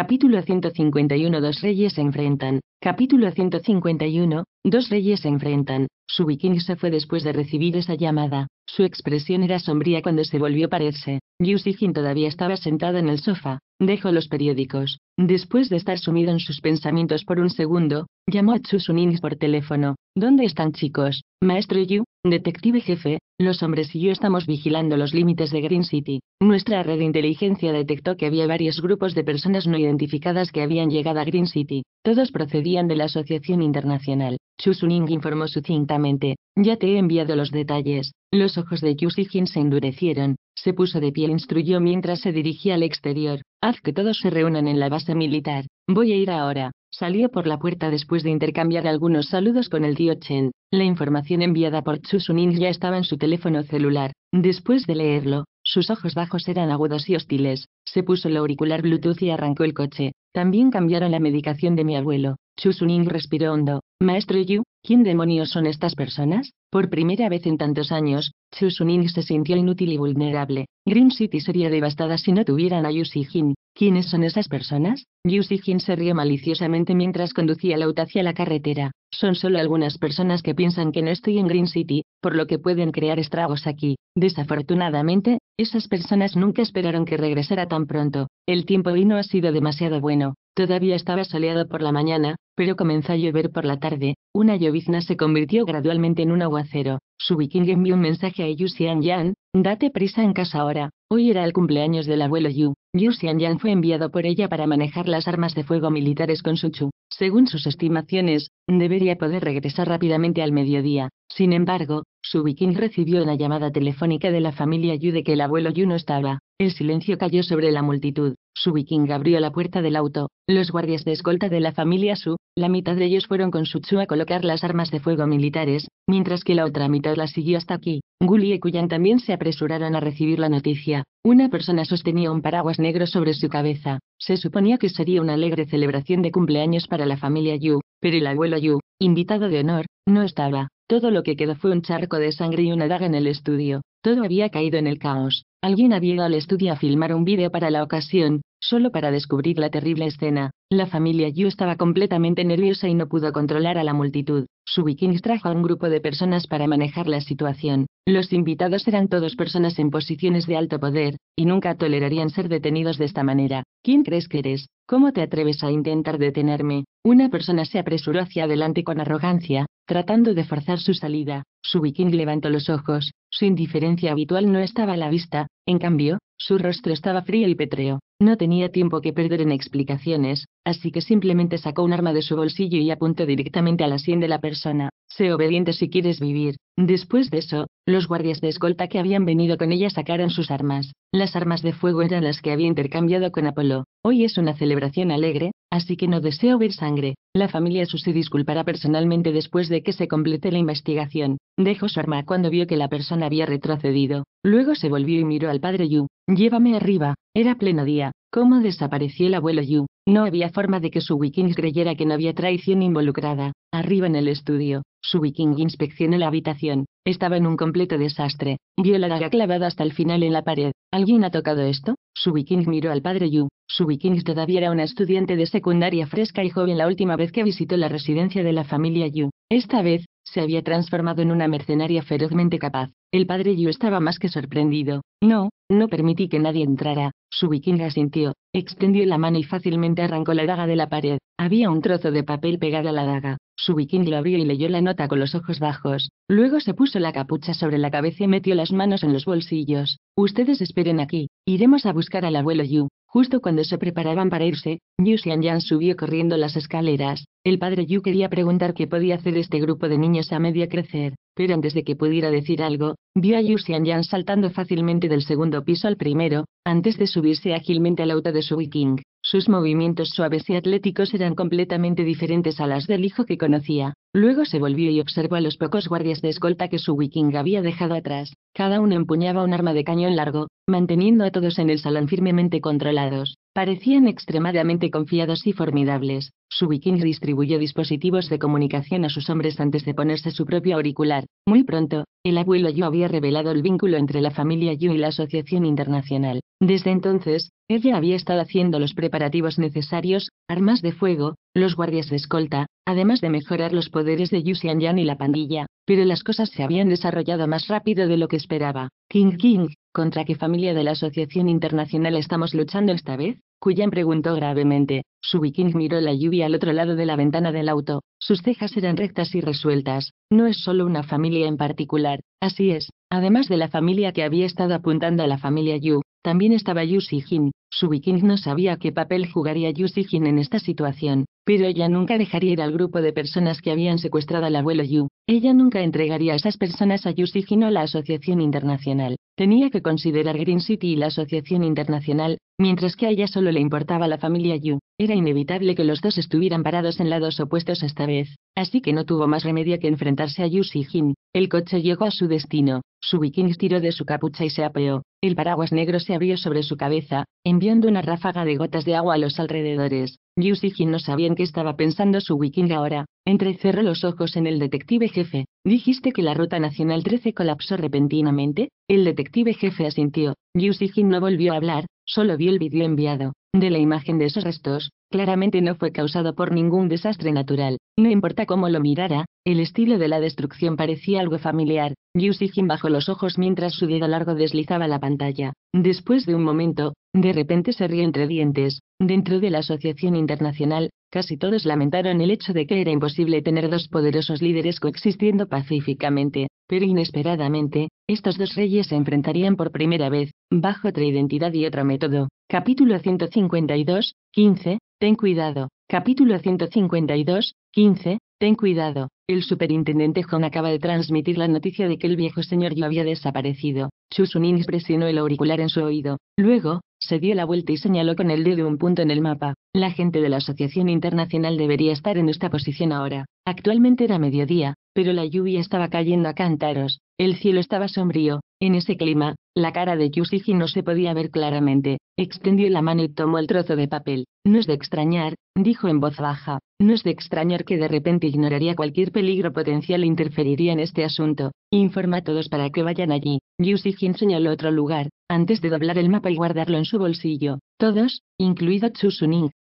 Capítulo 151 Dos reyes se enfrentan. Capítulo 151 Dos reyes se enfrentan. Su viking se fue después de recibir esa llamada. Su expresión era sombría cuando se volvió a pararse. Yu Sijin todavía estaba sentado en el sofá, dejó los periódicos. Después de estar sumido en sus pensamientos por un segundo, llamó a Sunin por teléfono. ¿Dónde están chicos? Maestro Yu, detective jefe, los hombres y yo estamos vigilando los límites de Green City. Nuestra red de inteligencia detectó que había varios grupos de personas no identificadas que habían llegado a Green City. Todos procedían de la Asociación Internacional. Suning informó sucintamente, ya te he enviado los detalles. Los ojos de Yusijin se endurecieron, se puso de pie e instruyó mientras se dirigía al exterior, haz que todos se reúnan en la base militar, voy a ir ahora. Salió por la puerta después de intercambiar algunos saludos con el tío Chen. La información enviada por Suning ya estaba en su teléfono celular. Después de leerlo, sus ojos bajos eran agudos y hostiles. Se puso el auricular Bluetooth y arrancó el coche. También cambiaron la medicación de mi abuelo. Suning respiró hondo. Maestro Yu, ¿quién demonios son estas personas? Por primera vez en tantos años, Suning se sintió inútil y vulnerable. Green City sería devastada si no tuvieran a Yu Jin. ¿Quiénes son esas personas? Yu Sijin se rió maliciosamente mientras conducía la auto hacia la carretera. Son solo algunas personas que piensan que no estoy en Green City, por lo que pueden crear estragos aquí. Desafortunadamente, esas personas nunca esperaron que regresara tan pronto. El tiempo hoy no ha sido demasiado bueno, todavía estaba soleado por la mañana, pero comenzó a llover por la tarde, una llovizna se convirtió gradualmente en un aguacero. Su viking envió un mensaje a Yu Xian Yan, date prisa en casa ahora, hoy era el cumpleaños del abuelo Yu, Yu Yang fue enviado por ella para manejar las armas de fuego militares con su Chu. Según sus estimaciones, debería poder regresar rápidamente al mediodía. Sin embargo, su viking recibió una llamada telefónica de la familia Yu de que el abuelo Yu no estaba. El silencio cayó sobre la multitud viking abrió la puerta del auto. Los guardias de escolta de la familia Su, la mitad de ellos fueron con Su Chu a colocar las armas de fuego militares, mientras que la otra mitad la siguió hasta aquí. Guli y Kuyan también se apresuraron a recibir la noticia. Una persona sostenía un paraguas negro sobre su cabeza. Se suponía que sería una alegre celebración de cumpleaños para la familia Yu, pero el abuelo Yu, invitado de honor, no estaba. Todo lo que quedó fue un charco de sangre y una daga en el estudio. Todo había caído en el caos. Alguien había ido al estudio a filmar un vídeo para la ocasión, solo para descubrir la terrible escena. La familia Yu estaba completamente nerviosa y no pudo controlar a la multitud. Su viking trajo a un grupo de personas para manejar la situación. Los invitados eran todos personas en posiciones de alto poder, y nunca tolerarían ser detenidos de esta manera. ¿Quién crees que eres? ¿Cómo te atreves a intentar detenerme? Una persona se apresuró hacia adelante con arrogancia, tratando de forzar su salida. Su viking levantó los ojos, su indiferencia habitual no estaba a la vista, en cambio, su rostro estaba frío y petreo. No tenía tiempo que perder en explicaciones, así que simplemente sacó un arma de su bolsillo y apuntó directamente a la sien de la persona. Sé obediente si quieres vivir. Después de eso, los guardias de escolta que habían venido con ella sacaron sus armas. Las armas de fuego eran las que había intercambiado con Apolo. Hoy es una celebración alegre, así que no deseo ver sangre. La familia Su se disculpará personalmente después de que se complete la investigación. Dejó su arma cuando vio que la persona había retrocedido. Luego se volvió y miró al padre Yu. Llévame arriba. Era pleno día cómo desapareció el abuelo Yu. No había forma de que su Wiking creyera que no había traición involucrada. Arriba en el estudio, su Wiking inspeccionó la habitación. Estaba en un completo desastre. Vio la daga clavada hasta el final en la pared. ¿Alguien ha tocado esto? Su Wiking miró al padre Yu. Su Wiking todavía era una estudiante de secundaria fresca y joven la última vez que visitó la residencia de la familia Yu. Esta vez, se había transformado en una mercenaria ferozmente capaz. El padre Yu estaba más que sorprendido. No, no permití que nadie entrara, su vikinga sintió, extendió la mano y fácilmente arrancó la daga de la pared. Había un trozo de papel pegado a la daga. Su viking lo abrió y leyó la nota con los ojos bajos. Luego se puso la capucha sobre la cabeza y metió las manos en los bolsillos. Ustedes esperen aquí. Iremos a buscar al abuelo Yu. Justo cuando se preparaban para irse, Yu Xianyang subió corriendo las escaleras. El padre Yu quería preguntar qué podía hacer este grupo de niños a media crecer, pero antes de que pudiera decir algo, vio a Yu Xianyang saltando fácilmente del segundo piso al primero, antes de subirse ágilmente al auto de su viking. Sus movimientos suaves y atléticos eran completamente diferentes a las del hijo que conocía. Luego se volvió y observó a los pocos guardias de escolta que su viking había dejado atrás. Cada uno empuñaba un arma de cañón largo, manteniendo a todos en el salón firmemente controlados. Parecían extremadamente confiados y formidables. Su viking distribuyó dispositivos de comunicación a sus hombres antes de ponerse su propio auricular. Muy pronto, el abuelo Yu había revelado el vínculo entre la familia Yu y la Asociación Internacional. Desde entonces, ella había estado haciendo los preparativos necesarios, armas de fuego, los guardias de escolta, además de mejorar los poderes de Yu Xianyan y la pandilla, pero las cosas se habían desarrollado más rápido de lo que esperaba. King King, ¿contra qué familia de la Asociación Internacional estamos luchando esta vez? Kuyan preguntó gravemente. Su King miró la lluvia al otro lado de la ventana del auto. Sus cejas eran rectas y resueltas. No es solo una familia en particular. Así es, Además de la familia que había estado apuntando a la familia Yu, también estaba Yu Jin. Su viking no sabía qué papel jugaría Yu Jin en esta situación, pero ella nunca dejaría ir al grupo de personas que habían secuestrado al abuelo Yu. Ella nunca entregaría a esas personas a Yu Jin o a la Asociación Internacional. Tenía que considerar Green City y la Asociación Internacional, mientras que a ella solo le importaba la familia Yu. Era inevitable que los dos estuvieran parados en lados opuestos esta vez, así que no tuvo más remedio que enfrentarse a Yu Jin. El coche llegó a su destino, su viking tiró de su capucha y se apeó, el paraguas negro se abrió sobre su cabeza, enviando una ráfaga de gotas de agua a los alrededores. Yu Jin no sabía en qué estaba pensando su viking ahora, entrecerró los ojos en el detective jefe. ¿Dijiste que la ruta nacional 13 colapsó repentinamente? El detective jefe asintió. Yu Jin no volvió a hablar, solo vi el vídeo enviado, de la imagen de esos restos, Claramente no fue causado por ningún desastre natural, no importa cómo lo mirara, el estilo de la destrucción parecía algo familiar. Yu bajó los ojos mientras su dedo largo deslizaba la pantalla. Después de un momento, de repente se rió entre dientes. Dentro de la Asociación Internacional, casi todos lamentaron el hecho de que era imposible tener dos poderosos líderes coexistiendo pacíficamente, pero inesperadamente, estos dos reyes se enfrentarían por primera vez, bajo otra identidad y otro método. Capítulo 152, 15, Ten cuidado, capítulo 152, 15, ten cuidado, el superintendente John acaba de transmitir la noticia de que el viejo señor Yu había desaparecido. Chusunin presionó el auricular en su oído. Luego, se dio la vuelta y señaló con el dedo un punto en el mapa. La gente de la Asociación Internacional debería estar en esta posición ahora. Actualmente era mediodía, pero la lluvia estaba cayendo a cántaros. El cielo estaba sombrío. En ese clima, la cara de Chusunin no se podía ver claramente. Extendió la mano y tomó el trozo de papel. No es de extrañar, dijo en voz baja. No es de extrañar que de repente ignoraría cualquier peligro potencial interferiría en este asunto. Informa a todos para que vayan allí. Liu señaló otro lugar, antes de doblar el mapa y guardarlo en su bolsillo. Todos, incluido Chu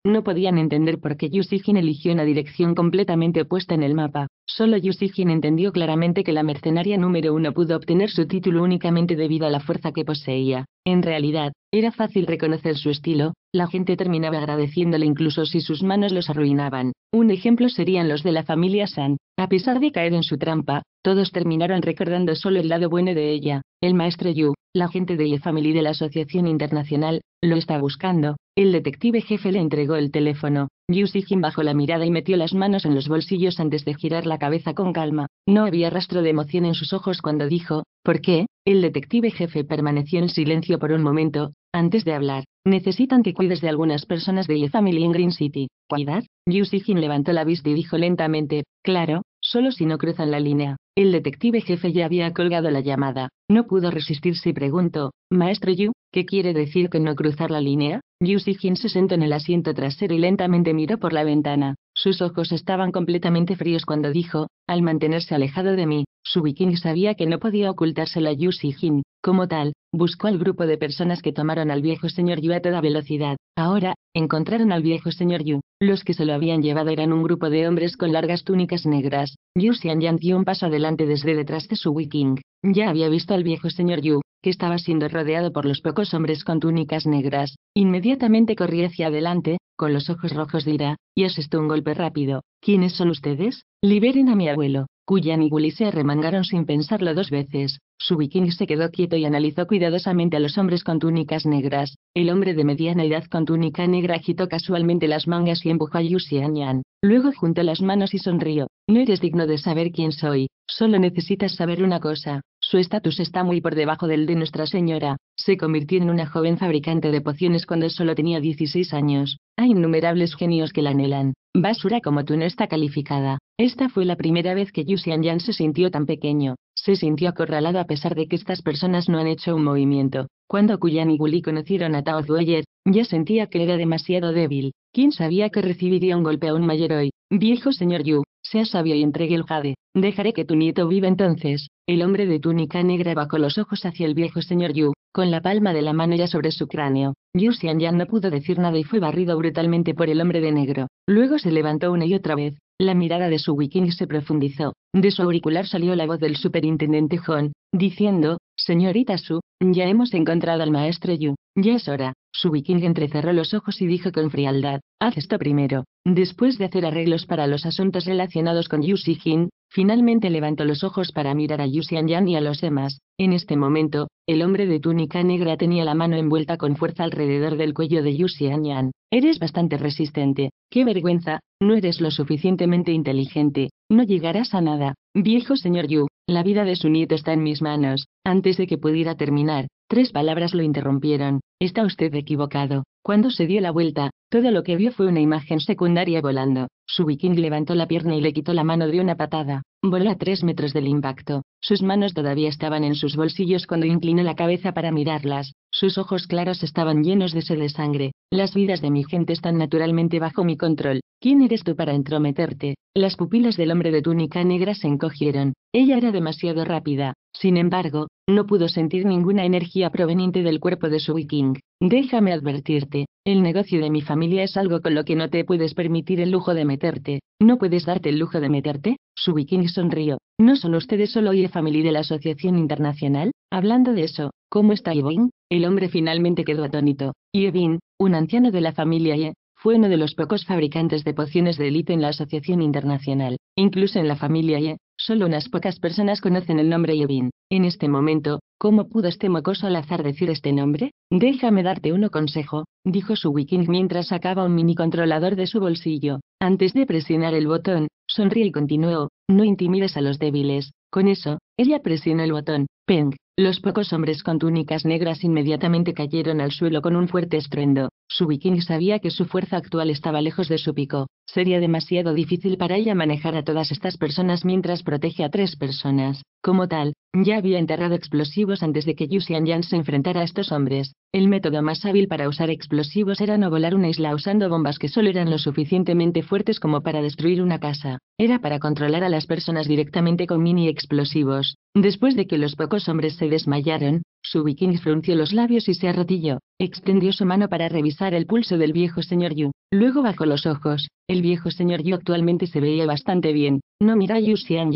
no podían entender por qué Yu eligió una dirección completamente opuesta en el mapa. Solo Yu entendió claramente que la mercenaria número uno pudo obtener su título únicamente debido a la fuerza que poseía. En realidad, era fácil reconocer su estilo, la gente terminaba agradeciéndole incluso si sus manos los arruinaban. Un ejemplo serían los de la familia San. A pesar de caer en su trampa, todos terminaron recordando solo el lado bueno de ella. El maestro Yu, la gente de Ye Family de la Asociación Internacional, lo está buscando. El detective jefe le entregó el teléfono. Yu Sijin bajó la mirada y metió las manos en los bolsillos antes de girar la cabeza con calma. No había rastro de emoción en sus ojos cuando dijo, ¿por qué? El detective jefe permaneció en silencio por un momento, antes de hablar, necesitan que cuides de algunas personas de la Family en Green City. ¿Cuidar? Yu Sijin levantó la vista y dijo lentamente, claro, solo si no cruzan la línea. El detective jefe ya había colgado la llamada. No pudo resistirse y preguntó, Maestro Yu, ¿qué quiere decir que no cruzar la línea? Yu Sijin se sentó en el asiento trasero y lentamente miró por la ventana. Sus ojos estaban completamente fríos cuando dijo, al mantenerse alejado de mí, su viking sabía que no podía ocultárselo a Yu Jin. Como tal, buscó al grupo de personas que tomaron al viejo señor Yu a toda velocidad. Ahora, encontraron al viejo señor Yu. Los que se lo habían llevado eran un grupo de hombres con largas túnicas negras. Yu Xianyan dio un paso adelante desde detrás de su Wiking. Ya había visto al viejo señor Yu, que estaba siendo rodeado por los pocos hombres con túnicas negras. Inmediatamente corrí hacia adelante, con los ojos rojos de ira, y asestó un golpe rápido. ¿Quiénes son ustedes? Liberen a mi abuelo. cuyan y Willy se arremangaron sin pensarlo dos veces. Su viking se quedó quieto y analizó cuidadosamente a los hombres con túnicas negras. El hombre de mediana edad con túnica negra agitó casualmente las mangas y empujó a Yan. Luego juntó las manos y sonrió. No eres digno de saber quién soy, solo necesitas saber una cosa. Su estatus está muy por debajo del de Nuestra Señora. Se convirtió en una joven fabricante de pociones cuando solo tenía 16 años. Hay innumerables genios que la anhelan. Basura como tú no está calificada. Esta fue la primera vez que Yusian Yan se sintió tan pequeño. Se sintió acorralado a pesar de que estas personas no han hecho un movimiento. Cuando Kuyan y Guli conocieron a Tao Zueyer, ya sentía que era demasiado débil. ¿Quién sabía que recibiría un golpe aún mayor hoy? Viejo señor Yu, sea sabio y entregue el jade, dejaré que tu nieto viva entonces. El hombre de túnica negra bajó los ojos hacia el viejo señor Yu, con la palma de la mano ya sobre su cráneo. Yu Xianyan no pudo decir nada y fue barrido brutalmente por el hombre de negro. Luego se levantó una y otra vez. La mirada de su wiking se profundizó. De su auricular salió la voz del superintendente Hon, diciendo, Señorita Su, ya hemos encontrado al maestro Yu. Ya es hora. Su viking entrecerró los ojos y dijo con frialdad, haz esto primero. Después de hacer arreglos para los asuntos relacionados con Yu Jin, finalmente levantó los ojos para mirar a Yu Yan y a los demás. En este momento, el hombre de túnica negra tenía la mano envuelta con fuerza alrededor del cuello de Yu Yan. Eres bastante resistente. Qué vergüenza, no eres lo suficientemente inteligente. No llegarás a nada. Viejo señor Yu, la vida de su nieto está en mis manos. Antes de que pudiera terminar, Tres palabras lo interrumpieron. Está usted equivocado. Cuando se dio la vuelta, todo lo que vio fue una imagen secundaria volando. Su viking levantó la pierna y le quitó la mano de una patada. Voló a tres metros del impacto. Sus manos todavía estaban en sus bolsillos cuando inclinó la cabeza para mirarlas. Sus ojos claros estaban llenos de sed de sangre. Las vidas de mi gente están naturalmente bajo mi control. ¿Quién eres tú para entrometerte? Las pupilas del hombre de túnica negra se encogieron. Ella era demasiado rápida. Sin embargo, no pudo sentir ninguna energía proveniente del cuerpo de su viking. Déjame advertirte, el negocio de mi familia es algo con lo que no te puedes permitir el lujo de meterte. ¿No puedes darte el lujo de meterte? Su viking sonrió. ¿No son ustedes solo y Family de la Asociación Internacional? Hablando de eso, ¿cómo está Yevin? El hombre finalmente quedó atónito. Yevin, un anciano de la familia Ye, fue uno de los pocos fabricantes de pociones de élite en la Asociación Internacional. Incluso en la familia Ye, solo unas pocas personas conocen el nombre Yevin. En este momento, ¿cómo pudo este mocoso al azar decir este nombre? Déjame darte uno consejo, dijo su wiking mientras sacaba un mini controlador de su bolsillo. Antes de presionar el botón, sonríe y continuó, no intimides a los débiles. Con eso, ella presionó el botón. Peng. Los pocos hombres con túnicas negras inmediatamente cayeron al suelo con un fuerte estruendo. Su bikini sabía que su fuerza actual estaba lejos de su pico. Sería demasiado difícil para ella manejar a todas estas personas mientras protege a tres personas. Como tal, ya había enterrado explosivos antes de que Yusian Yan se enfrentara a estos hombres. El método más hábil para usar explosivos era no volar una isla usando bombas que solo eran lo suficientemente fuertes como para destruir una casa. Era para controlar a las personas directamente con mini explosivos. Después de que los pocos hombres se desmayaron, su viking frunció los labios y se arrodilló. Extendió su mano para revisar el pulso del viejo señor Yu. Luego bajó los ojos. El viejo señor Yu actualmente se veía bastante bien. No mira Yu Xian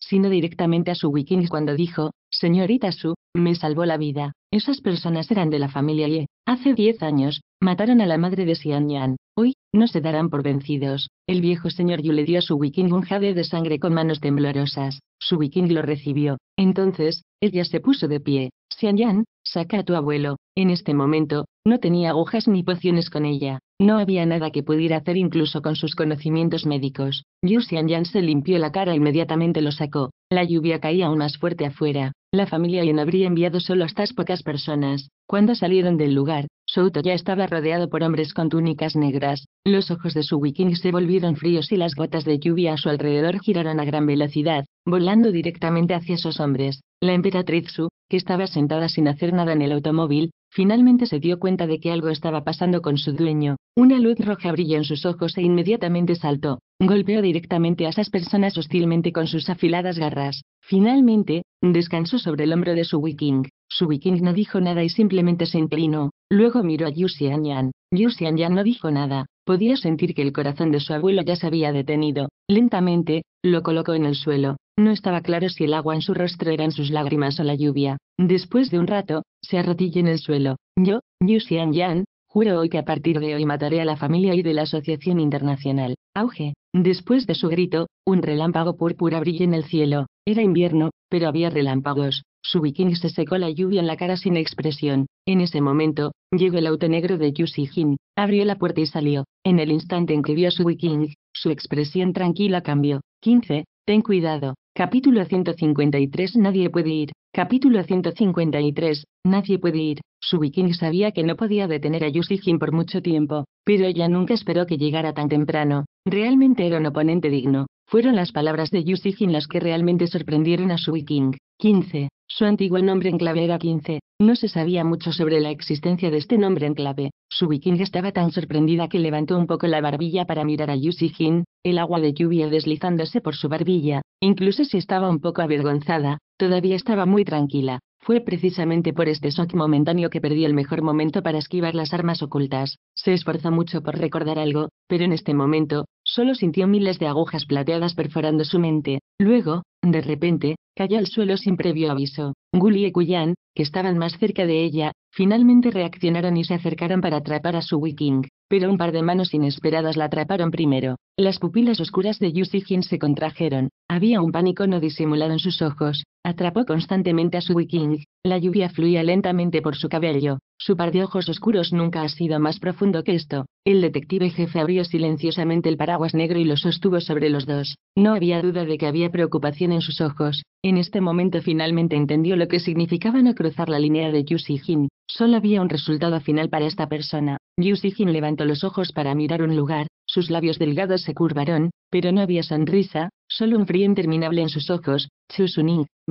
sino directamente a su Wiking cuando dijo, señorita Su, me salvó la vida. Esas personas eran de la familia Ye. Hace diez años, mataron a la madre de Xian Yan. Hoy, no se darán por vencidos. El viejo señor Yu le dio a su Wiking un jade de sangre con manos temblorosas. Su Wiking lo recibió. Entonces, ella se puso de pie. Xian Yan, saca a tu abuelo. En este momento, no tenía agujas ni pociones con ella. No había nada que pudiera hacer incluso con sus conocimientos médicos. Yu Xianyan se limpió la cara e inmediatamente lo sacó. La lluvia caía aún más fuerte afuera. La familia Yen habría enviado solo a estas pocas personas. Cuando salieron del lugar, Souto ya estaba rodeado por hombres con túnicas negras. Los ojos de su wiking se volvieron fríos y las gotas de lluvia a su alrededor giraron a gran velocidad, volando directamente hacia esos hombres. La emperatriz Su, que estaba sentada sin hacer nada en el automóvil, Finalmente se dio cuenta de que algo estaba pasando con su dueño. Una luz roja brilló en sus ojos e inmediatamente saltó. Golpeó directamente a esas personas hostilmente con sus afiladas garras. Finalmente, descansó sobre el hombro de su wiking. Su wiking no dijo nada y simplemente se inclinó. Luego miró a Yu Xianyan. Yu Xianyan no dijo nada. Podía sentir que el corazón de su abuelo ya se había detenido. Lentamente, lo colocó en el suelo. No estaba claro si el agua en su rostro eran sus lágrimas o la lluvia. Después de un rato, se arrotilla en el suelo. Yo, Yu Xian Yan, juro hoy que a partir de hoy mataré a la familia y de la Asociación Internacional. Auge. Después de su grito, un relámpago púrpura brilla en el cielo. Era invierno, pero había relámpagos. Su viking se secó la lluvia en la cara sin expresión. En ese momento, llegó el auto negro de Yu Jin, abrió la puerta y salió. En el instante en que vio a su viking, su expresión tranquila cambió. 15. Ten cuidado. Capítulo 153 Nadie puede ir. Capítulo 153 Nadie puede ir. viking sabía que no podía detener a Yusijin por mucho tiempo, pero ella nunca esperó que llegara tan temprano. Realmente era un oponente digno. Fueron las palabras de Yusijin las que realmente sorprendieron a Viking. 15. Su antiguo nombre en clave era 15. No se sabía mucho sobre la existencia de este nombre en clave. Su viking estaba tan sorprendida que levantó un poco la barbilla para mirar a Yusijin, el agua de lluvia deslizándose por su barbilla. Incluso si estaba un poco avergonzada, todavía estaba muy tranquila. Fue precisamente por este shock momentáneo que perdió el mejor momento para esquivar las armas ocultas. Se esforzó mucho por recordar algo, pero en este momento, solo sintió miles de agujas plateadas perforando su mente. Luego, de repente, cayó al suelo sin previo aviso. Gully y Kuyan, que estaban más cerca de ella, finalmente reaccionaron y se acercaron para atrapar a su Wiking, pero un par de manos inesperadas la atraparon primero. Las pupilas oscuras de Yusijin se contrajeron, había un pánico no disimulado en sus ojos, atrapó constantemente a su Wiking. la lluvia fluía lentamente por su cabello, su par de ojos oscuros nunca ha sido más profundo que esto, el detective jefe abrió silenciosamente el paraguas negro y lo sostuvo sobre los dos, no había duda de que había preocupación en sus ojos, en este momento finalmente entendió lo que significaba no cruzar la línea de Yusijin, solo había un resultado final para esta persona, Yusijin levantó los ojos para mirar un lugar, sus labios delgados se curvaron, pero no había sonrisa, solo un frío interminable en sus ojos.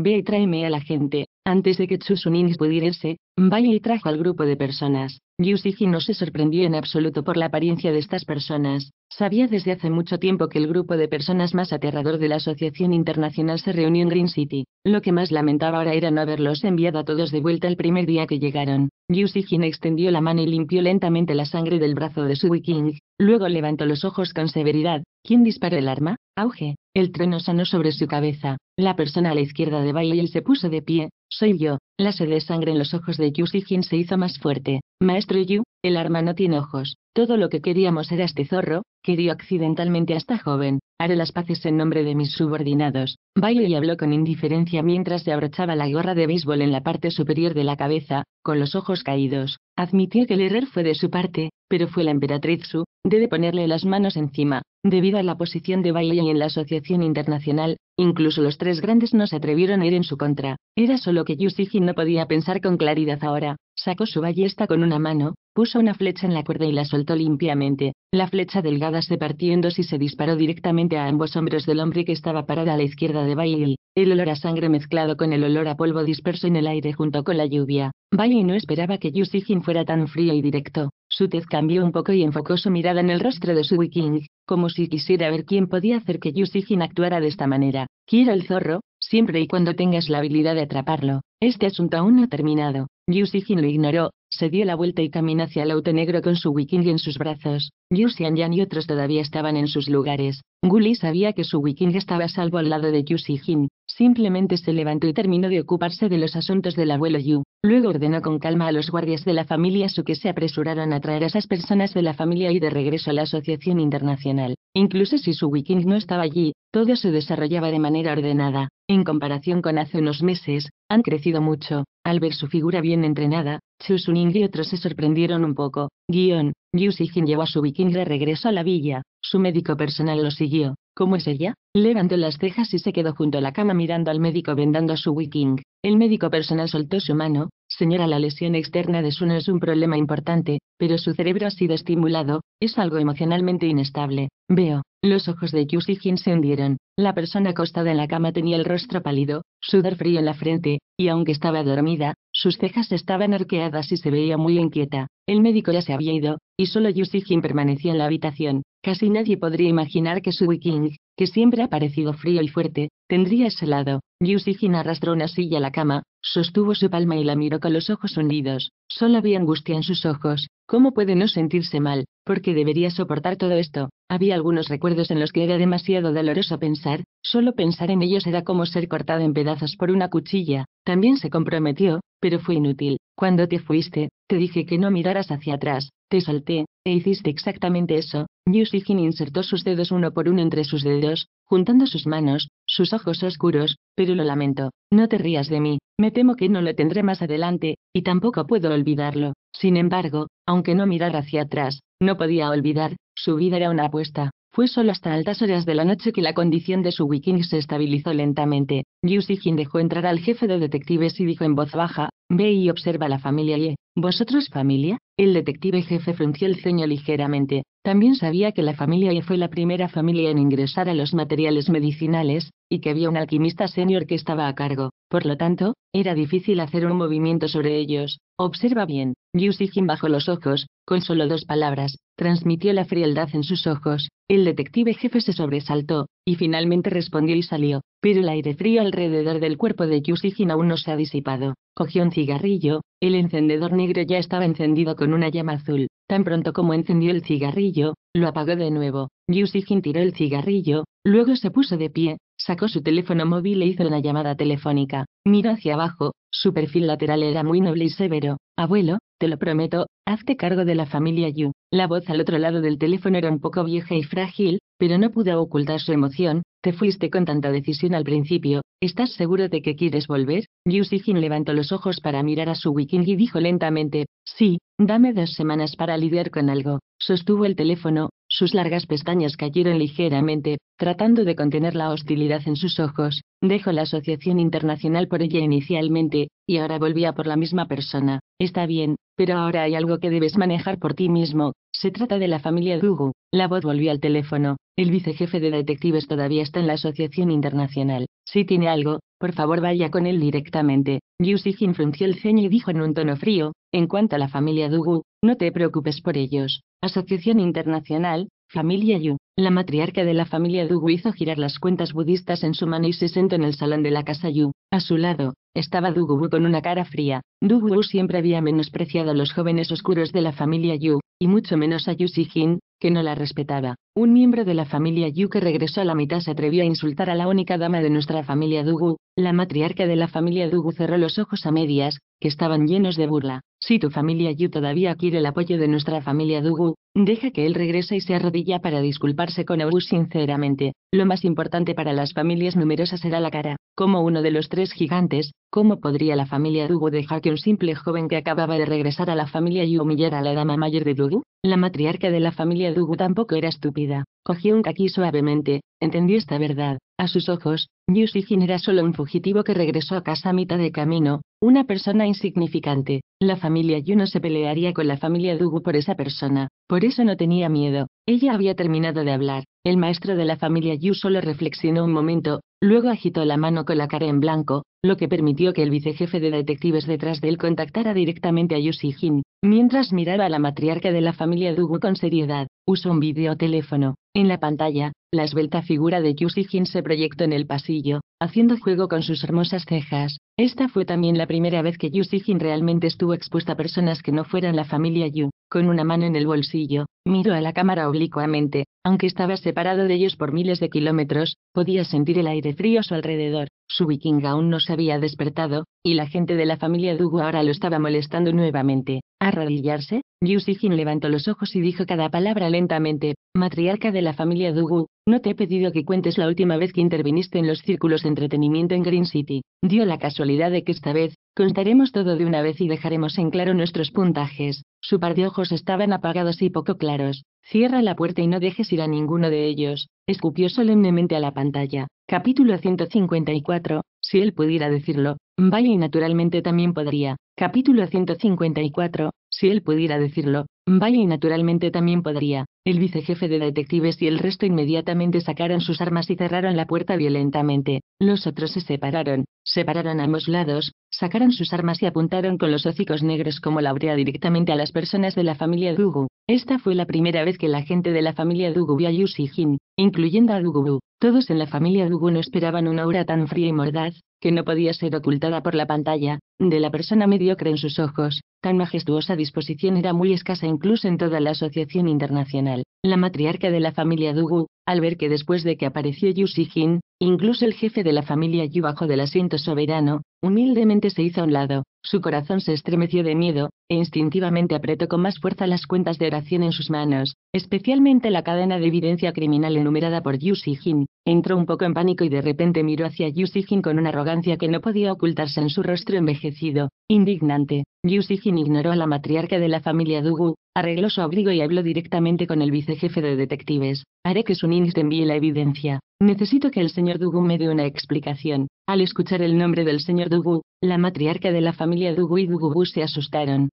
Ve y tráeme a la gente. Antes de que Tsusunin pudiera irse, vaya y trajo al grupo de personas. Yusuji no se sorprendió en absoluto por la apariencia de estas personas. Sabía desde hace mucho tiempo que el grupo de personas más aterrador de la Asociación Internacional se reunió en Green City. Lo que más lamentaba ahora era no haberlos enviado a todos de vuelta el primer día que llegaron. Yusuji extendió la mano y limpió lentamente la sangre del brazo de su King. Luego levantó los ojos con severidad. ¿Quién disparó el arma? Auge. El trueno sanó sobre su cabeza. La persona a la izquierda de Bailey se puso de pie. Soy yo. La sed de sangre en los ojos de Yu se hizo más fuerte. Maestro Yu, el arma no tiene ojos. Todo lo que queríamos era este zorro, que dio accidentalmente a esta joven. Haré las paces en nombre de mis subordinados. Bailey habló con indiferencia mientras se abrochaba la gorra de béisbol en la parte superior de la cabeza, con los ojos caídos. Admitió que el error fue de su parte, pero fue la emperatriz Su, debe ponerle las manos encima. Debido a la posición de Bailey en la Asociación Internacional, incluso los tres grandes no se atrevieron a ir en su contra. Era solo que Yusiji no podía pensar con claridad ahora. Sacó su ballesta con una mano, puso una flecha en la cuerda y la soltó limpiamente. La flecha delgada se partió y se disparó directamente a ambos hombros del hombre que estaba parado a la izquierda de Bailey. El olor a sangre mezclado con el olor a polvo disperso en el aire junto con la lluvia. Bailey no esperaba que Jin fuera tan frío y directo. Su tez cambió un poco y enfocó su mirada en el rostro de su viking, como si quisiera ver quién podía hacer que Jin actuara de esta manera. Quiero el zorro, siempre y cuando tengas la habilidad de atraparlo. Este asunto aún no ha terminado. Yushijin lo ignoró, se dio la vuelta y caminó hacia el auto negro con su Wiking en sus brazos. Yu Xianyan y otros todavía estaban en sus lugares. Gully sabía que su Wiking estaba salvo al lado de Yu Jin. Simplemente se levantó y terminó de ocuparse de los asuntos del abuelo Yu. Luego ordenó con calma a los guardias de la familia Su que se apresuraran a traer a esas personas de la familia y de regreso a la Asociación Internacional. Incluso si su Wiking no estaba allí, todo se desarrollaba de manera ordenada. En comparación con hace unos meses, han crecido mucho. Al ver su figura bien entrenada, Suning y otros se sorprendieron un poco. Guión, Yu Sijin llevó a su viking de regreso a la villa. Su médico personal lo siguió. ¿Cómo es ella? Levantó las cejas y se quedó junto a la cama mirando al médico vendando a su viking. El médico personal soltó su mano. Señora, la lesión externa de su es un problema importante, pero su cerebro ha sido estimulado, es algo emocionalmente inestable. Veo, los ojos de Yu se hundieron. La persona acostada en la cama tenía el rostro pálido, sudor frío en la frente, y aunque estaba dormida, sus cejas estaban arqueadas y se veía muy inquieta. El médico ya se había ido, y solo Yu Jin permanecía en la habitación. Casi nadie podría imaginar que su Wiking, que siempre ha parecido frío y fuerte, tendría ese lado. Yu arrastró una silla a la cama, sostuvo su palma y la miró con los ojos hundidos. Solo había angustia en sus ojos. ¿Cómo puede no sentirse mal? porque debería soportar todo esto. Había algunos recuerdos en los que era demasiado doloroso pensar, solo pensar en ellos era como ser cortado en pedazos por una cuchilla. También se comprometió, pero fue inútil. Cuando te fuiste, te dije que no miraras hacia atrás, te solté, e hiciste exactamente eso, Jin insertó sus dedos uno por uno entre sus dedos, juntando sus manos, sus ojos oscuros, pero lo lamento, no te rías de mí, me temo que no lo tendré más adelante, y tampoco puedo olvidarlo. Sin embargo, aunque no mirara hacia atrás, no podía olvidar, su vida era una apuesta. Fue solo hasta altas horas de la noche que la condición de su wiking se estabilizó lentamente. Jin dejó entrar al jefe de detectives y dijo en voz baja, ve y observa a la familia Ye. ¿Vosotros familia? El detective jefe frunció el ceño ligeramente. También sabía que la familia Y e fue la primera familia en ingresar a los materiales medicinales, y que había un alquimista senior que estaba a cargo. Por lo tanto, era difícil hacer un movimiento sobre ellos. Observa bien, Yu bajó bajó los ojos, con solo dos palabras, transmitió la frialdad en sus ojos. El detective jefe se sobresaltó, y finalmente respondió y salió, pero el aire frío alrededor del cuerpo de Yusijin aún no se ha disipado. Cogió un cigarrillo, el encendedor negro ya estaba encendido con una llama azul. Tan pronto como encendió el cigarrillo, lo apagó de nuevo. Yusijin tiró el cigarrillo, luego se puso de pie, sacó su teléfono móvil e hizo una llamada telefónica. Miró hacia abajo, su perfil lateral era muy noble y severo. Abuelo, te lo prometo, hazte cargo de la familia Yu. La voz al otro lado del teléfono era un poco vieja y frágil, pero no pudo ocultar su emoción. Te fuiste con tanta decisión al principio. ¿Estás seguro de que quieres volver? Yu Sijin levantó los ojos para mirar a su wiking y dijo lentamente, sí, dame dos semanas para lidiar con algo. Sostuvo el teléfono, sus largas pestañas cayeron ligeramente, tratando de contener la hostilidad en sus ojos. Dejó la Asociación Internacional por ella inicialmente, y ahora volvía por la misma persona. Está bien, pero ahora hay algo que debes manejar por ti mismo. Se trata de la familia Dugu. La voz volvió al teléfono. El vicejefe de detectives todavía está en la Asociación Internacional. Si tiene algo, por favor vaya con él directamente. Yu Sijin frunció el ceño y dijo en un tono frío, en cuanto a la familia Dugu, no te preocupes por ellos. Asociación Internacional, Familia Yu. La matriarca de la familia Dugu hizo girar las cuentas budistas en su mano y se sentó en el salón de la casa Yu. A su lado, estaba Dugu con una cara fría. Dugu siempre había menospreciado a los jóvenes oscuros de la familia Yu, y mucho menos a Yu Sijin, que no la respetaba. Un miembro de la familia Yu que regresó a la mitad se atrevió a insultar a la única dama de nuestra familia Dugu. La matriarca de la familia Dugu cerró los ojos a medias, que estaban llenos de burla. Si tu familia Yu todavía quiere el apoyo de nuestra familia Dugu, deja que él regrese y se arrodilla para disculparse con Abu sinceramente. Lo más importante para las familias numerosas será la cara. Como uno de los tres gigantes, ¿cómo podría la familia Dugu dejar que un simple joven que acababa de regresar a la familia Yu humillara a la dama mayor de Dugu? La matriarca de la familia Dugu tampoco era estúpida. Cogió un kaki suavemente, entendió esta verdad. A sus ojos, Yusigin era solo un fugitivo que regresó a casa a mitad de camino, una persona insignificante. La familia Yu no se pelearía con la familia Dugu por esa persona. Por eso no tenía miedo. Ella había terminado de hablar. El maestro de la familia Yu solo reflexionó un momento, luego agitó la mano con la cara en blanco, lo que permitió que el vicejefe de detectives detrás de él contactara directamente a Jin, mientras miraba a la matriarca de la familia Dugu con seriedad. Usó un videoteléfono. En la pantalla, la esbelta figura de Yusi se proyectó en el pasillo, haciendo juego con sus hermosas cejas. Esta fue también la primera vez que Yu Sijin realmente estuvo expuesta a personas que no fueran la familia Yu. Con una mano en el bolsillo, miró a la cámara oblicuamente. Aunque estaba separado de ellos por miles de kilómetros, podía sentir el aire frío a su alrededor. Su vikinga aún no se había despertado, y la gente de la familia Dugu ahora lo estaba molestando nuevamente. ¿Arrodillarse? Yu Sijin levantó los ojos y dijo cada palabra lentamente. Matriarca de la familia Dugu, no te he pedido que cuentes la última vez que interviniste en los círculos entretenimiento en Green City. Dio la casualidad de que esta vez, contaremos todo de una vez y dejaremos en claro nuestros puntajes. Su par de ojos estaban apagados y poco claros. Cierra la puerta y no dejes ir a ninguno de ellos, escupió solemnemente a la pantalla. Capítulo 154, si él pudiera decirlo, vaya y naturalmente también podría. Capítulo 154, si él pudiera decirlo, Vaya y naturalmente también podría. El vicejefe de detectives y el resto inmediatamente sacaron sus armas y cerraron la puerta violentamente. Los otros se separaron, Separaron a ambos lados, sacaron sus armas y apuntaron con los hocicos negros como la urea directamente a las personas de la familia Dugu. Esta fue la primera vez que la gente de la familia Dugu vio a Yusi Jin, incluyendo a Dugu. Todos en la familia Dugu no esperaban una aura tan fría y mordaz, que no podía ser ocultada por la pantalla, de la persona mediocre en sus ojos. Tan majestuosa disposición era muy escasa incluso en toda la asociación internacional. La matriarca de la familia Dugu, al ver que después de que apareció Yu Shijin, incluso el jefe de la familia Yu bajo del asiento soberano, humildemente se hizo a un lado. Su corazón se estremeció de miedo, e instintivamente apretó con más fuerza las cuentas de oración en sus manos especialmente la cadena de evidencia criminal enumerada por Yu Sijin, entró un poco en pánico y de repente miró hacia Yu con una arrogancia que no podía ocultarse en su rostro envejecido, indignante. Yu Sijin ignoró a la matriarca de la familia Dugu, arregló su abrigo y habló directamente con el vicejefe de detectives. Haré que Sunin te envíe la evidencia. Necesito que el señor Dugu me dé una explicación. Al escuchar el nombre del señor Dugu, la matriarca de la familia Dugu y dugu se asustaron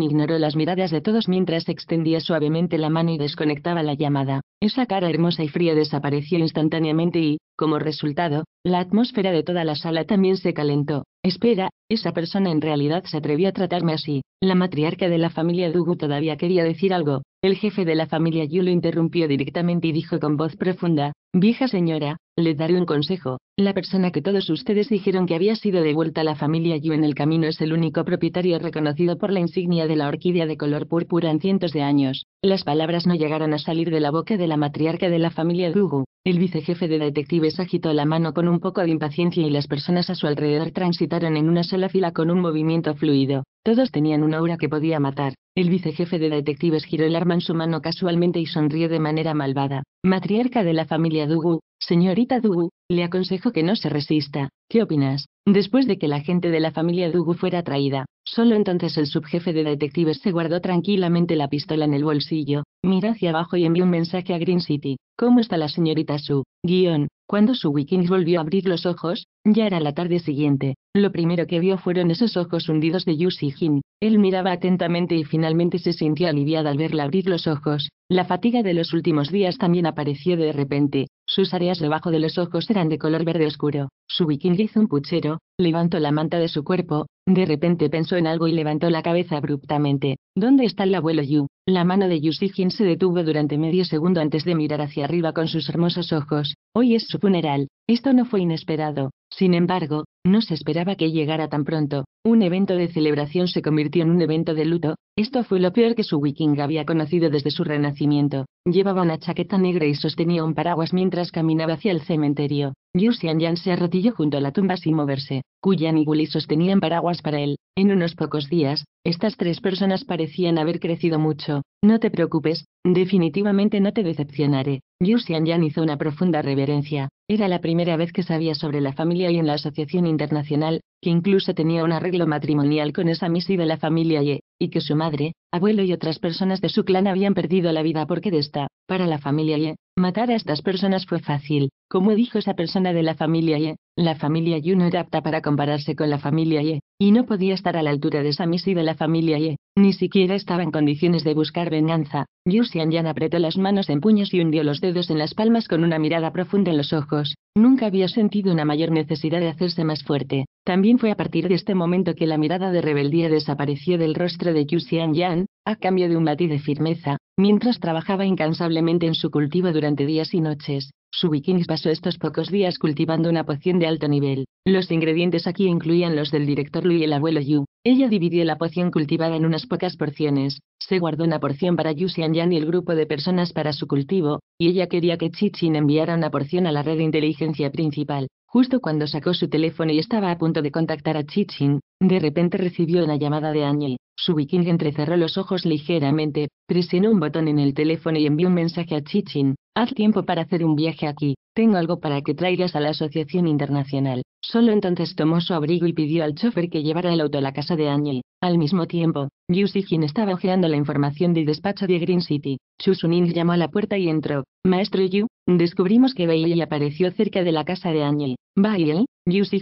ignoró las miradas de todos mientras extendía suavemente la mano y desconectaba la llamada. Esa cara hermosa y fría desapareció instantáneamente y, como resultado, la atmósfera de toda la sala también se calentó. Espera, esa persona en realidad se atrevió a tratarme así. La matriarca de la familia Dugu todavía quería decir algo. El jefe de la familia Yu lo interrumpió directamente y dijo con voz profunda, Vieja señora, le daré un consejo, la persona que todos ustedes dijeron que había sido devuelta a la familia Yu en el camino es el único propietario reconocido por la insignia de la orquídea de color púrpura en cientos de años. Las palabras no llegaron a salir de la boca de la matriarca de la familia Gugu. El vicejefe de detectives agitó la mano con un poco de impaciencia y las personas a su alrededor transitaron en una sola fila con un movimiento fluido. Todos tenían una aura que podía matar. El vicejefe de detectives giró el arma en su mano casualmente y sonrió de manera malvada. Matriarca de la familia Dugu, señorita Dugu, le aconsejo que no se resista. ¿Qué opinas? Después de que la gente de la familia Dugu fuera traída, solo entonces el subjefe de detectives se guardó tranquilamente la pistola en el bolsillo, Mira hacia abajo y envió un mensaje a Green City. ¿Cómo está la señorita Su? Guión. Cuando Su viking volvió a abrir los ojos, ya era la tarde siguiente. Lo primero que vio fueron esos ojos hundidos de Yu Jin. Él miraba atentamente y finalmente se sintió aliviada al verla abrir los ojos. La fatiga de los últimos días también apareció de repente. Sus áreas debajo de los ojos eran de color verde oscuro. Su Wiking hizo un puchero, levantó la manta de su cuerpo, de repente pensó en algo y levantó la cabeza abruptamente. ¿Dónde está el abuelo Yu? La mano de Yu Sijin se detuvo durante medio segundo antes de mirar hacia arriba con sus hermosos ojos. Hoy es su funeral. Esto no fue inesperado. Sin embargo, no se esperaba que llegara tan pronto. Un evento de celebración se convirtió en un evento de luto. Esto fue lo peor que su wiking había conocido desde su renacimiento. Llevaba una chaqueta negra y sostenía un paraguas mientras caminaba hacia el cementerio. Yu Xianyan se arrodilló junto a la tumba sin moverse. Kuyan y Guli sostenían paraguas para él. En unos pocos días, estas tres personas parecían haber crecido mucho. No te preocupes, definitivamente no te decepcionaré. Yu Xianyan hizo una profunda reverencia. Era la primera vez que sabía sobre la familia y en la Asociación Internacional, que incluso tenía un arreglo matrimonial con esa misi de la familia Ye, y que su madre, abuelo y otras personas de su clan habían perdido la vida porque de esta, para la familia Ye, Matar a estas personas fue fácil, como dijo esa persona de la familia la familia Yu no era apta para compararse con la familia Ye, y no podía estar a la altura de Samis y de la familia Ye, ni siquiera estaba en condiciones de buscar venganza. Yu Xianyan apretó las manos en puños y hundió los dedos en las palmas con una mirada profunda en los ojos. Nunca había sentido una mayor necesidad de hacerse más fuerte. También fue a partir de este momento que la mirada de rebeldía desapareció del rostro de Yu Xianyan, a cambio de un matiz de firmeza, mientras trabajaba incansablemente en su cultivo durante días y noches. Su Subikins pasó estos pocos días cultivando una poción de alto nivel. Los ingredientes aquí incluían los del director Lu y el abuelo Yu. Ella dividió la poción cultivada en unas pocas porciones. Se guardó una porción para Yu Xianyan y el grupo de personas para su cultivo, y ella quería que Chichin enviara una porción a la red de inteligencia principal. Justo cuando sacó su teléfono y estaba a punto de contactar a Chichin, de repente recibió una llamada de ángel. Su viking entrecerró los ojos ligeramente, presionó un botón en el teléfono y envió un mensaje a Chichin. Haz tiempo para hacer un viaje aquí, tengo algo para que traigas a la Asociación Internacional. Solo entonces tomó su abrigo y pidió al chofer que llevara el auto a la casa de Annie. Al mismo tiempo, Yu Sijin estaba ojeando la información del despacho de Green City. Chu Suning llamó a la puerta y entró. Maestro Yu, descubrimos que Bailey apareció cerca de la casa de Annie. ¿Bailey?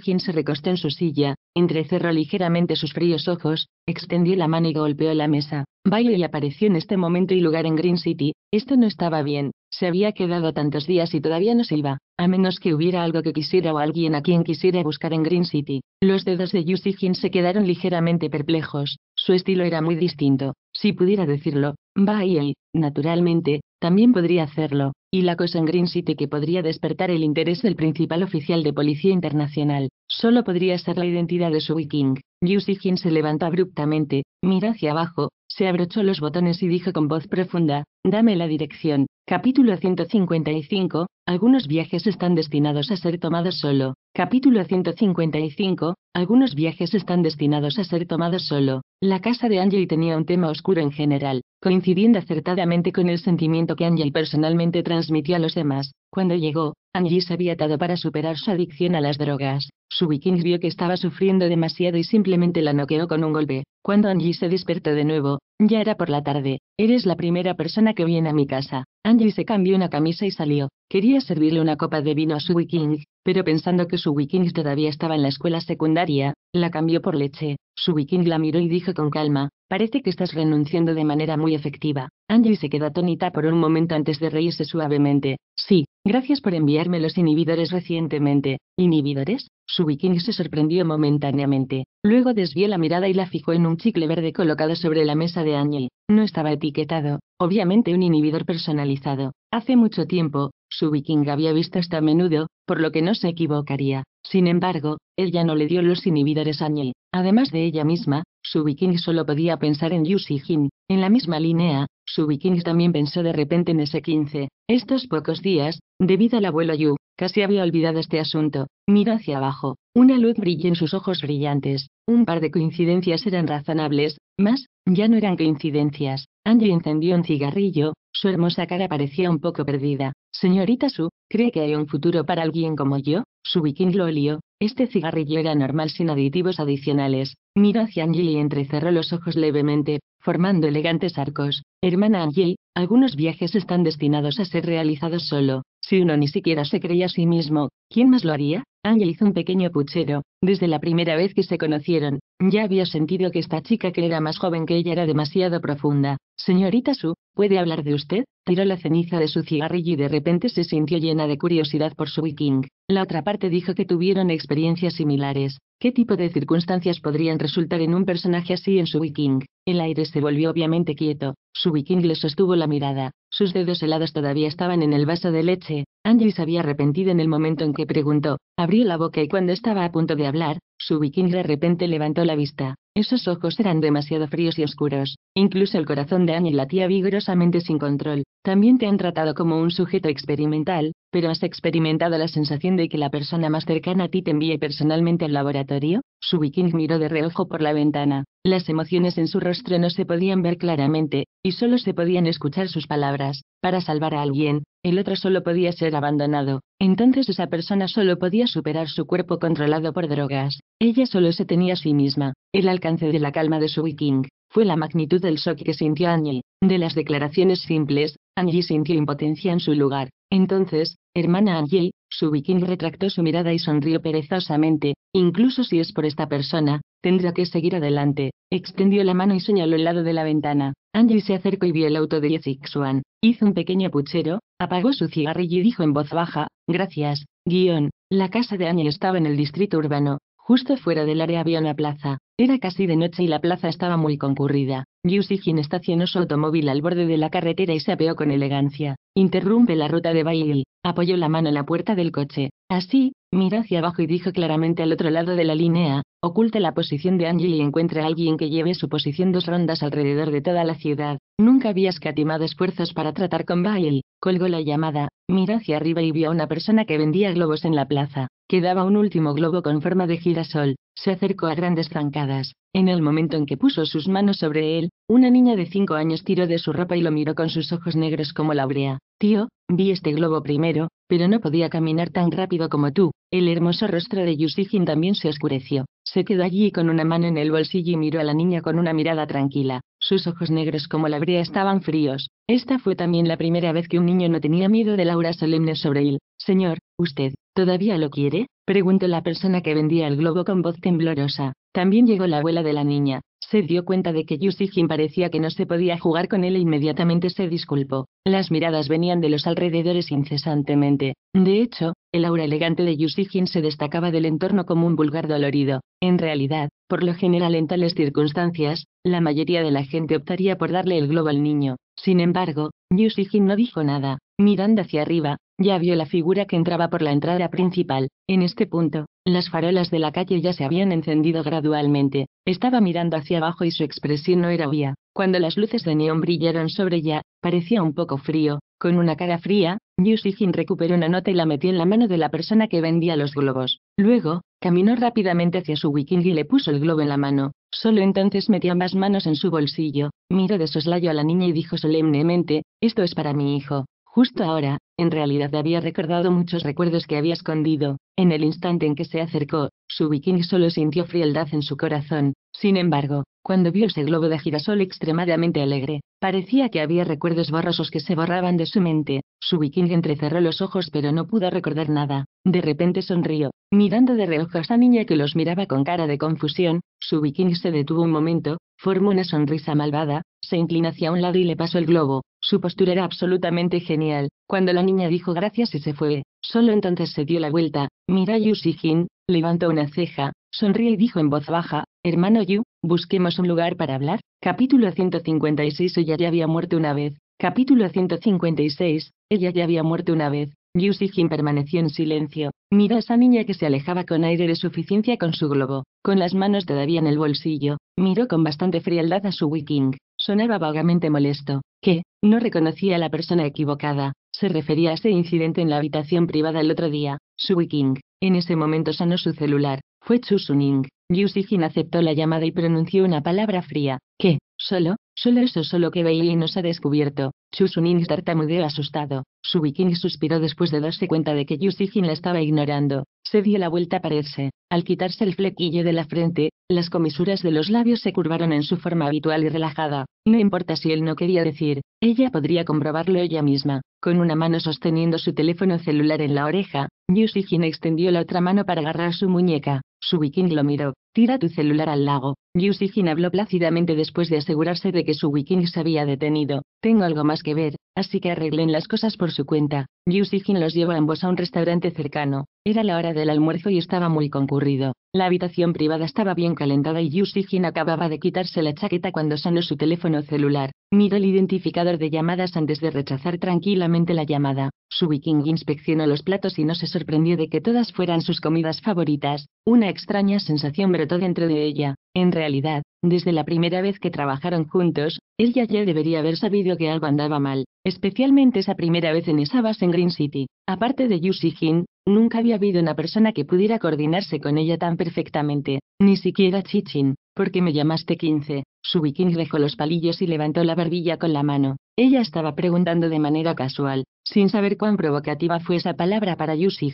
Jin se recostó en su silla, entrecerró ligeramente sus fríos ojos, extendió la mano y golpeó la mesa. Bailey apareció en este momento y lugar en Green City. Esto no estaba bien, se había quedado tantos días y todavía no se iba, a menos que hubiera algo que quisiera o alguien a quien quisiera buscar en Green City. Los dedos de Yushijin se quedaron ligeramente perplejos. Su estilo era muy distinto, si pudiera decirlo. Bailey, naturalmente, también podría hacerlo, y la cosa en Green City que podría despertar el interés del principal oficial de policía internacional, solo podría ser la identidad de su viking. Xijin se levantó abruptamente, miró hacia abajo, se abrochó los botones y dijo con voz profunda, dame la dirección. Capítulo 155, algunos viajes están destinados a ser tomados solo. Capítulo 155. Algunos viajes están destinados a ser tomados solo. La casa de Angie tenía un tema oscuro en general, coincidiendo acertadamente con el sentimiento que Angie personalmente transmitió a los demás. Cuando llegó, Angie se había atado para superar su adicción a las drogas. Su viking vio que estaba sufriendo demasiado y simplemente la noqueó con un golpe. Cuando Angie se despertó de nuevo, ya era por la tarde, eres la primera persona que viene a mi casa. Angie se cambió una camisa y salió. Quería servirle una copa de vino a su viking pero pensando que su Wiking todavía estaba en la escuela secundaria, la cambió por leche. Su Wiking la miró y dijo con calma, parece que estás renunciando de manera muy efectiva. Angie se quedó atónita por un momento antes de reírse suavemente. Sí, gracias por enviarme los inhibidores recientemente. ¿Inhibidores? Su Wiking se sorprendió momentáneamente. Luego desvió la mirada y la fijó en un chicle verde colocado sobre la mesa de Angie. No estaba etiquetado, obviamente un inhibidor personalizado. Hace mucho tiempo, su viking había visto hasta este a menudo, por lo que no se equivocaría. Sin embargo, ella no le dio los inhibidores a Además de ella misma, su viking solo podía pensar en Yu Jin. En la misma línea, su viking también pensó de repente en ese 15 Estos pocos días, debido al abuelo Yu, Casi había olvidado este asunto. Miró hacia abajo. Una luz brilla en sus ojos brillantes. Un par de coincidencias eran razonables, más, ya no eran coincidencias. Angie encendió un cigarrillo, su hermosa cara parecía un poco perdida. Señorita Su, ¿cree que hay un futuro para alguien como yo? Su viking lo olió. Este cigarrillo era normal sin aditivos adicionales. Miró hacia Angie y entrecerró los ojos levemente, formando elegantes arcos. Hermana Angie, algunos viajes están destinados a ser realizados solo. Si uno ni siquiera se creía a sí mismo, ¿quién más lo haría? Ángel hizo un pequeño puchero. Desde la primera vez que se conocieron, ya había sentido que esta chica que era más joven que ella era demasiado profunda, Señorita Su, ¿puede hablar de usted? Tiró la ceniza de su cigarrillo y de repente se sintió llena de curiosidad por su viking. La otra parte dijo que tuvieron experiencias similares. ¿Qué tipo de circunstancias podrían resultar en un personaje así en su viking? El aire se volvió obviamente quieto. Su viking le sostuvo la mirada. Sus dedos helados todavía estaban en el vaso de leche. Angie se había arrepentido en el momento en que preguntó. Abrió la boca y cuando estaba a punto de hablar, su vikinga de repente levantó la vista. Esos ojos eran demasiado fríos y oscuros. Incluso el corazón de Annie latía vigorosamente sin control. También te han tratado como un sujeto experimental, ¿Pero has experimentado la sensación de que la persona más cercana a ti te envíe personalmente al laboratorio? Su viking miró de reojo por la ventana. Las emociones en su rostro no se podían ver claramente, y solo se podían escuchar sus palabras. Para salvar a alguien, el otro solo podía ser abandonado. Entonces esa persona solo podía superar su cuerpo controlado por drogas. Ella solo se tenía a sí misma. El alcance de la calma de su viking fue la magnitud del shock que sintió Angie. De las declaraciones simples, Angie sintió impotencia en su lugar. Entonces, hermana Angie, su viking retractó su mirada y sonrió perezosamente, incluso si es por esta persona, tendrá que seguir adelante. Extendió la mano y señaló el lado de la ventana. Angie se acercó y vio el auto de Jessic Swan. Hizo un pequeño puchero, apagó su cigarrillo y dijo en voz baja, gracias, guión. La casa de Angie estaba en el distrito urbano, Justo fuera del área había una plaza. Era casi de noche y la plaza estaba muy concurrida. Yu estacionó su automóvil al borde de la carretera y se apeó con elegancia. Interrumpe la ruta de Bail. Apoyó la mano en la puerta del coche. Así, miró hacia abajo y dijo claramente al otro lado de la línea, Oculta la posición de Angie y encuentre a alguien que lleve su posición dos rondas alrededor de toda la ciudad. Nunca había escatimado esfuerzos para tratar con Bail. Colgó la llamada, miró hacia arriba y vio a una persona que vendía globos en la plaza. Quedaba un último globo con forma de girasol. Se acercó a grandes zancadas. En el momento en que puso sus manos sobre él, una niña de cinco años tiró de su ropa y lo miró con sus ojos negros como la urea. Tío, vi este globo primero, pero no podía caminar tan rápido como tú. El hermoso rostro de Yusijin también se oscureció. Se quedó allí con una mano en el bolsillo y miró a la niña con una mirada tranquila. Sus ojos negros como la brea estaban fríos. Esta fue también la primera vez que un niño no tenía miedo la aura solemne sobre él. Señor, ¿usted todavía lo quiere? preguntó la persona que vendía el globo con voz temblorosa. También llegó la abuela de la niña. Se dio cuenta de que Yusijin parecía que no se podía jugar con él e inmediatamente se disculpó. Las miradas venían de los alrededores incesantemente. De hecho, el aura elegante de Yusijin se destacaba del entorno como un vulgar dolorido. En realidad, por lo general en tales circunstancias, la mayoría de la gente optaría por darle el globo al niño. Sin embargo, Yusijin no dijo nada. Mirando hacia arriba, ya vio la figura que entraba por la entrada principal. En este punto, las farolas de la calle ya se habían encendido gradualmente. Estaba mirando hacia abajo y su expresión no era obvia. Cuando las luces de neón brillaron sobre ella, parecía un poco frío. Con una cara fría, Yu recuperó una nota y la metió en la mano de la persona que vendía los globos. Luego, caminó rápidamente hacia su wiking y le puso el globo en la mano. Solo entonces metió ambas manos en su bolsillo, miró de soslayo a la niña y dijo solemnemente, esto es para mi hijo. Justo ahora, en realidad había recordado muchos recuerdos que había escondido, en el instante en que se acercó, su viking solo sintió frialdad en su corazón, sin embargo, cuando vio ese globo de girasol extremadamente alegre, parecía que había recuerdos borrosos que se borraban de su mente, su viking entrecerró los ojos pero no pudo recordar nada, de repente sonrió, mirando de reojo a esa niña que los miraba con cara de confusión, su viking se detuvo un momento, formó una sonrisa malvada, se inclinó hacia un lado y le pasó el globo, su postura era absolutamente genial. Cuando la niña dijo gracias y se fue, solo entonces se dio la vuelta. Mira Yu Shijin, levantó una ceja, sonrió y dijo en voz baja, hermano Yu, busquemos un lugar para hablar. Capítulo 156 Ella ya había muerto una vez. Capítulo 156 Ella ya había muerto una vez. Yu Shijin permaneció en silencio. miró a esa niña que se alejaba con aire de suficiencia con su globo, con las manos todavía en el bolsillo. Miró con bastante frialdad a su Wiking. Sonaba vagamente molesto, que, no reconocía a la persona equivocada, se refería a ese incidente en la habitación privada el otro día, su viking, en ese momento sanó su celular, fue Chusuning, Yu aceptó la llamada y pronunció una palabra fría, que, solo, solo eso solo que veía y nos ha descubierto, Chusuning tartamudeó asustado, su viking suspiró después de darse cuenta de que Yu la estaba ignorando, se dio la vuelta para irse, al quitarse el flequillo de la frente, las comisuras de los labios se curvaron en su forma habitual y relajada. No importa si él no quería decir, ella podría comprobarlo ella misma. Con una mano sosteniendo su teléfono celular en la oreja, Yu extendió la otra mano para agarrar su muñeca. Su viking lo miró. Tira tu celular al lago. Yu habló plácidamente después de asegurarse de que su wiking se había detenido. Tengo algo más que ver, así que arreglen las cosas por su cuenta. Yu los llevó a ambos a un restaurante cercano. Era la hora del almuerzo y estaba muy concurrido. La habitación privada estaba bien calentada y Yu acababa de quitarse la chaqueta cuando sonó su teléfono celular. Miró el identificador de llamadas antes de rechazar tranquilamente la llamada. Su wiking inspeccionó los platos y no se sorprendió de que todas fueran sus comidas favoritas. Una extraña sensación dentro de ella. En realidad, desde la primera vez que trabajaron juntos, ella ya debería haber sabido que algo andaba mal, especialmente esa primera vez en esa base en Green City. Aparte de Yusi Jin, nunca había habido una persona que pudiera coordinarse con ella tan perfectamente, ni siquiera Chichin, porque me llamaste 15. Su viking dejó los palillos y levantó la barbilla con la mano. Ella estaba preguntando de manera casual, sin saber cuán provocativa fue esa palabra para Yusi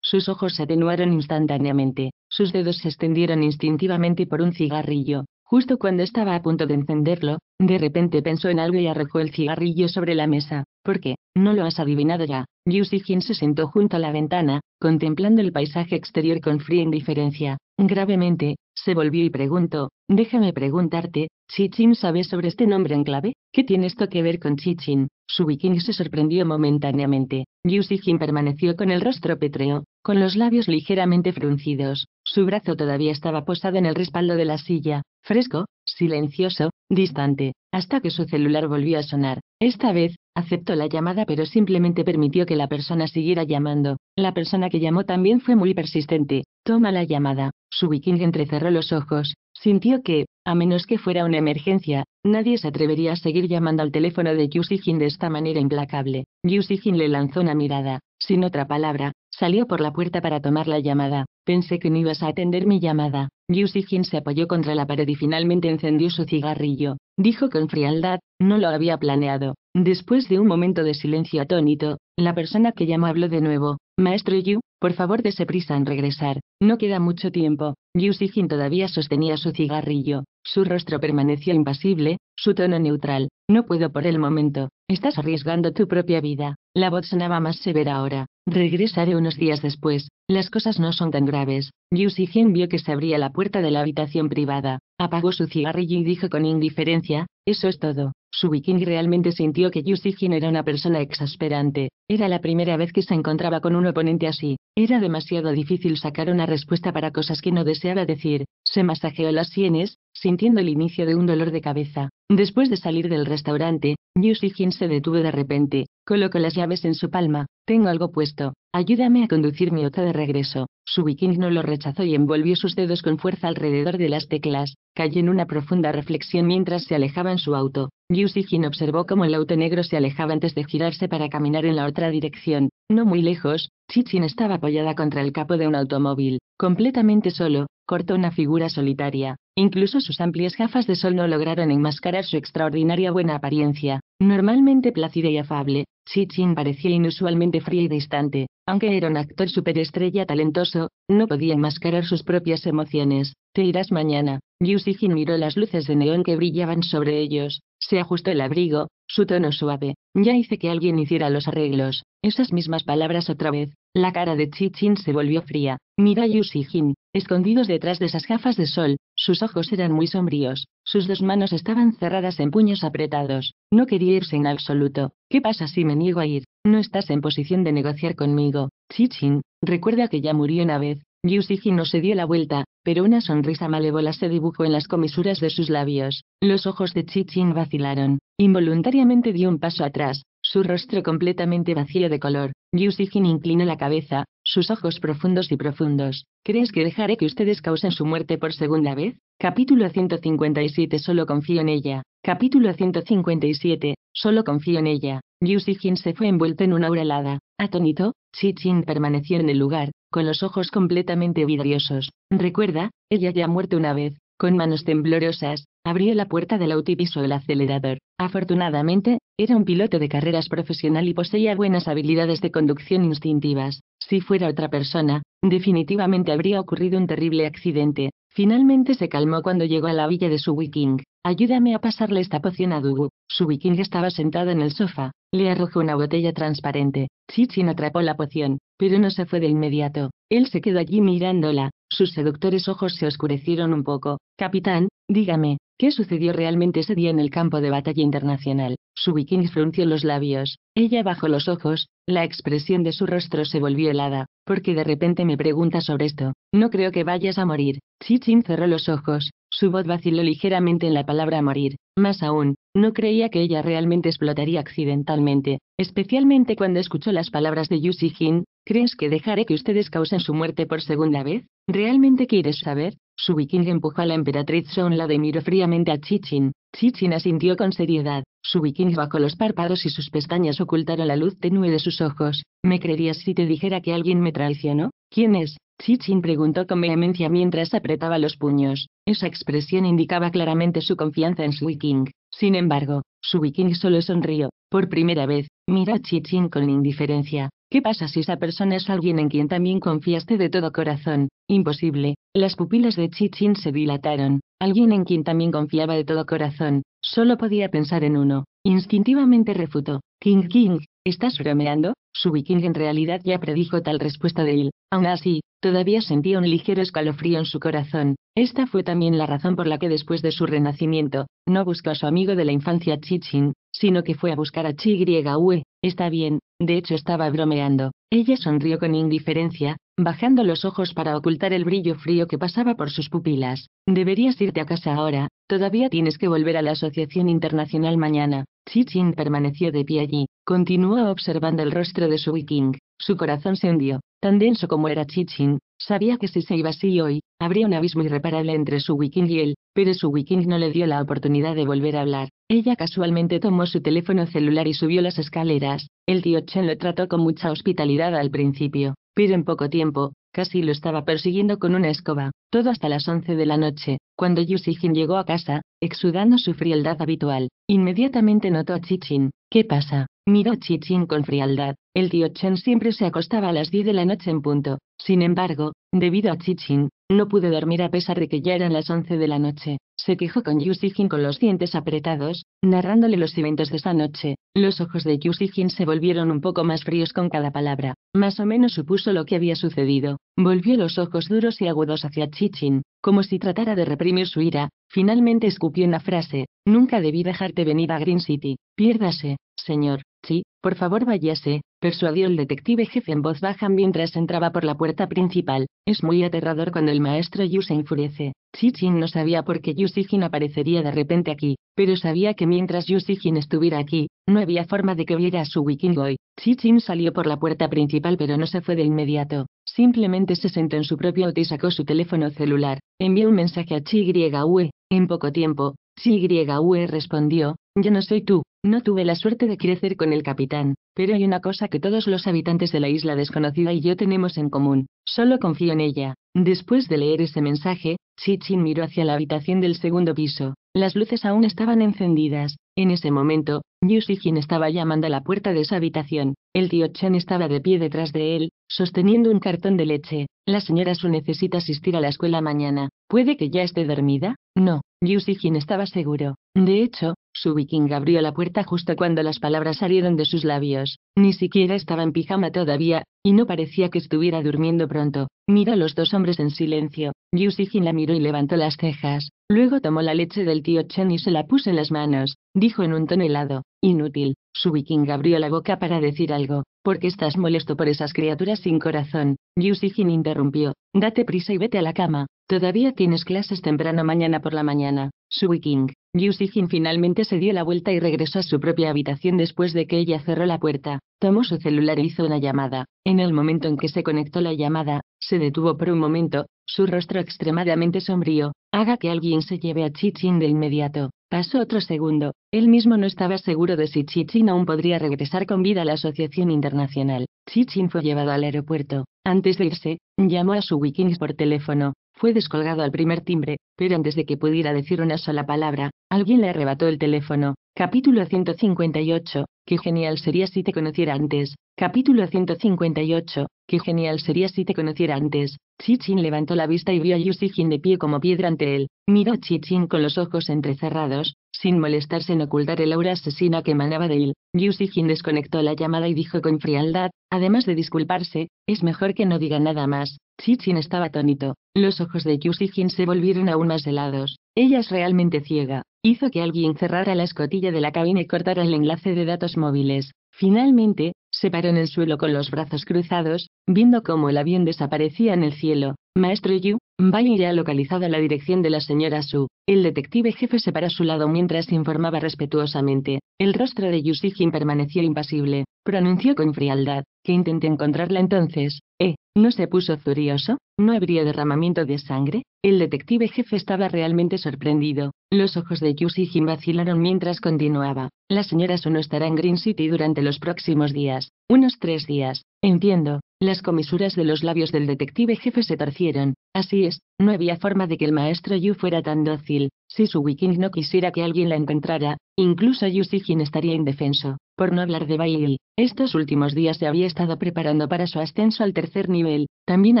sus ojos se atenuaron instantáneamente, sus dedos se extendieron instintivamente por un cigarrillo. Justo cuando estaba a punto de encenderlo, de repente pensó en algo y arrojó el cigarrillo sobre la mesa. ¿Por qué? No lo has adivinado ya. Xijin se sentó junto a la ventana, contemplando el paisaje exterior con fría indiferencia. Gravemente, se volvió y preguntó, déjame preguntarte, ¿Chichin sabe sobre este nombre en clave? ¿Qué tiene esto que ver con Chichin? Su viking se sorprendió momentáneamente. Xijin permaneció con el rostro petreo, con los labios ligeramente fruncidos, su brazo todavía estaba posado en el respaldo de la silla, fresco, silencioso, distante, hasta que su celular volvió a sonar. Esta vez, aceptó la llamada pero simplemente permitió que la persona siguiera llamando. La persona que llamó también fue muy persistente. Toma la llamada. Su viking entrecerró los ojos. Sintió que, a menos que fuera una emergencia, nadie se atrevería a seguir llamando al teléfono de Yusijin de esta manera implacable. Yusijin le lanzó una mirada, sin otra palabra, Salió por la puerta para tomar la llamada. Pensé que no ibas a atender mi llamada. Liu Sijin se apoyó contra la pared y finalmente encendió su cigarrillo. Dijo con frialdad, no lo había planeado. Después de un momento de silencio atónito, la persona que llamó habló de nuevo. Maestro Yu, por favor dese prisa en regresar. No queda mucho tiempo. Liu Sijin todavía sostenía su cigarrillo. Su rostro permaneció impasible, su tono neutral. No puedo por el momento. Estás arriesgando tu propia vida. La voz sonaba más severa ahora. Regresaré unos días después. Las cosas no son tan graves. Yu vio que se abría la puerta de la habitación privada, apagó su cigarrillo y dijo con indiferencia, eso es todo. Su viking realmente sintió que Yu era una persona exasperante. Era la primera vez que se encontraba con un oponente así. Era demasiado difícil sacar una respuesta para cosas que no deseaba decir. Se masajeó las sienes, sintiendo el inicio de un dolor de cabeza. Después de salir del restaurante, Yu se detuvo de repente, colocó las llaves en su palma, tengo algo puesto. Ayúdame a conducir mi auto de regreso. Su viking no lo rechazó y envolvió sus dedos con fuerza alrededor de las teclas. Cayó en una profunda reflexión mientras se alejaba en su auto. Yu observó cómo el auto negro se alejaba antes de girarse para caminar en la otra dirección. No muy lejos, Chichin estaba apoyada contra el capo de un automóvil, completamente solo, cortó una figura solitaria. Incluso sus amplias gafas de sol no lograron enmascarar su extraordinaria buena apariencia. Normalmente plácida y afable, Chichin parecía inusualmente fría y distante. Aunque era un actor superestrella talentoso, no podía enmascarar sus propias emociones. Te irás mañana. Yu miró las luces de neón que brillaban sobre ellos, se ajustó el abrigo, su tono suave, ya hice que alguien hiciera los arreglos. Esas mismas palabras otra vez. La cara de Chi-Chin se volvió fría. Mira yu y Jin, escondidos detrás de esas gafas de sol, sus ojos eran muy sombríos. Sus dos manos estaban cerradas en puños apretados. No quería irse en absoluto. ¿Qué pasa si me niego a ir? No estás en posición de negociar conmigo. Chichin, recuerda que ya murió una vez. Jin no se dio la vuelta, pero una sonrisa malévola se dibujó en las comisuras de sus labios. Los ojos de Chichin vacilaron. Involuntariamente dio un paso atrás, su rostro completamente vacío de color. Yu Xijin inclinó la cabeza, sus ojos profundos y profundos. ¿Crees que dejaré que ustedes causen su muerte por segunda vez? Capítulo 157 Solo confío en ella. Capítulo 157 Solo confío en ella. Yu Xijin se fue envuelto en una aura helada. Atónito, Chi permaneció en el lugar, con los ojos completamente vidriosos. Recuerda, ella ya ha muerto una vez. Con manos temblorosas, abrió la puerta del auto y el acelerador. Afortunadamente, era un piloto de carreras profesional y poseía buenas habilidades de conducción instintivas. Si fuera otra persona, definitivamente habría ocurrido un terrible accidente. Finalmente se calmó cuando llegó a la villa de su wiking. Ayúdame a pasarle esta poción a Dugu. Su Viking estaba sentado en el sofá. Le arrojó una botella transparente. Chichin atrapó la poción. Pero no se fue de inmediato. Él se quedó allí mirándola. Sus seductores ojos se oscurecieron un poco. Capitán, dígame, ¿qué sucedió realmente ese día en el campo de batalla internacional? Su viking frunció los labios. Ella bajó los ojos. La expresión de su rostro se volvió helada. Porque de repente me pregunta sobre esto. No creo que vayas a morir. Chichin cerró los ojos. Su voz vaciló ligeramente en la palabra morir. Más aún, no creía que ella realmente explotaría accidentalmente, especialmente cuando escuchó las palabras de Yu Jin, ¿Crees que dejaré que ustedes causen su muerte por segunda vez? ¿Realmente quieres saber? Su viking empujó a la emperatriz y miró fríamente a Chichin. Chichin asintió con seriedad. Su viking bajó los párpados y sus pestañas ocultaron la luz tenue de sus ojos. ¿Me creerías si te dijera que alguien me traicionó? ¿Quién es? Chichin preguntó con vehemencia mientras apretaba los puños. Esa expresión indicaba claramente su confianza en su viking. Sin embargo, su viking solo sonrió. Por primera vez, miró a Chichin con indiferencia. ¿Qué pasa si esa persona es alguien en quien también confiaste de todo corazón? Imposible. Las pupilas de Chichin se dilataron. Alguien en quien también confiaba de todo corazón. Solo podía pensar en uno. Instintivamente refutó. King King, ¿estás bromeando? Su viking en realidad ya predijo tal respuesta de él. Aún así, todavía sentía un ligero escalofrío en su corazón. Esta fue también la razón por la que después de su renacimiento, no buscó a su amigo de la infancia Chichin, sino que fue a buscar a Chi yue Está bien, de hecho estaba bromeando. Ella sonrió con indiferencia, bajando los ojos para ocultar el brillo frío que pasaba por sus pupilas. Deberías irte a casa ahora, todavía tienes que volver a la Asociación Internacional mañana. Chi Chin permaneció de pie allí, continuó observando el rostro de su Wiking, Su corazón se hundió, tan denso como era Chi Chin, Sabía que si se iba así hoy, habría un abismo irreparable entre su wiking y él, pero su wiking no le dio la oportunidad de volver a hablar. Ella casualmente tomó su teléfono celular y subió las escaleras. El tío Chen lo trató con mucha hospitalidad al principio, pero en poco tiempo, casi lo estaba persiguiendo con una escoba. Todo hasta las 11 de la noche, cuando Yu llegó a casa, exudando su frialdad habitual. Inmediatamente notó a Chichin. ¿Qué pasa? Miró a Chichin con frialdad. El tío Chen siempre se acostaba a las 10 de la noche en punto. Sin embargo, debido a Chichin, no pude dormir a pesar de que ya eran las 11 de la noche, se quejó con Yusijin con los dientes apretados, narrándole los eventos de esa noche. Los ojos de Yusijin se volvieron un poco más fríos con cada palabra, más o menos supuso lo que había sucedido. Volvió los ojos duros y agudos hacia Chichin, como si tratara de reprimir su ira, finalmente escupió una frase, nunca debí dejarte venir a Green City, piérdase, señor, Sí, por favor váyase, persuadió el detective jefe en voz baja mientras entraba por la puerta principal. Es muy aterrador cuando el maestro Yu se enfurece. Chi-Chin no sabía por qué Yu Sijin aparecería de repente aquí, pero sabía que mientras Yu Sijin estuviera aquí, no había forma de que viera a su Wikingoy. Chi-Chin salió por la puerta principal pero no se fue de inmediato. Simplemente se sentó en su propio auto y sacó su teléfono celular. Envió un mensaje a chi yue En poco tiempo, chi yue respondió, yo no soy tú, no tuve la suerte de crecer con el capitán, pero hay una cosa que todos los habitantes de la isla desconocida y yo tenemos en común, solo confío en ella. Después de leer ese mensaje, Chichin miró hacia la habitación del segundo piso. Las luces aún estaban encendidas. En ese momento, quien estaba llamando a la puerta de esa habitación. El tío Chen estaba de pie detrás de él, sosteniendo un cartón de leche. La señora Su necesita asistir a la escuela mañana. ¿Puede que ya esté dormida? No, quien estaba seguro. De hecho, su viking abrió la puerta justo cuando las palabras salieron de sus labios. Ni siquiera estaba en pijama todavía, y no parecía que estuviera durmiendo pronto. Miró a los dos hombres en silencio. Yusijin la miró y levantó las cejas. Luego tomó la leche del tío Chen y se la puso en las manos, dijo en un tono helado. Inútil. Su viking abrió la boca para decir algo. ¿Por qué estás molesto por esas criaturas sin corazón? Yu Xijin interrumpió. Date prisa y vete a la cama. Todavía tienes clases temprano mañana por la mañana. Su viking. Yu Xijin finalmente se dio la vuelta y regresó a su propia habitación después de que ella cerró la puerta. Tomó su celular e hizo una llamada. En el momento en que se conectó la llamada, se detuvo por un momento, su rostro extremadamente sombrío, haga que alguien se lleve a Chichin de inmediato. Pasó otro segundo, él mismo no estaba seguro de si Chichin aún podría regresar con vida a la Asociación Internacional. Chichin fue llevado al aeropuerto. Antes de irse, llamó a su Wikings por teléfono. Fue descolgado al primer timbre, pero antes de que pudiera decir una sola palabra, alguien le arrebató el teléfono. Capítulo 158. Qué genial sería si te conociera antes. Capítulo 158. Qué genial sería si te conociera antes. Chichin levantó la vista y vio a Yusijin de pie como piedra ante él. Miró a Chichin con los ojos entrecerrados, sin molestarse en ocultar el aura asesina que emanaba de él. Yusijin desconectó la llamada y dijo con frialdad, además de disculparse, es mejor que no diga nada más. Chichin estaba atónito. Los ojos de Yusijin se volvieron aún más helados. Ella es realmente ciega. Hizo que alguien cerrara la escotilla de la cabina y cortara el enlace de datos móviles. Finalmente, se paró en el suelo con los brazos cruzados, viendo cómo el avión desaparecía en el cielo. Maestro Yu, vaya ya localizada la dirección de la señora Su. El detective jefe se paró a su lado mientras informaba respetuosamente. El rostro de Yu Sijin permaneció impasible. Pronunció con frialdad, que intenté encontrarla entonces. Eh, ¿No se puso furioso? ¿No habría derramamiento de sangre? El detective jefe estaba realmente sorprendido. Los ojos de Yusi Jim vacilaron mientras continuaba. La señora solo estará en Green City durante los próximos días. Unos tres días. Entiendo. Las comisuras de los labios del detective jefe se torcieron, así es, no había forma de que el maestro Yu fuera tan dócil, si su Wiking no quisiera que alguien la encontrara, incluso Yu Sijin estaría indefenso, por no hablar de Bail, Estos últimos días se había estado preparando para su ascenso al tercer nivel, también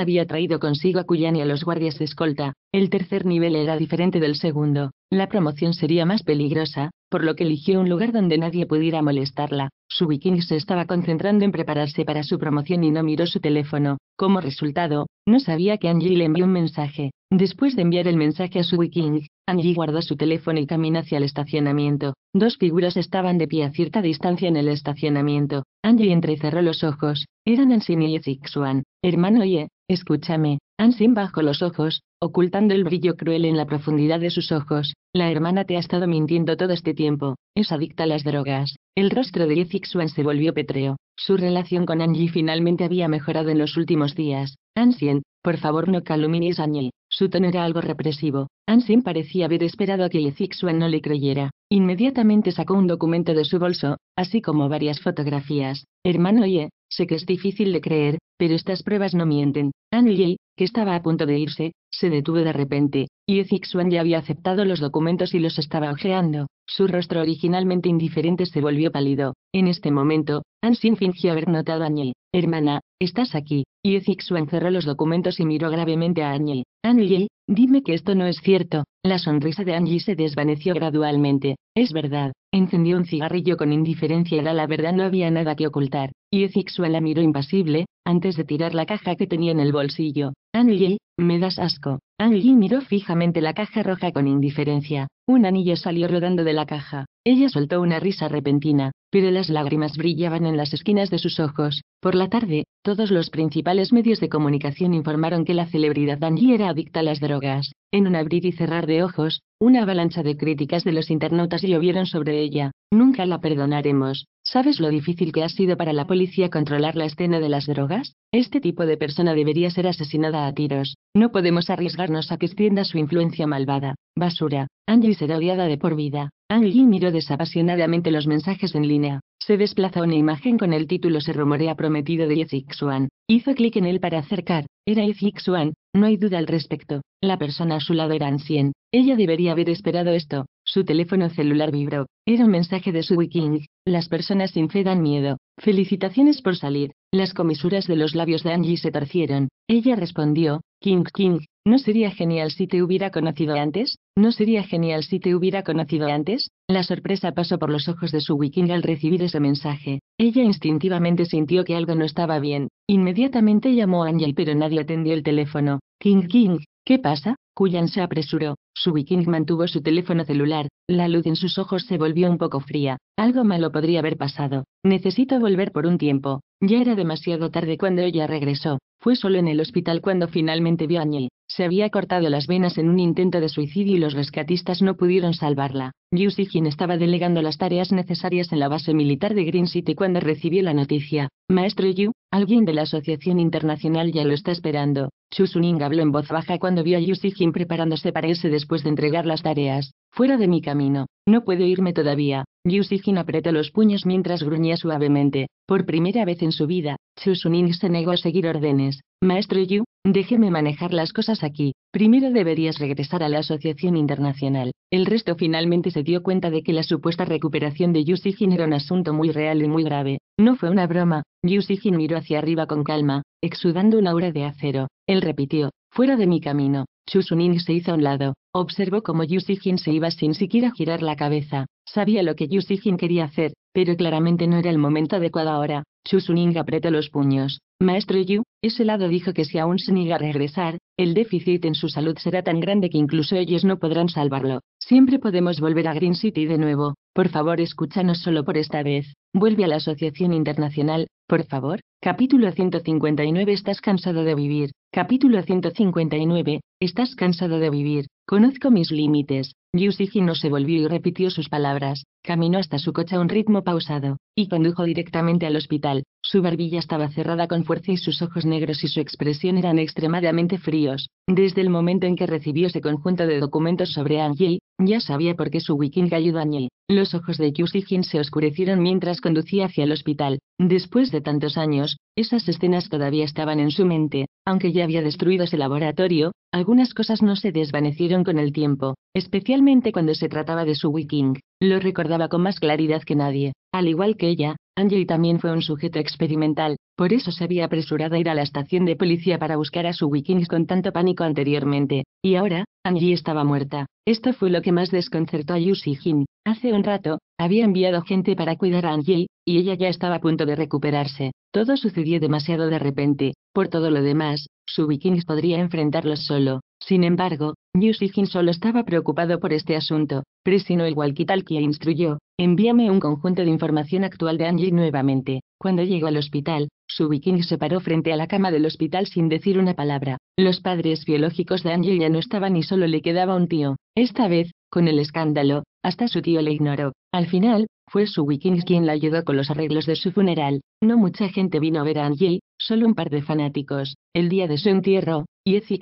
había traído consigo a Kuyan y a los guardias de escolta, el tercer nivel era diferente del segundo, la promoción sería más peligrosa, por lo que eligió un lugar donde nadie pudiera molestarla. Su viking se estaba concentrando en prepararse para su promoción y no miró su teléfono. Como resultado, no sabía que Angie le envió un mensaje. Después de enviar el mensaje a su viking, Angie guardó su teléfono y caminó hacia el estacionamiento. Dos figuras estaban de pie a cierta distancia en el estacionamiento. Angie entrecerró los ojos. Eran Ansini y Zixuan. Hermano Ye, escúchame, Ansin bajó los ojos, ocultando el brillo cruel en la profundidad de sus ojos. La hermana te ha estado mintiendo todo este tiempo. Es adicta a las drogas. El rostro de Yezik se volvió petreo. Su relación con Anji finalmente había mejorado en los últimos días. Ansien, por favor no calumnies a Anji. Su tono era algo represivo. Ansien parecía haber esperado a que Yezik no le creyera. Inmediatamente sacó un documento de su bolso, así como varias fotografías. Hermano Ye, Sé que es difícil de creer, pero estas pruebas no mienten. Annie, que estaba a punto de irse, se detuvo de repente, y Xuan ya había aceptado los documentos y los estaba ojeando. Su rostro originalmente indiferente se volvió pálido. En este momento, Xin fingió haber notado a Annie. Hermana, estás aquí. Y Xuan cerró los documentos y miró gravemente a An Annie, dime que esto no es cierto. La sonrisa de Angie se desvaneció gradualmente. Es verdad, encendió un cigarrillo con indiferencia. Era la verdad, no había nada que ocultar. Y Ezixua la miró impasible, antes de tirar la caja que tenía en el bolsillo. Angie, me das asco. Angie miró fijamente la caja roja con indiferencia. Un anillo salió rodando de la caja. Ella soltó una risa repentina pero las lágrimas brillaban en las esquinas de sus ojos. Por la tarde, todos los principales medios de comunicación informaron que la celebridad Angie era adicta a las drogas. En un abrir y cerrar de ojos, una avalancha de críticas de los internautas llovieron sobre ella. Nunca la perdonaremos. ¿Sabes lo difícil que ha sido para la policía controlar la escena de las drogas? Este tipo de persona debería ser asesinada a tiros. No podemos arriesgarnos a que extienda su influencia malvada. Basura. Angie será odiada de por vida. Angie miró desapasionadamente los mensajes en línea. Se desplazó una imagen con el título Se rumorea prometido de Yezik Xuan. Hizo clic en él para acercar. Era Yezik Xuan, no hay duda al respecto. La persona a su lado era Ancien. Ella debería haber esperado esto. Su teléfono celular vibró. Era un mensaje de su Wiking. Las personas sin fe dan miedo. Felicitaciones por salir. Las comisuras de los labios de Angie se torcieron. Ella respondió, King King, ¿no sería genial si te hubiera conocido antes? ¿No sería genial si te hubiera conocido antes? La sorpresa pasó por los ojos de su wiking al recibir ese mensaje. Ella instintivamente sintió que algo no estaba bien. Inmediatamente llamó a Angel pero nadie atendió el teléfono. King King, ¿qué pasa? Cullen se apresuró, su viking mantuvo su teléfono celular, la luz en sus ojos se volvió un poco fría, algo malo podría haber pasado, necesito volver por un tiempo, ya era demasiado tarde cuando ella regresó, fue solo en el hospital cuando finalmente vio a Neil, se había cortado las venas en un intento de suicidio y los rescatistas no pudieron salvarla, Yu quien estaba delegando las tareas necesarias en la base militar de Green City cuando recibió la noticia, maestro Yu, alguien de la Asociación Internacional ya lo está esperando, Chusuning habló en voz baja cuando vio a Yusijin preparándose para irse después de entregar las tareas. Fuera de mi camino, no puedo irme todavía, Yusijin apretó los puños mientras gruñía suavemente. Por primera vez en su vida, Chusunin se negó a seguir órdenes. Maestro Yu, déjeme manejar las cosas aquí. Primero deberías regresar a la Asociación Internacional. El resto finalmente se dio cuenta de que la supuesta recuperación de Yusijin era un asunto muy real y muy grave. No fue una broma. Yusijin miró hacia arriba con calma, exudando una aura de acero. Él repitió, fuera de mi camino. Suning se hizo a un lado, observó cómo Sijin se iba sin siquiera girar la cabeza. Sabía lo que Yu Sijin quería hacer, pero claramente no era el momento adecuado ahora. Suning apretó los puños. Maestro Yu, ese lado dijo que si aún se niega a regresar, el déficit en su salud será tan grande que incluso ellos no podrán salvarlo. Siempre podemos volver a Green City de nuevo. Por favor, escúchanos solo por esta vez. Vuelve a la Asociación Internacional, por favor. Capítulo 159 Estás cansado de vivir. Capítulo 159 Estás cansado de vivir. Conozco mis límites. yusiki no se volvió y repitió sus palabras. Caminó hasta su coche a un ritmo pausado, y condujo directamente al hospital. Su barbilla estaba cerrada con fuerza y sus ojos negros y su expresión eran extremadamente fríos. Desde el momento en que recibió ese conjunto de documentos sobre Angie, ya sabía por qué su wiking ayudó a Angie. Los ojos de Jin se oscurecieron mientras conducía hacia el hospital. Después de tantos años, esas escenas todavía estaban en su mente. Aunque ya había destruido ese laboratorio, algunas cosas no se desvanecieron con el tiempo, especialmente cuando se trataba de su wiking. Lo recordaba con más claridad que nadie. Al igual que ella, Angie también fue un sujeto experimental, por eso se había apresurado a ir a la estación de policía para buscar a su con tanto pánico anteriormente, y ahora, Angie estaba muerta. Esto fue lo que más desconcertó a Yusi Jin. Hace un rato, había enviado gente para cuidar a Angie, y ella ya estaba a punto de recuperarse. Todo sucedió demasiado de repente. Por todo lo demás, su podría enfrentarlos solo. Sin embargo, Yushijin solo estaba preocupado por este asunto, presionó el walkie-talkie instruyó, envíame un conjunto de información actual de Angie nuevamente. Cuando llegó al hospital, su Wiking se paró frente a la cama del hospital sin decir una palabra. Los padres biológicos de Angie ya no estaban y solo le quedaba un tío. Esta vez, con el escándalo, hasta su tío le ignoró. Al final, fue su Wiking quien la ayudó con los arreglos de su funeral. No mucha gente vino a ver a Angie, solo un par de fanáticos. El día de su entierro,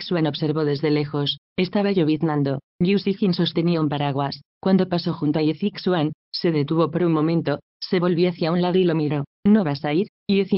Xuan observó desde lejos, estaba lloviznando. Yu Sijin sostenía un paraguas. Cuando pasó junto a Xuan, se detuvo por un momento, se volvió hacia un lado y lo miró. ¿No vas a ir?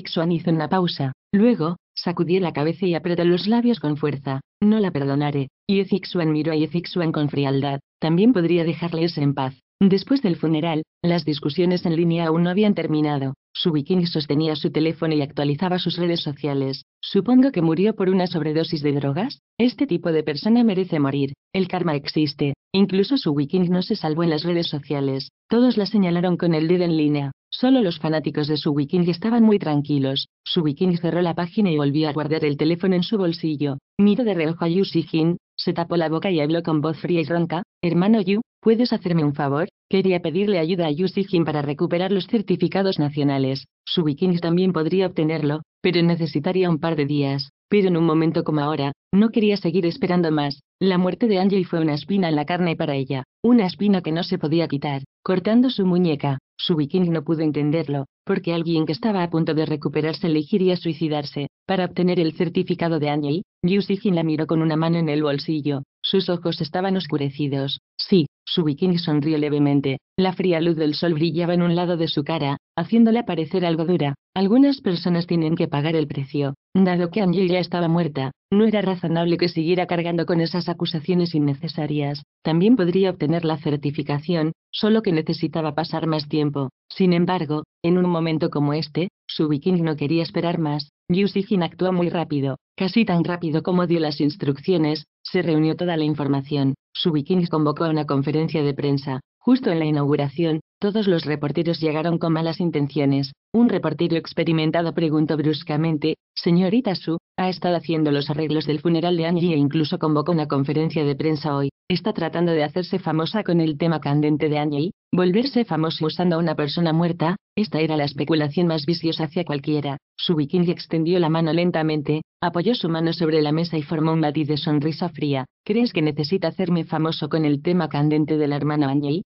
Xuan hizo una pausa. Luego, sacudió la cabeza y apretó los labios con fuerza. No la perdonaré. Xuan miró a Xuan con frialdad. También podría dejarles en paz. Después del funeral, las discusiones en línea aún no habían terminado. Su viking sostenía su teléfono y actualizaba sus redes sociales. Supongo que murió por una sobredosis de drogas. Este tipo de persona merece morir. El karma existe. Incluso su viking no se salvó en las redes sociales. Todos la señalaron con el dedo en línea. Solo los fanáticos de su Wiking estaban muy tranquilos. Su viking cerró la página y volvió a guardar el teléfono en su bolsillo. Miró de reojo a Jin, se tapó la boca y habló con voz fría y ronca, hermano Yu, ¿puedes hacerme un favor? Quería pedirle ayuda a Yu Sijin para recuperar los certificados nacionales. Su bikini también podría obtenerlo, pero necesitaría un par de días. Pero en un momento como ahora, no quería seguir esperando más. La muerte de Angie fue una espina en la carne para ella, una espina que no se podía quitar, cortando su muñeca. Su bikini no pudo entenderlo, porque alguien que estaba a punto de recuperarse elegiría suicidarse. Para obtener el certificado de año Liu Xijin la miró con una mano en el bolsillo. Sus ojos estaban oscurecidos. Sí, su bikini sonrió levemente. La fría luz del sol brillaba en un lado de su cara, haciéndola parecer algo dura. Algunas personas tienen que pagar el precio. Dado que Angel ya estaba muerta, no era razonable que siguiera cargando con esas acusaciones innecesarias. También podría obtener la certificación, solo que necesitaba pasar más tiempo. Sin embargo, en un momento como este, su viking no quería esperar más. Yusijin actuó muy rápido, casi tan rápido como dio las instrucciones, se reunió toda la información. Su viking convocó a una conferencia de prensa. Justo en la inauguración, todos los reporteros llegaron con malas intenciones. Un reportero experimentado preguntó bruscamente, Señorita Su, ha estado haciendo los arreglos del funeral de Angie e incluso convocó una conferencia de prensa hoy. ¿Está tratando de hacerse famosa con el tema candente de Angie? Volverse famoso usando a una persona muerta, esta era la especulación más viciosa hacia cualquiera. Su viking extendió la mano lentamente, apoyó su mano sobre la mesa y formó un matiz de sonrisa fría. ¿Crees que necesita hacerme famoso con el tema candente de la hermana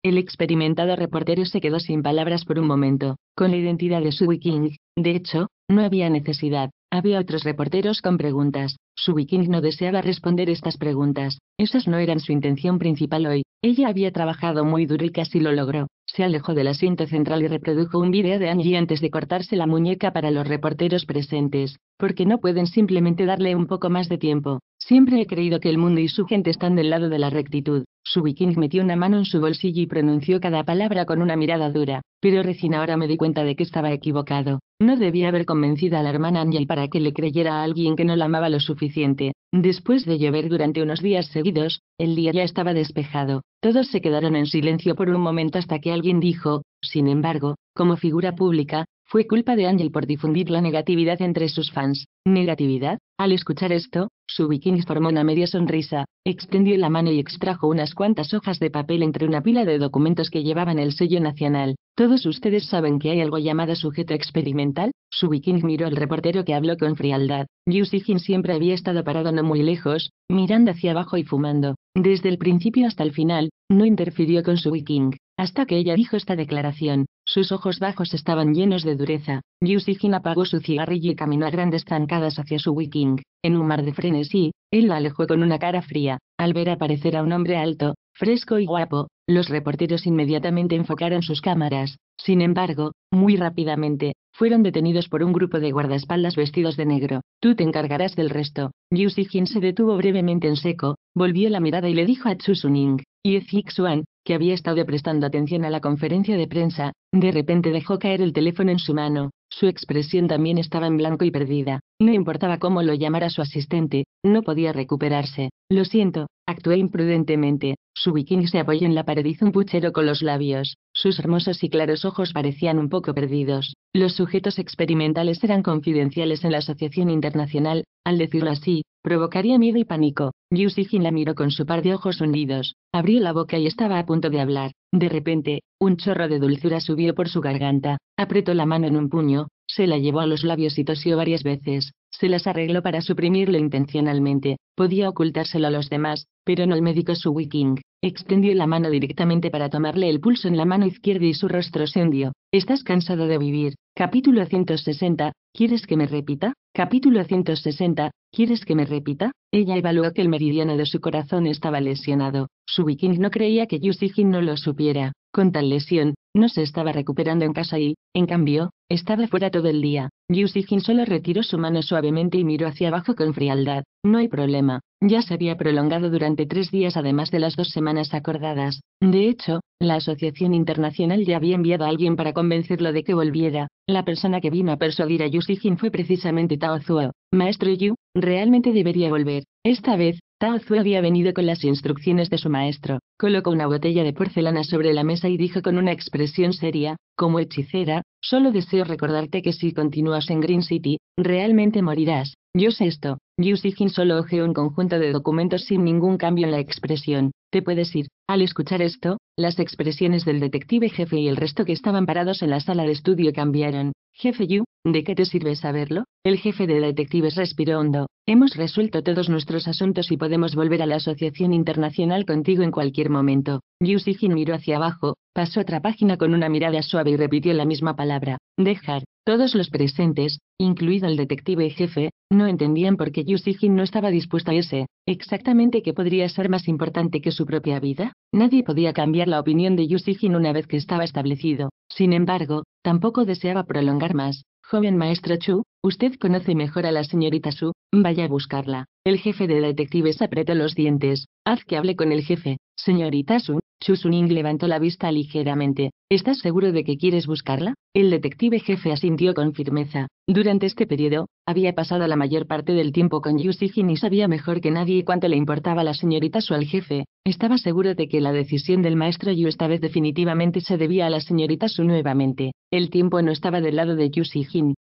El experimentado reportero se quedó sin palabras por un momento. Con la identidad de su viking, de hecho, no había necesidad. Había otros reporteros con preguntas. su viking no deseaba responder estas preguntas, esas no eran su intención principal hoy. Ella había trabajado muy duro y casi lo logró. Se alejó del asiento central y reprodujo un video de Angie antes de cortarse la muñeca para los reporteros presentes, porque no pueden simplemente darle un poco más de tiempo. Siempre he creído que el mundo y su gente están del lado de la rectitud. Su viking metió una mano en su bolsillo y pronunció cada palabra con una mirada dura, pero recién ahora me di cuenta de que estaba equivocado. No debía haber convencido a la hermana Angel para que le creyera a alguien que no la amaba lo suficiente. Después de llover durante unos días seguidos, el día ya estaba despejado. Todos se quedaron en silencio por un momento hasta que alguien dijo, sin embargo, como figura pública, fue culpa de Angel por difundir la negatividad entre sus fans. ¿Negatividad? Al escuchar esto, su viking formó una media sonrisa, extendió la mano y extrajo unas cuantas hojas de papel entre una pila de documentos que llevaban el sello nacional. ¿Todos ustedes saben que hay algo llamado sujeto experimental? Su viking miró al reportero que habló con frialdad. Yusijin siempre había estado parado no muy lejos, mirando hacia abajo y fumando. Desde el principio hasta el final, no interfirió con su viking. Hasta que ella dijo esta declaración, sus ojos bajos estaban llenos de dureza. Yusigin apagó su cigarrillo y caminó a grandes zancadas hacia su wiking. En un mar de frenesí, él la alejó con una cara fría. Al ver aparecer a un hombre alto, fresco y guapo, los reporteros inmediatamente enfocaron sus cámaras. Sin embargo, muy rápidamente, fueron detenidos por un grupo de guardaespaldas vestidos de negro. Tú te encargarás del resto. Sijin se detuvo brevemente en seco, Volvió la mirada y le dijo a Suning, y Xuan, que había estado prestando atención a la conferencia de prensa, de repente dejó caer el teléfono en su mano. Su expresión también estaba en blanco y perdida. No importaba cómo lo llamara su asistente, no podía recuperarse. Lo siento, actué imprudentemente. Su bikini se apoyó en la pared hizo un puchero con los labios. Sus hermosos y claros ojos parecían un poco perdidos. Los sujetos experimentales eran confidenciales en la Asociación Internacional, al decirlo así, provocaría miedo y pánico. Yu la miró con su par de ojos hundidos, abrió la boca y estaba a punto de hablar. De repente, un chorro de dulzura subió por su garganta, apretó la mano en un puño, se la llevó a los labios y tosió varias veces. Se las arregló para suprimirlo intencionalmente, podía ocultárselo a los demás, pero no el médico su Wiking Extendió la mano directamente para tomarle el pulso en la mano izquierda y su rostro se hundió. Estás cansado de vivir. Capítulo 160. ¿Quieres que me repita? Capítulo 160. ¿Quieres que me repita? Ella evaluó que el meridiano de su corazón estaba lesionado. Su viking no creía que Yusijin no lo supiera. Con tal lesión, no se estaba recuperando en casa y, en cambio, estaba fuera todo el día. Yusijin solo retiró su mano suavemente y miró hacia abajo con frialdad. No hay problema. Ya se había prolongado durante tres días además de las dos semanas acordadas. De hecho, la Asociación Internacional ya había enviado a alguien para convencerlo de que volviera. La persona que vino a persuadir a Yusijin fue precisamente Tao Zuo. Maestro Yu, realmente debería volver. Esta vez, Tao había venido con las instrucciones de su maestro, colocó una botella de porcelana sobre la mesa y dijo con una expresión seria, como hechicera, solo deseo recordarte que si continúas en Green City, realmente morirás, yo sé esto. Sijin solo ojeó un conjunto de documentos sin ningún cambio en la expresión. Te puedes ir. Al escuchar esto, las expresiones del detective jefe y el resto que estaban parados en la sala de estudio cambiaron. Jefe Yu, ¿de qué te sirve saberlo? El jefe de detectives respiró hondo. Hemos resuelto todos nuestros asuntos y podemos volver a la Asociación Internacional contigo en cualquier momento. Yu Sijin miró hacia abajo, pasó otra página con una mirada suave y repitió la misma palabra. Dejar. Todos los presentes, incluido el detective jefe, no entendían por qué Sijin no estaba dispuesta a ese, exactamente qué podría ser más importante que su propia vida. Nadie podía cambiar la opinión de Sijin una vez que estaba establecido. Sin embargo, tampoco deseaba prolongar más. Joven maestro Chu, usted conoce mejor a la señorita Su, vaya a buscarla. El jefe de detectives apretó los dientes. Haz que hable con el jefe. Señorita Su, Suning levantó la vista ligeramente. ¿Estás seguro de que quieres buscarla? El detective jefe asintió con firmeza. Durante este periodo, había pasado la mayor parte del tiempo con Yu Sijin y sabía mejor que nadie cuánto le importaba la señorita su al jefe. Estaba seguro de que la decisión del maestro Yu esta vez definitivamente se debía a la señorita Su nuevamente. El tiempo no estaba del lado de Yu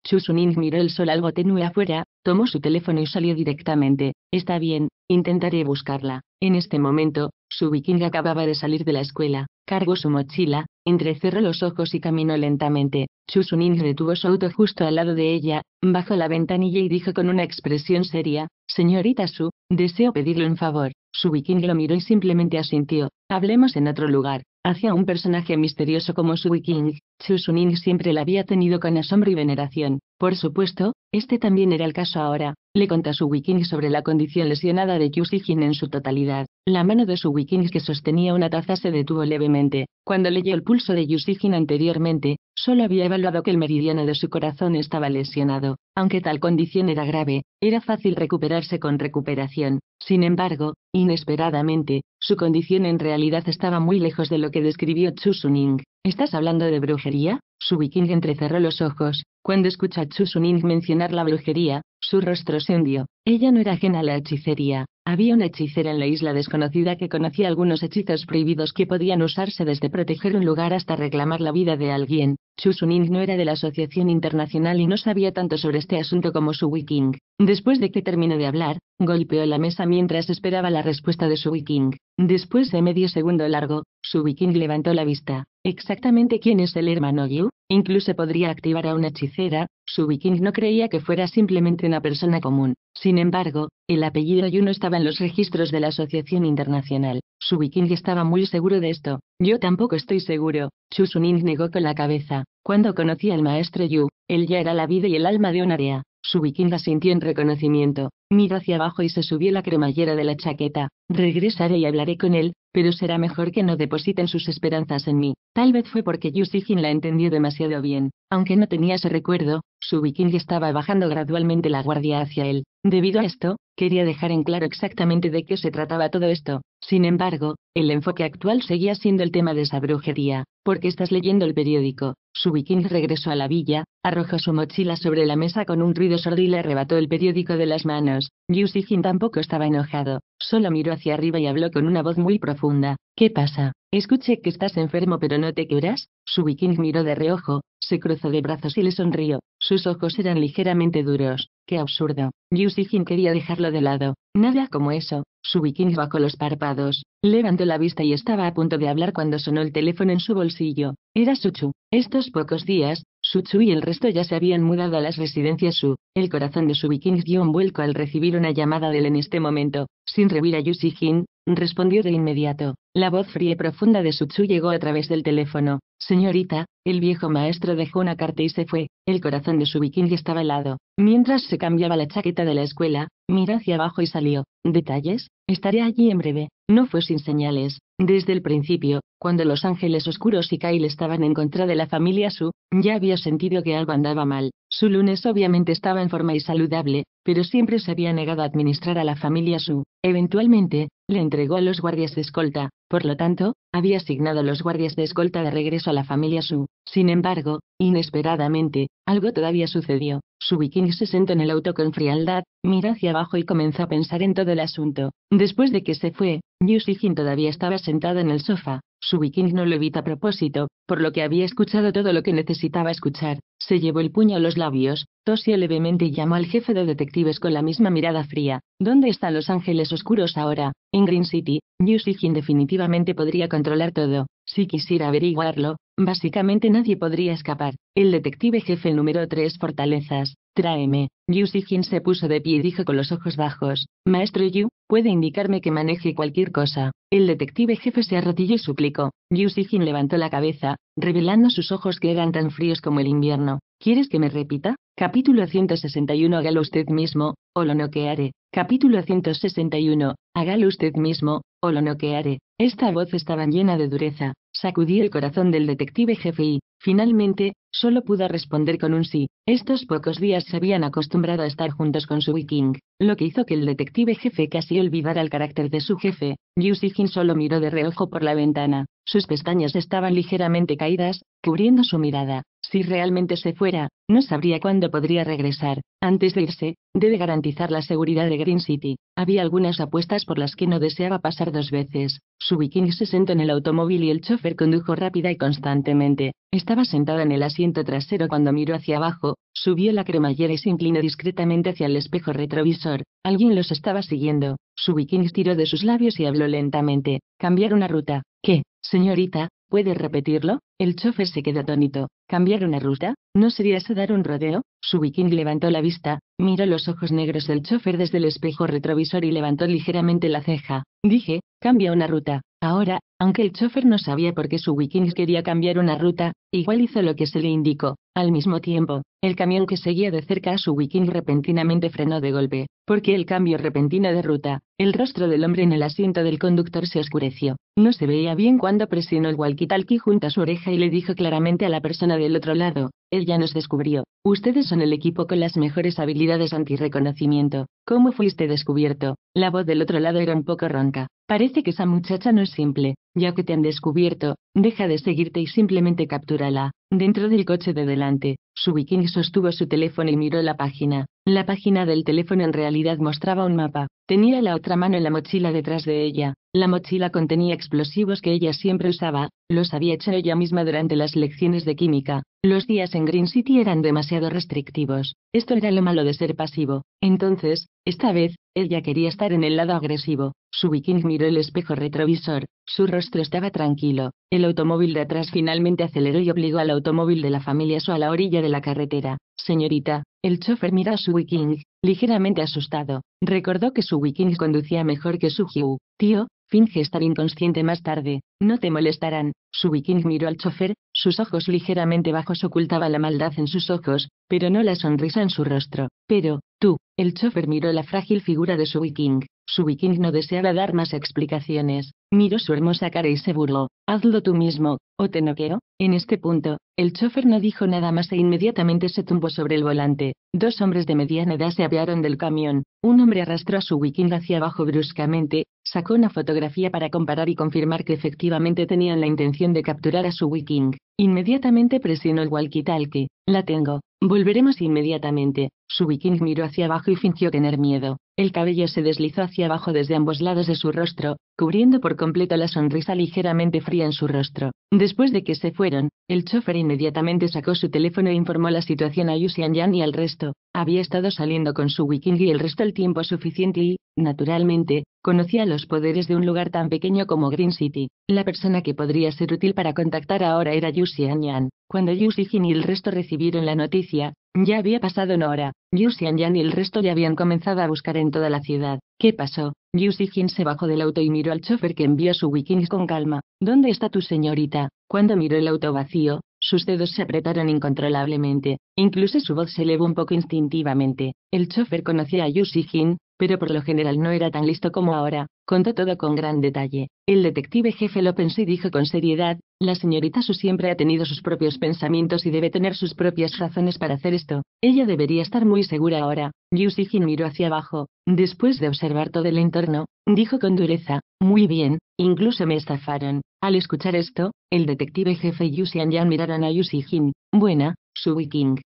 «Chu Suning miró el sol algo tenue afuera, tomó su teléfono y salió directamente. Está bien, intentaré buscarla. En este momento, su vikinga acababa de salir de la escuela, cargó su mochila, entrecerró los ojos y caminó lentamente. Chusunin retuvo su auto justo al lado de ella, bajó la ventanilla y dijo con una expresión seria, Señorita Su, deseo pedirle un favor. Su vikinga lo miró y simplemente asintió. Hablemos en otro lugar. Hacia un personaje misterioso como Wiking, King, Sunin siempre la había tenido con asombro y veneración. Por supuesto, este también era el caso ahora. Le contó su Wiking sobre la condición lesionada de Kyusijin en su totalidad. La mano de su que sostenía una taza se detuvo levemente. Cuando leyó el pulso de Yusijin anteriormente, solo había evaluado que el meridiano de su corazón estaba lesionado. Aunque tal condición era grave, era fácil recuperarse con recuperación. Sin embargo, inesperadamente, su condición en realidad estaba muy lejos de lo que describió Chusuning. ¿Estás hablando de brujería? Su viking entrecerró los ojos. Cuando escuchó a Chusuning mencionar la brujería, su rostro se hundió. Ella no era ajena a la hechicería, había una hechicera en la isla desconocida que conocía algunos hechizos prohibidos que podían usarse desde proteger un lugar hasta reclamar la vida de alguien. Chusuning no era de la Asociación Internacional y no sabía tanto sobre este asunto como su Wiking. Después de que terminó de hablar, golpeó la mesa mientras esperaba la respuesta de su Wiking. Después de medio segundo largo, su Wiking levantó la vista exactamente quién es el hermano Yu, incluso podría activar a una hechicera, su viking no creía que fuera simplemente una persona común. Sin embargo, el apellido Yu no estaba en los registros de la Asociación Internacional. Su viking estaba muy seguro de esto. Yo tampoco estoy seguro. Suning negó con la cabeza. Cuando conocí al maestro Yu, él ya era la vida y el alma de un área. Su viking sintió en reconocimiento. Miró hacia abajo y se subió la cremallera de la chaqueta. Regresaré y hablaré con él, pero será mejor que no depositen sus esperanzas en mí. Tal vez fue porque Yusijin la entendió demasiado bien. Aunque no tenía ese recuerdo, su viking estaba bajando gradualmente la guardia hacia él. Debido a esto, quería dejar en claro exactamente de qué se trataba todo esto. Sin embargo, el enfoque actual seguía siendo el tema de esa brujería. Porque estás leyendo el periódico. Su viking regresó a la villa, arrojó su mochila sobre la mesa con un ruido sordo y le arrebató el periódico de las manos. Yu tampoco estaba enojado, solo miró hacia arriba y habló con una voz muy profunda. ¿Qué pasa? Escuché que estás enfermo pero no te curas. Su miró de reojo, se cruzó de brazos y le sonrió. Sus ojos eran ligeramente duros. ¡Qué absurdo! Liu quería dejarlo de lado. Nada como eso. Su viking bajó los párpados, levantó la vista y estaba a punto de hablar cuando sonó el teléfono en su bolsillo. Era Suchu. Estos pocos días, su y el resto ya se habían mudado a las residencias Su. El corazón de su viking dio un vuelco al recibir una llamada de él en este momento. Sin revir a Yushi Jin, respondió de inmediato. La voz fría y profunda de Suchu llegó a través del teléfono. Señorita, el viejo maestro dejó una carta y se fue. El corazón de su viking estaba helado. Mientras se cambiaba la chaqueta de la escuela, miró hacia abajo y salió. ¿Detalles? Estaré allí en breve. No fue sin señales. Desde el principio, cuando los ángeles oscuros y Kyle estaban en contra de la familia Su, ya había sentido que algo andaba mal. Su lunes obviamente estaba en forma y saludable, pero siempre se había negado a administrar a la familia Su. Eventualmente, le entregó a los guardias de escolta, por lo tanto, había asignado a los guardias de escolta de regreso a la familia Su. Sin embargo, inesperadamente, algo todavía sucedió. Su viking se sentó en el auto con frialdad, miró hacia abajo y comenzó a pensar en todo el asunto. Después de que se fue, Jin todavía estaba sentado en el sofá, su viking no lo evita a propósito, por lo que había escuchado todo lo que necesitaba escuchar. Se llevó el puño a los labios, tosió levemente y llamó al jefe de detectives con la misma mirada fría. ¿Dónde están los ángeles oscuros ahora? En Green City, New definitivamente podría controlar todo. Si quisiera averiguarlo, básicamente nadie podría escapar. El detective jefe número 3 Fortalezas, Tráeme. Yu Xijin se puso de pie y dijo con los ojos bajos, Maestro Yu, puede indicarme que maneje cualquier cosa. El detective jefe se arrodilló y suplicó. Yu Xijin levantó la cabeza, revelando sus ojos que eran tan fríos como el invierno. ¿Quieres que me repita? Capítulo 161 Hágalo usted mismo, o lo noquearé. Capítulo 161 Hágalo usted mismo, o lo noquearé. Esta voz estaba llena de dureza. Sacudí el corazón del detective jefe y, Finalmente, solo pudo responder con un sí. Estos pocos días se habían acostumbrado a estar juntos con su viking, lo que hizo que el detective jefe casi olvidara el carácter de su jefe. Xijin solo miró de reojo por la ventana. Sus pestañas estaban ligeramente caídas, cubriendo su mirada. Si realmente se fuera, no sabría cuándo podría regresar. Antes de irse, debe garantizar la seguridad de Green City. Había algunas apuestas por las que no deseaba pasar dos veces. Su bikini se sentó en el automóvil y el chofer condujo rápida y constantemente. Estaba sentada en el asiento trasero cuando miró hacia abajo, subió la cremallera y se inclinó discretamente hacia el espejo retrovisor. Alguien los estaba siguiendo. Su bikini tiró de sus labios y habló lentamente. Cambiar una ruta. ¿Qué, señorita? ¿Puede repetirlo? El chofer se quedó atónito. ¿Cambiar una ruta? ¿No sería eso dar un rodeo? Su viking levantó la vista, miró los ojos negros del chofer desde el espejo retrovisor y levantó ligeramente la ceja. Dije, cambia una ruta. Ahora, aunque el chofer no sabía por qué su Wiking quería cambiar una ruta, igual hizo lo que se le indicó. Al mismo tiempo, el camión que seguía de cerca a su Wiking repentinamente frenó de golpe, porque el cambio repentino de ruta, el rostro del hombre en el asiento del conductor se oscureció. No se veía bien cuando presionó el walkie-talkie junto a su oreja y le dijo claramente a la persona del otro lado, ya nos descubrió. Ustedes son el equipo con las mejores habilidades antirreconocimiento. ¿Cómo fuiste descubierto? La voz del otro lado era un poco ronca. Parece que esa muchacha no es simple. Ya que te han descubierto, deja de seguirte y simplemente captúrala. Dentro del coche de delante, su bikini sostuvo su teléfono y miró la página. La página del teléfono en realidad mostraba un mapa. Tenía la otra mano en la mochila detrás de ella. La mochila contenía explosivos que ella siempre usaba, los había hecho ella misma durante las lecciones de química. Los días en Green City eran demasiado restrictivos. Esto era lo malo de ser pasivo. Entonces, esta vez, ella quería estar en el lado agresivo. Su viking miró el espejo retrovisor. Su rostro estaba tranquilo. El automóvil de atrás finalmente aceleró y obligó al automóvil de la familia Su a la orilla de la carretera. Señorita, el chofer mira a su Wiking, ligeramente asustado. Recordó que su Wiking conducía mejor que su Hugh. Tío, finge estar inconsciente más tarde. No te molestarán. Su Wiking miró al chofer, sus ojos ligeramente bajos ocultaba la maldad en sus ojos, pero no la sonrisa en su rostro. Pero, tú, el chofer miró la frágil figura de su Wiking. Su Wiking no deseaba dar más explicaciones. Miró su hermosa cara y se burló. Hazlo tú mismo, o te noqueo. En este punto, el chofer no dijo nada más e inmediatamente se tumbó sobre el volante. Dos hombres de mediana edad se apearon del camión. Un hombre arrastró a su Viking hacia abajo bruscamente, sacó una fotografía para comparar y confirmar que efectivamente tenían la intención de capturar a su Viking. Inmediatamente presionó el walkie-talkie. La tengo. Volveremos inmediatamente. Su Viking miró hacia abajo y fingió tener miedo. El cabello se deslizó hacia abajo desde ambos lados de su rostro, cubriendo por completo la sonrisa ligeramente fría en su rostro. Después de que se fueron, el chofer inmediatamente sacó su teléfono e informó la situación a Yu Xianyan y al resto. Había estado saliendo con su Wiking y el resto el tiempo suficiente y, naturalmente, conocía los poderes de un lugar tan pequeño como Green City. La persona que podría ser útil para contactar ahora era Yu Xianyan. Cuando Yu y el resto recibieron la noticia, ya había pasado una hora. Yu Xianyan y el resto ya habían comenzado a buscar en toda la ciudad. ¿Qué pasó? Yusijin se bajó del auto y miró al chofer que envió su wikings con calma. ¿Dónde está tu señorita? Cuando miró el auto vacío, sus dedos se apretaron incontrolablemente. Incluso su voz se elevó un poco instintivamente. El chofer conocía a Yusijin, pero por lo general no era tan listo como ahora, contó todo con gran detalle. El detective jefe lo pensó y dijo con seriedad, la señorita Su siempre ha tenido sus propios pensamientos y debe tener sus propias razones para hacer esto. Ella debería estar muy segura ahora. Yu Xijin miró hacia abajo, después de observar todo el entorno, dijo con dureza, muy bien, incluso me estafaron. Al escuchar esto, el detective jefe Yu Xianyan miraron a Yu Jin. Buena, Su King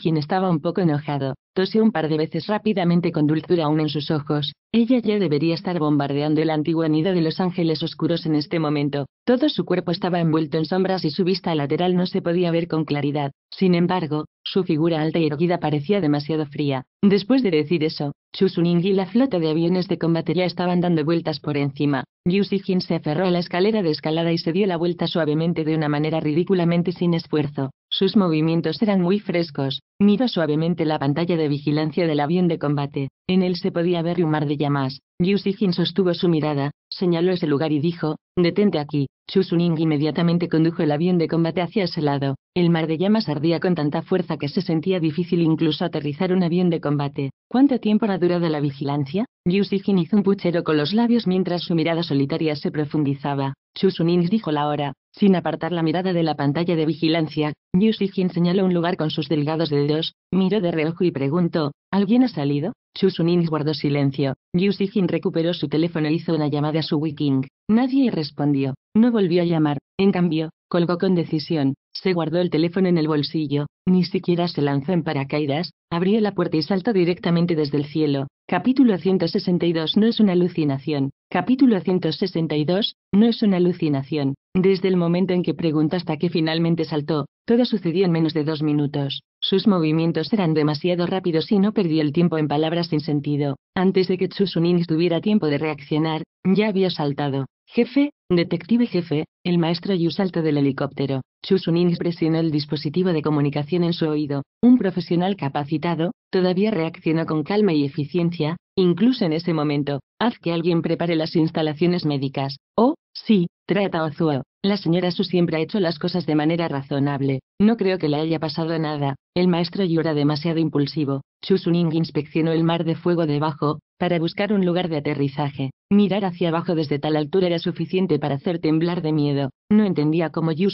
quien estaba un poco enojado, tose un par de veces rápidamente con dulzura aún en sus ojos. Ella ya debería estar bombardeando el antiguo nido de los ángeles oscuros en este momento. Todo su cuerpo estaba envuelto en sombras y su vista lateral no se podía ver con claridad. Sin embargo, su figura alta y erguida parecía demasiado fría. Después de decir eso, Chusuning y la flota de aviones de combate ya estaban dando vueltas por encima. Yu se aferró a la escalera de escalada y se dio la vuelta suavemente de una manera ridículamente sin esfuerzo. Sus movimientos eran muy frescos. Miró suavemente la pantalla de vigilancia del avión de combate. En él se podía ver un mar de llamas. Yusigin sostuvo su mirada, señaló ese lugar y dijo, detente aquí. Chusuning inmediatamente condujo el avión de combate hacia ese lado. El mar de llamas ardía con tanta fuerza que se sentía difícil incluso aterrizar un avión de combate. ¿Cuánto tiempo ha durado la vigilancia? Yusigin hizo un puchero con los labios mientras su mirada solitaria se profundizaba. Chusunings dijo la hora, sin apartar la mirada de la pantalla de vigilancia, Yu Sijin señaló un lugar con sus delgados dedos, miró de reojo y preguntó, ¿alguien ha salido? Chusunings guardó silencio. Yu Sijin recuperó su teléfono e hizo una llamada a su Wiking. Nadie respondió. No volvió a llamar. En cambio, colgó con decisión. Se guardó el teléfono en el bolsillo, ni siquiera se lanzó en paracaídas, abrió la puerta y saltó directamente desde el cielo. Capítulo 162 No es una alucinación. Capítulo 162. No es una alucinación. Desde el momento en que pregunta hasta que finalmente saltó, todo sucedió en menos de dos minutos. Sus movimientos eran demasiado rápidos y no perdió el tiempo en palabras sin sentido. Antes de que Chusunin tuviera tiempo de reaccionar, ya había saltado. Jefe, detective jefe, el maestro Yu saltó del helicóptero. Chusunin presionó el dispositivo de comunicación en su oído. Un profesional capacitado, todavía reaccionó con calma y eficiencia, incluso en ese momento, Haz que alguien prepare las instalaciones médicas. Oh, sí, trata Zuo». La señora Su siempre ha hecho las cosas de manera razonable. No creo que le haya pasado nada. El maestro llora demasiado impulsivo. Suning inspeccionó el mar de fuego debajo, para buscar un lugar de aterrizaje, mirar hacia abajo desde tal altura era suficiente para hacer temblar de miedo. No entendía cómo Yu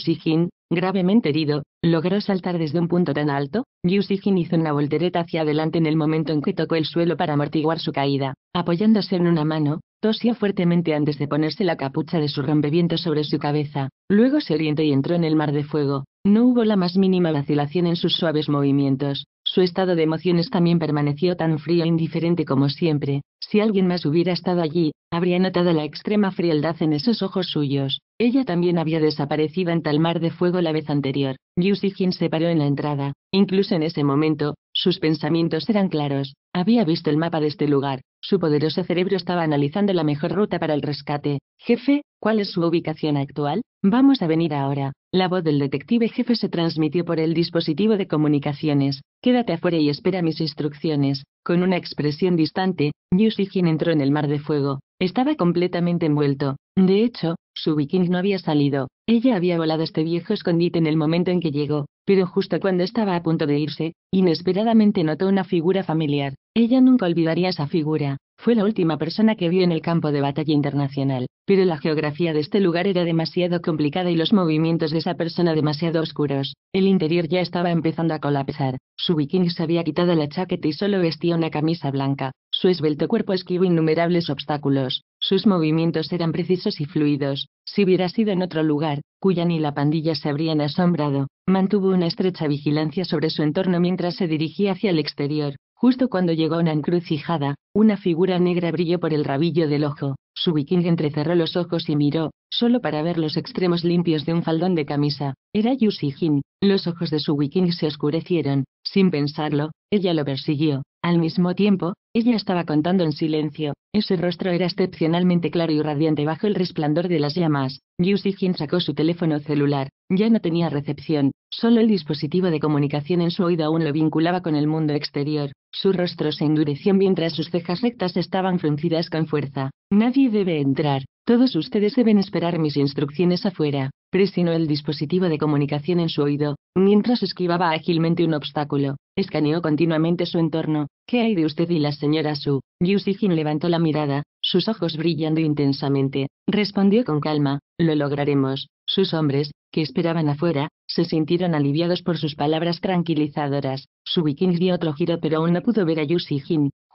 gravemente herido, logró saltar desde un punto tan alto. Yu hizo una voltereta hacia adelante en el momento en que tocó el suelo para amortiguar su caída. Apoyándose en una mano, tosió fuertemente antes de ponerse la capucha de su rompeviento sobre su cabeza. Luego se orientó y entró en el mar de fuego. No hubo la más mínima vacilación en sus suaves movimientos. Su estado de emociones también permaneció tan frío e indiferente como siempre. Si alguien más hubiera estado allí, habría notado la extrema frialdad en esos ojos suyos. Ella también había desaparecido en tal mar de fuego la vez anterior. Yu Sijin se paró en la entrada. Incluso en ese momento, sus pensamientos eran claros. Había visto el mapa de este lugar. Su poderoso cerebro estaba analizando la mejor ruta para el rescate. Jefe, ¿cuál es su ubicación actual? Vamos a venir ahora. La voz del detective jefe se transmitió por el dispositivo de comunicaciones. Quédate afuera y espera mis instrucciones. Con una expresión distante, Yu entró en el mar de fuego. Estaba completamente envuelto. De hecho, su viking no había salido. Ella había volado este viejo escondite en el momento en que llegó. Pero justo cuando estaba a punto de irse, inesperadamente notó una figura familiar. Ella nunca olvidaría esa figura. Fue la última persona que vio en el campo de batalla internacional, pero la geografía de este lugar era demasiado complicada y los movimientos de esa persona demasiado oscuros. El interior ya estaba empezando a colapsar. Su viking se había quitado la chaqueta y solo vestía una camisa blanca. Su esbelto cuerpo esquivó innumerables obstáculos, sus movimientos eran precisos y fluidos. Si hubiera sido en otro lugar, cuya ni la pandilla se habrían asombrado, mantuvo una estrecha vigilancia sobre su entorno mientras se dirigía hacia el exterior. Justo cuando llegó a una encrucijada, una figura negra brilló por el rabillo del ojo. Su viking entrecerró los ojos y miró, solo para ver los extremos limpios de un faldón de camisa. Era Yusijin. Los ojos de su viking se oscurecieron. Sin pensarlo, ella lo persiguió. Al mismo tiempo, ella estaba contando en silencio, ese rostro era excepcionalmente claro y radiante bajo el resplandor de las llamas. Jin sacó su teléfono celular, ya no tenía recepción, solo el dispositivo de comunicación en su oído aún lo vinculaba con el mundo exterior. Su rostro se endureció mientras sus cejas rectas estaban fruncidas con fuerza. Nadie debe entrar, todos ustedes deben esperar mis instrucciones afuera. Presionó el dispositivo de comunicación en su oído, mientras esquivaba ágilmente un obstáculo. Escaneó continuamente su entorno, ¿Qué hay de usted y la señora Su? Yu Sijin levantó la mirada, sus ojos brillando intensamente, respondió con calma, lo lograremos. Sus hombres, que esperaban afuera, se sintieron aliviados por sus palabras tranquilizadoras. Su viking dio otro giro pero aún no pudo ver a Yu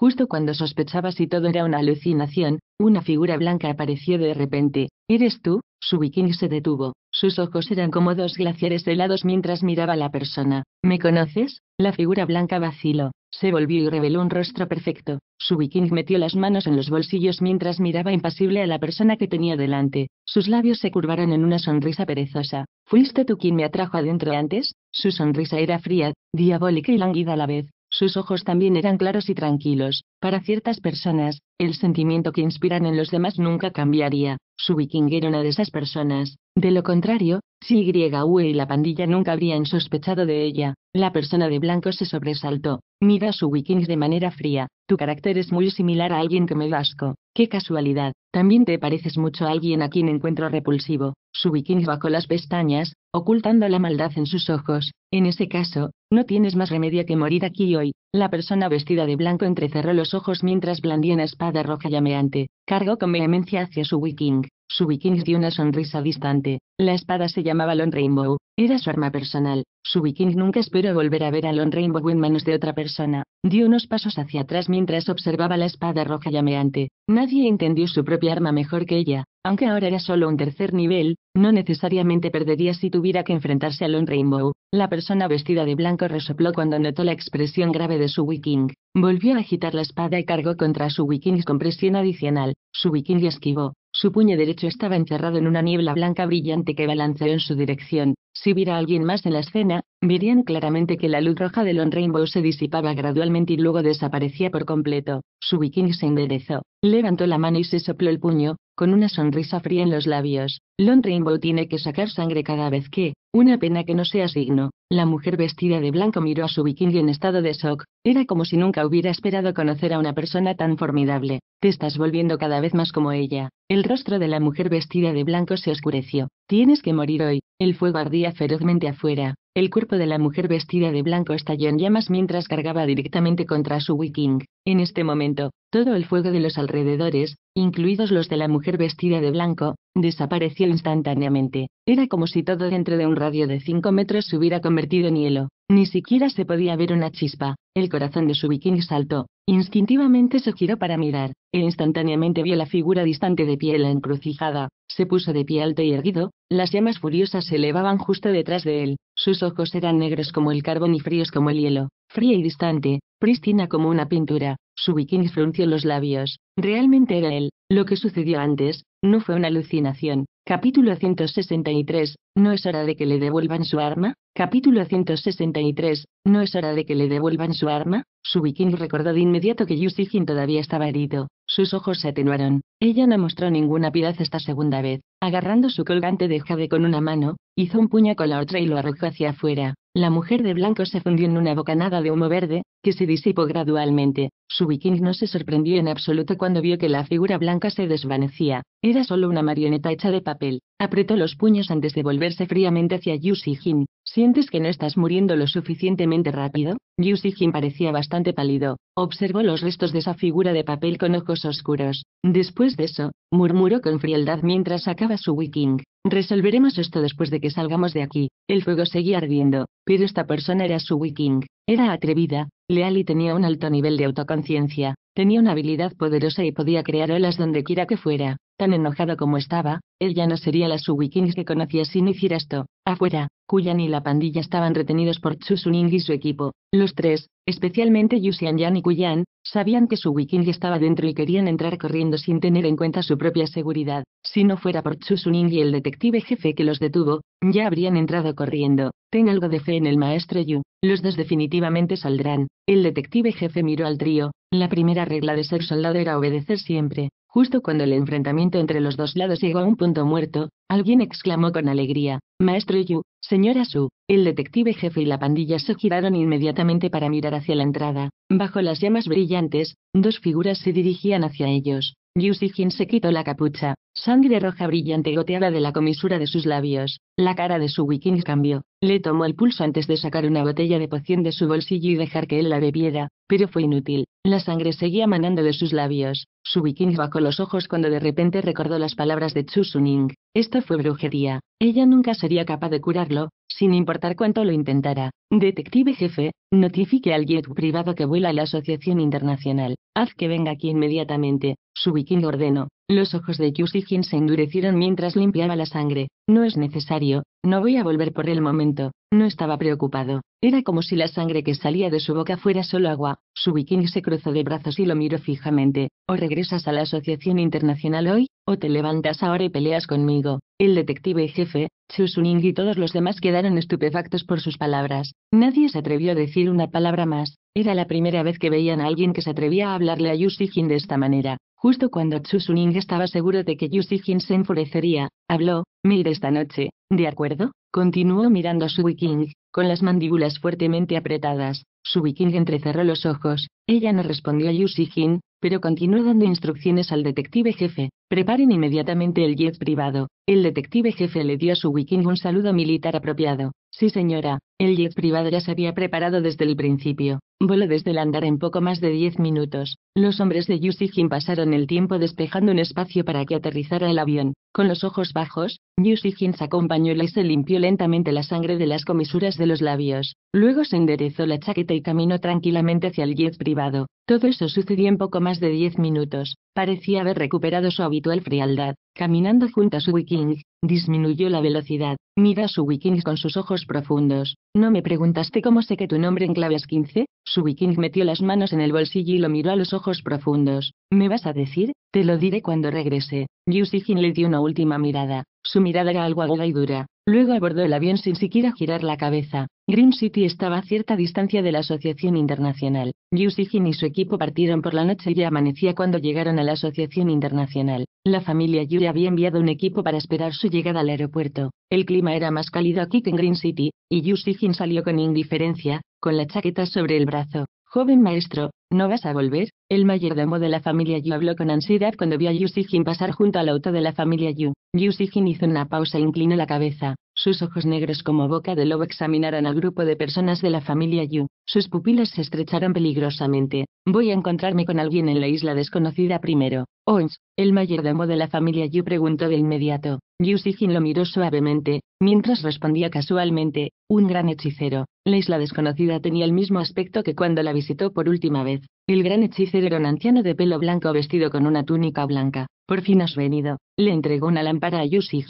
Justo cuando sospechaba si todo era una alucinación, una figura blanca apareció de repente. ¿Eres tú? Su bikini se detuvo. Sus ojos eran como dos glaciares helados mientras miraba a la persona. ¿Me conoces? La figura blanca vaciló. Se volvió y reveló un rostro perfecto. Su bikini metió las manos en los bolsillos mientras miraba impasible a la persona que tenía delante. Sus labios se curvaron en una sonrisa perezosa. ¿Fuiste tú quien me atrajo adentro antes? Su sonrisa era fría, diabólica y lánguida a la vez. Sus ojos también eran claros y tranquilos. Para ciertas personas, el sentimiento que inspiran en los demás nunca cambiaría. Su viking era una de esas personas. De lo contrario, si YUE y la pandilla nunca habrían sospechado de ella, la persona de blanco se sobresaltó. Mira a su viking de manera fría. Tu carácter es muy similar a alguien que me vasco. Qué casualidad, también te pareces mucho a alguien a quien encuentro repulsivo. Su viking bajó las pestañas, ocultando la maldad en sus ojos. En ese caso, no tienes más remedio que morir aquí hoy. La persona vestida de blanco entrecerró los ojos mientras blandía una espada roja llameante. Cargó con vehemencia hacia su viking. Su viking dio una sonrisa distante. La espada se llamaba Lon Rainbow. Era su arma personal. Su viking nunca esperó volver a ver a Lon Rainbow en manos de otra persona. Dio unos pasos hacia atrás mientras observaba la espada roja llameante. Nadie entendió su propia arma mejor que ella. Aunque ahora era solo un tercer nivel, no necesariamente perdería si tuviera que enfrentarse a Lon Rainbow. La persona vestida de blanco resopló cuando notó la expresión grave de su viking. Volvió a agitar la espada y cargó contra su viking con presión adicional. Su Viking esquivó. Su puño derecho estaba encerrado en una niebla blanca brillante que balanceó en su dirección. Si viera a alguien más en la escena, verían claramente que la luz roja de Lon Rainbow se disipaba gradualmente y luego desaparecía por completo. Su viking se enderezó, levantó la mano y se sopló el puño, con una sonrisa fría en los labios. Lon Rainbow tiene que sacar sangre cada vez que, una pena que no sea signo. La mujer vestida de blanco miró a su vikingo en estado de shock. Era como si nunca hubiera esperado conocer a una persona tan formidable. Te estás volviendo cada vez más como ella. El rostro de la mujer vestida de blanco se oscureció. Tienes que morir hoy. El fuego ardía ferozmente afuera. El cuerpo de la mujer vestida de blanco estalló en llamas mientras cargaba directamente contra su Wiking. En este momento, todo el fuego de los alrededores, incluidos los de la mujer vestida de blanco, desapareció instantáneamente. Era como si todo dentro de un radio de 5 metros se hubiera convertido en hielo. Ni siquiera se podía ver una chispa. El corazón de su bikini saltó. Instintivamente se giró para mirar, e instantáneamente vio la figura distante de pie la encrucijada. Se puso de pie alto y erguido, las llamas furiosas se elevaban justo detrás de él. Sus ojos eran negros como el carbón y fríos como el hielo. Fría y distante, pristina como una pintura. Su bikini frunció los labios. Realmente era él. Lo que sucedió antes, no fue una alucinación, Capítulo 163. ¿No es hora de que le devuelvan su arma? Capítulo 163. ¿No es hora de que le devuelvan su arma? Su bikini recordó de inmediato que Yusijin todavía estaba herido. Sus ojos se atenuaron. Ella no mostró ninguna piedad esta segunda vez. Agarrando su colgante de jade con una mano, hizo un puño con la otra y lo arrojó hacia afuera. La mujer de blanco se fundió en una bocanada de humo verde, que se disipó gradualmente. Su viking no se sorprendió en absoluto cuando vio que la figura blanca se desvanecía. Era solo una marioneta hecha de papel. Apretó los puños antes de volverse fríamente hacia Yu Jin. ¿Sientes que no estás muriendo lo suficientemente rápido? Yu Jin parecía bastante pálido. Observó los restos de esa figura de papel con ojos oscuros. Después de eso, murmuró con frialdad mientras sacaba su wiking. Resolveremos esto después de que salgamos de aquí. El fuego seguía ardiendo, pero esta persona era su wiking. Era atrevida, leal y tenía un alto nivel de autoconciencia. Tenía una habilidad poderosa y podía crear olas donde quiera que fuera. Tan enojado como estaba, él ya no sería la su Wiking que conocía si no hiciera esto. Afuera, Kuyan y la pandilla estaban retenidos por Suning y su equipo. Los tres, especialmente Yu Yan y Kuyan, sabían que su Wiking estaba dentro y querían entrar corriendo sin tener en cuenta su propia seguridad. Si no fuera por Suning y el detective jefe que los detuvo, ya habrían entrado corriendo. Ten algo de fe en el maestro Yu. Los dos definitivamente saldrán. El detective jefe miró al trío. La primera regla de ser soldado era obedecer siempre. Justo cuando el enfrentamiento entre los dos lados llegó a un punto muerto, Alguien exclamó con alegría, Maestro Yu, señora Su, el detective jefe y la pandilla se giraron inmediatamente para mirar hacia la entrada. Bajo las llamas brillantes, dos figuras se dirigían hacia ellos. Yusijin se quitó la capucha. Sangre roja brillante goteaba de la comisura de sus labios. La cara de su Wiking cambió. Le tomó el pulso antes de sacar una botella de poción de su bolsillo y dejar que él la bebiera, pero fue inútil. La sangre seguía manando de sus labios. Su Wiking bajó los ojos cuando de repente recordó las palabras de Chusuning. Esto fue brujería. Ella nunca sería capaz de curarlo, sin importar cuánto lo intentara. Detective jefe, notifique al jet privado que vuela a la Asociación Internacional. Haz que venga aquí inmediatamente. Su ordenó. Los ojos de Yusijin se endurecieron mientras limpiaba la sangre. No es necesario, no voy a volver por el momento. No estaba preocupado. Era como si la sangre que salía de su boca fuera solo agua. Su se cruzó de brazos y lo miró fijamente. O regresas a la Asociación Internacional hoy, o te levantas ahora y peleas conmigo. El detective y jefe, Chusuning y todos los demás quedaron estupefactos por sus palabras. Nadie se atrevió a decir una palabra más. Era la primera vez que veían a alguien que se atrevía a hablarle a Yusijin de esta manera. Justo cuando Suning estaba seguro de que Yusijin se enfurecería, habló, me iré esta noche, ¿de acuerdo? Continuó mirando a su wiking, con las mandíbulas fuertemente apretadas. Su wiking entrecerró los ojos. Ella no respondió a Yusijin, pero continuó dando instrucciones al detective jefe. Preparen inmediatamente el jet privado. El detective jefe le dio a su wiking un saludo militar apropiado. Sí señora, el jet privado ya se había preparado desde el principio. Voló desde el andar en poco más de diez minutos. Los hombres de Yusijin pasaron el tiempo despejando un espacio para que aterrizara el avión. Con los ojos bajos, Yusijin sacó un pañuelo y se limpió lentamente la sangre de las comisuras de los labios. Luego se enderezó la chaqueta y caminó tranquilamente hacia el jet privado. Todo eso sucedió en poco más de diez minutos. Parecía haber recuperado su habitual frialdad. Caminando junto a su wiking, disminuyó la velocidad. Mira a su wiking con sus ojos profundos. ¿No me preguntaste cómo sé que tu nombre en clave es 15? Su viking metió las manos en el bolsillo y lo miró a los ojos profundos. ¿Me vas a decir? Te lo diré cuando regrese. Yu Sijin le dio una última mirada. Su mirada era algo aguda y dura. Luego abordó el avión sin siquiera girar la cabeza. Green City estaba a cierta distancia de la Asociación Internacional. Yu Sijin y su equipo partieron por la noche y ya amanecía cuando llegaron a la Asociación Internacional. La familia Yu había enviado un equipo para esperar su llegada al aeropuerto. El clima era más cálido aquí que en Green City, y Yu Sijin salió con indiferencia, con la chaqueta sobre el brazo. Joven maestro, ¿no vas a volver? El mayordomo de la familia Yu habló con ansiedad cuando vio a Yu Sijin pasar junto al auto de la familia Yu. Yu Sijin hizo una pausa e inclinó la cabeza. Sus ojos negros como boca de lobo examinaron al grupo de personas de la familia Yu. Sus pupilas se estrecharon peligrosamente. Voy a encontrarme con alguien en la isla desconocida primero. Ons, el mayordomo de la familia Yu preguntó de inmediato. Yu Sijin lo miró suavemente, mientras respondía casualmente, un gran hechicero. La isla desconocida tenía el mismo aspecto que cuando la visitó por última vez. El gran hechicero era un anciano de pelo blanco vestido con una túnica blanca. Por fin has venido. Le entregó una lámpara a Yusi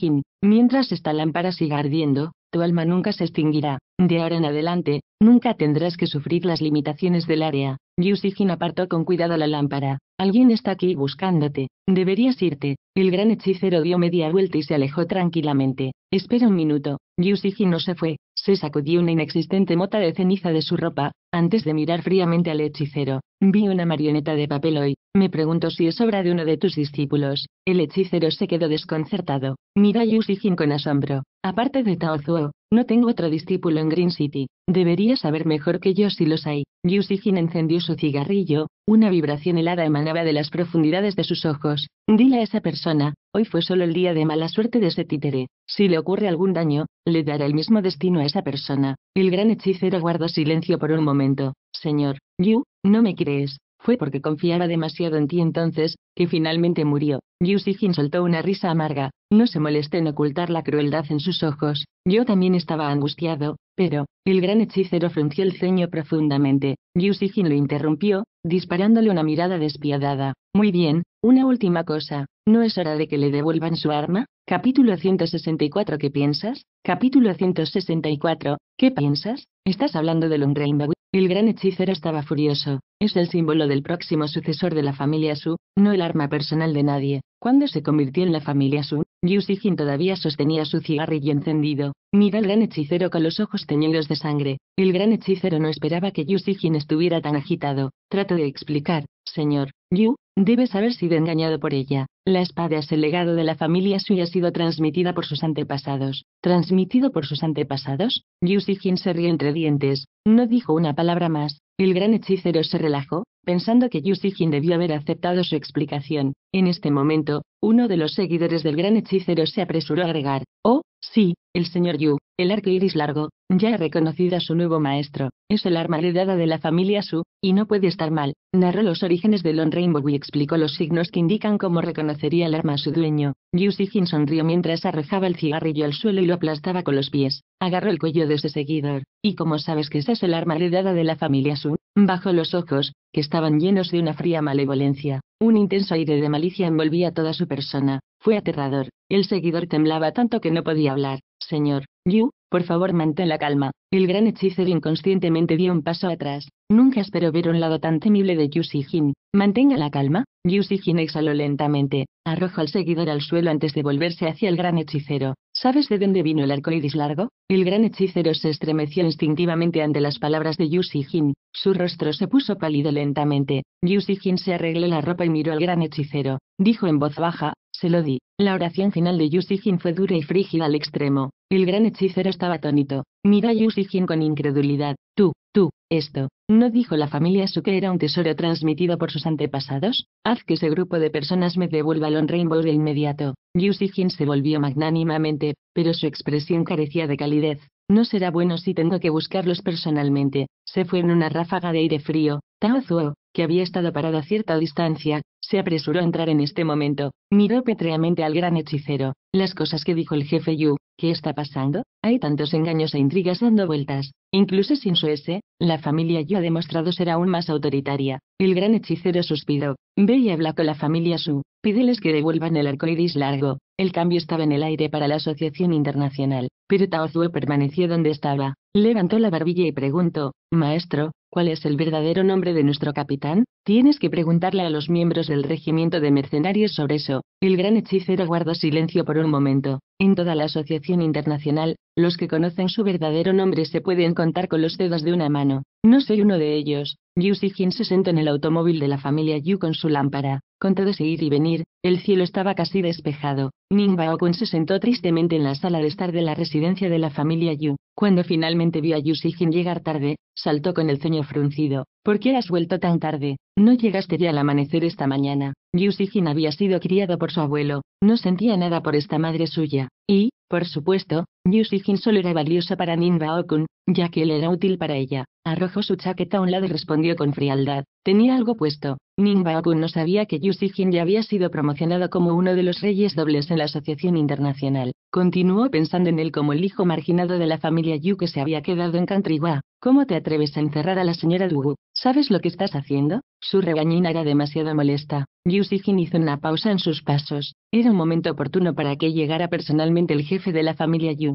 Mientras esta lámpara siga ardiendo, tu alma nunca se extinguirá. De ahora en adelante, nunca tendrás que sufrir las limitaciones del área. Yusijin apartó con cuidado la lámpara. Alguien está aquí buscándote. Deberías irte. El gran hechicero dio media vuelta y se alejó tranquilamente. Espera un minuto. Yusijin no se fue, se sacudió una inexistente mota de ceniza de su ropa, antes de mirar fríamente al hechicero. Vi una marioneta de papel hoy, me pregunto si es obra de uno de tus discípulos. El hechicero se quedó desconcertado. Mira a Yusijin con asombro. Aparte de Taozuo, no tengo otro discípulo en Green City. debería saber mejor que yo si los hay. Yusijin encendió su cigarrillo, una vibración helada emanaba de las profundidades de sus ojos. Dile a esa persona, Hoy fue solo el día de mala suerte de ese títere. Si le ocurre algún daño, le dará el mismo destino a esa persona. El gran hechicero guardó silencio por un momento. Señor, Yu, no me crees. Fue porque confiaba demasiado en ti entonces, que finalmente murió. Yu Sijin soltó una risa amarga. No se moleste en ocultar la crueldad en sus ojos. Yo también estaba angustiado, pero, el gran hechicero frunció el ceño profundamente. Yu Sijin lo interrumpió, disparándole una mirada despiadada. Muy bien, una última cosa, ¿no es hora de que le devuelvan su arma? Capítulo 164 ¿Qué piensas? Capítulo 164 ¿Qué piensas? Estás hablando de Rainbow?» El gran hechicero estaba furioso. Es el símbolo del próximo sucesor de la familia Su, no el arma personal de nadie. Cuando se convirtió en la familia Su, Yu todavía sostenía su cigarrillo encendido. Mira al gran hechicero con los ojos teñidos de sangre. El gran hechicero no esperaba que Yu Shijin estuviera tan agitado. Trato de explicar. Señor, Yu, debes haber sido engañado por ella. La espada es el legado de la familia suya y ha sido transmitida por sus antepasados. ¿Transmitido por sus antepasados? Yu Sijin se rió entre dientes. No dijo una palabra más. El gran hechicero se relajó, pensando que Yu Xijin debió haber aceptado su explicación. En este momento, uno de los seguidores del gran hechicero se apresuró a agregar. Oh, sí, el señor Yu, el arco iris largo, ya reconocida su nuevo maestro, es el arma heredada de la familia Su, y no puede estar mal. Narró los orígenes de Lon Rainbow y explicó los signos que indican cómo reconocería el arma a su dueño. Yu Sijin sonrió mientras arrojaba el cigarrillo al suelo y lo aplastaba con los pies. Agarró el cuello de ese seguidor. ¿Y como sabes que esa es el arma heredada de la familia Su? Bajó los ojos, que estaban llenos de una fría malevolencia, un intenso aire de malicia envolvía toda su persona. Fue aterrador. El seguidor temblaba tanto que no podía hablar. Señor, Yu, por favor mantén la calma. El gran hechicero inconscientemente dio un paso atrás. Nunca esperó ver un lado tan temible de Yu Jin. Mantenga la calma. Yu Sijin exhaló lentamente. Arrojó al seguidor al suelo antes de volverse hacia el gran hechicero. ¿Sabes de dónde vino el arco iris largo? El gran hechicero se estremeció instintivamente ante las palabras de Yu Jin. Su rostro se puso pálido lentamente. Yu Sijin se arregló la ropa y miró al gran hechicero. Dijo en voz baja, se lo di. La oración final de Yusijin fue dura y frígida al extremo. El gran hechicero estaba atónito. Mira a Yusijin con incredulidad. Tú, tú, esto. ¿No dijo la familia su que era un tesoro transmitido por sus antepasados? Haz que ese grupo de personas me devuelva el Rainbow de inmediato. Yusijin se volvió magnánimamente, pero su expresión carecía de calidez. No será bueno si tengo que buscarlos personalmente. Se fue en una ráfaga de aire frío. Tao Zuo, que había estado parado a cierta distancia, se apresuró a entrar en este momento. Miró petreamente al gran hechicero. Las cosas que dijo el jefe Yu, ¿qué está pasando? Hay tantos engaños e intrigas dando vueltas. Incluso sin su Ese, la familia Yu ha demostrado ser aún más autoritaria. El gran hechicero suspiró. Ve y habla con la familia Su. Pídeles que devuelvan el arco iris largo. El cambio estaba en el aire para la Asociación Internacional, pero Taozue permaneció donde estaba. Levantó la barbilla y preguntó: Maestro, ¿cuál es el verdadero nombre de nuestro capitán? Tienes que preguntarle a los miembros del regimiento de mercenarios sobre eso. El gran hechicero guardó silencio por un momento. En toda la Asociación Internacional, los que conocen su verdadero nombre se pueden contar con los dedos de una mano. No soy uno de ellos, Yu se sentó en el automóvil de la familia Yu con su lámpara. Con todo ese ir y venir, el cielo estaba casi despejado. Ning Baokun se sentó tristemente en la sala de estar de la residencia de la familia Yu. Cuando finalmente vio a Yu llegar tarde, saltó con el ceño fruncido. ¿Por qué has vuelto tan tarde? No llegaste ya al amanecer esta mañana. Yu había sido criado por su abuelo, no sentía nada por esta madre suya. Y, por supuesto, Yushijin solo era valiosa para Ninbaokun, ya que él era útil para ella. Arrojó su chaqueta a un lado y respondió con frialdad. Tenía algo puesto. Ninbaokun no sabía que Yushijin ya había sido promocionado como uno de los reyes dobles en la Asociación Internacional. Continuó pensando en él como el hijo marginado de la familia Yu que se había quedado en Kantriwa. ¿Cómo te atreves a encerrar a la señora Dugu? ¿Sabes lo que estás haciendo? Su regañina era demasiado molesta. Yu Yusijin hizo una pausa en sus pasos. Era un momento oportuno para que llegara personalmente el jefe de la familia Yu.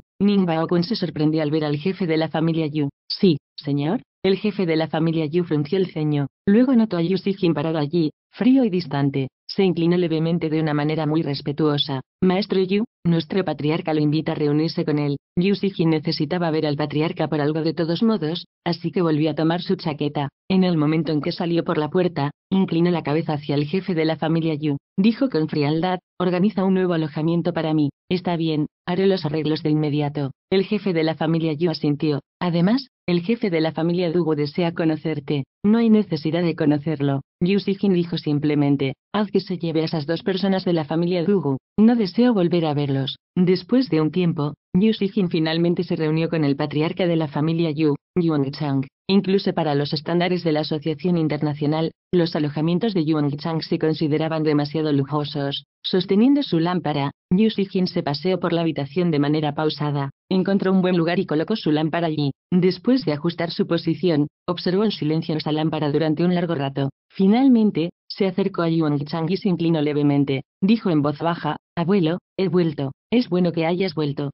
Kun se sorprendió al ver al jefe de la familia Yu. Sí, señor. El jefe de la familia Yu frunció el ceño. Luego notó a Yu Yusijin parado allí, frío y distante. Se inclinó levemente de una manera muy respetuosa. Maestro Yu, nuestro patriarca lo invita a reunirse con él. Yu Siji necesitaba ver al patriarca por algo de todos modos, así que volvió a tomar su chaqueta. En el momento en que salió por la puerta, inclinó la cabeza hacia el jefe de la familia Yu. Dijo con frialdad, organiza un nuevo alojamiento para mí. Está bien, haré los arreglos de inmediato. El jefe de la familia Yu asintió. Además, el jefe de la familia Dugu desea conocerte. No hay necesidad de conocerlo. Yu Xijin dijo simplemente, haz que se lleve a esas dos personas de la familia Dugu, No deseo volver a verlos. Después de un tiempo, Yu Xijin finalmente se reunió con el patriarca de la familia Yu, Yuan Chang. Incluso para los estándares de la Asociación Internacional, los alojamientos de Chang se consideraban demasiado lujosos. Sosteniendo su lámpara, Yu Xijin se paseó por la habitación de manera pausada, encontró un buen lugar y colocó su lámpara allí. Después de ajustar su posición, observó en silencio esa lámpara durante un largo rato. Finalmente, se acercó a Chang y se inclinó levemente. Dijo en voz baja, Abuelo, he vuelto. Es bueno que hayas vuelto.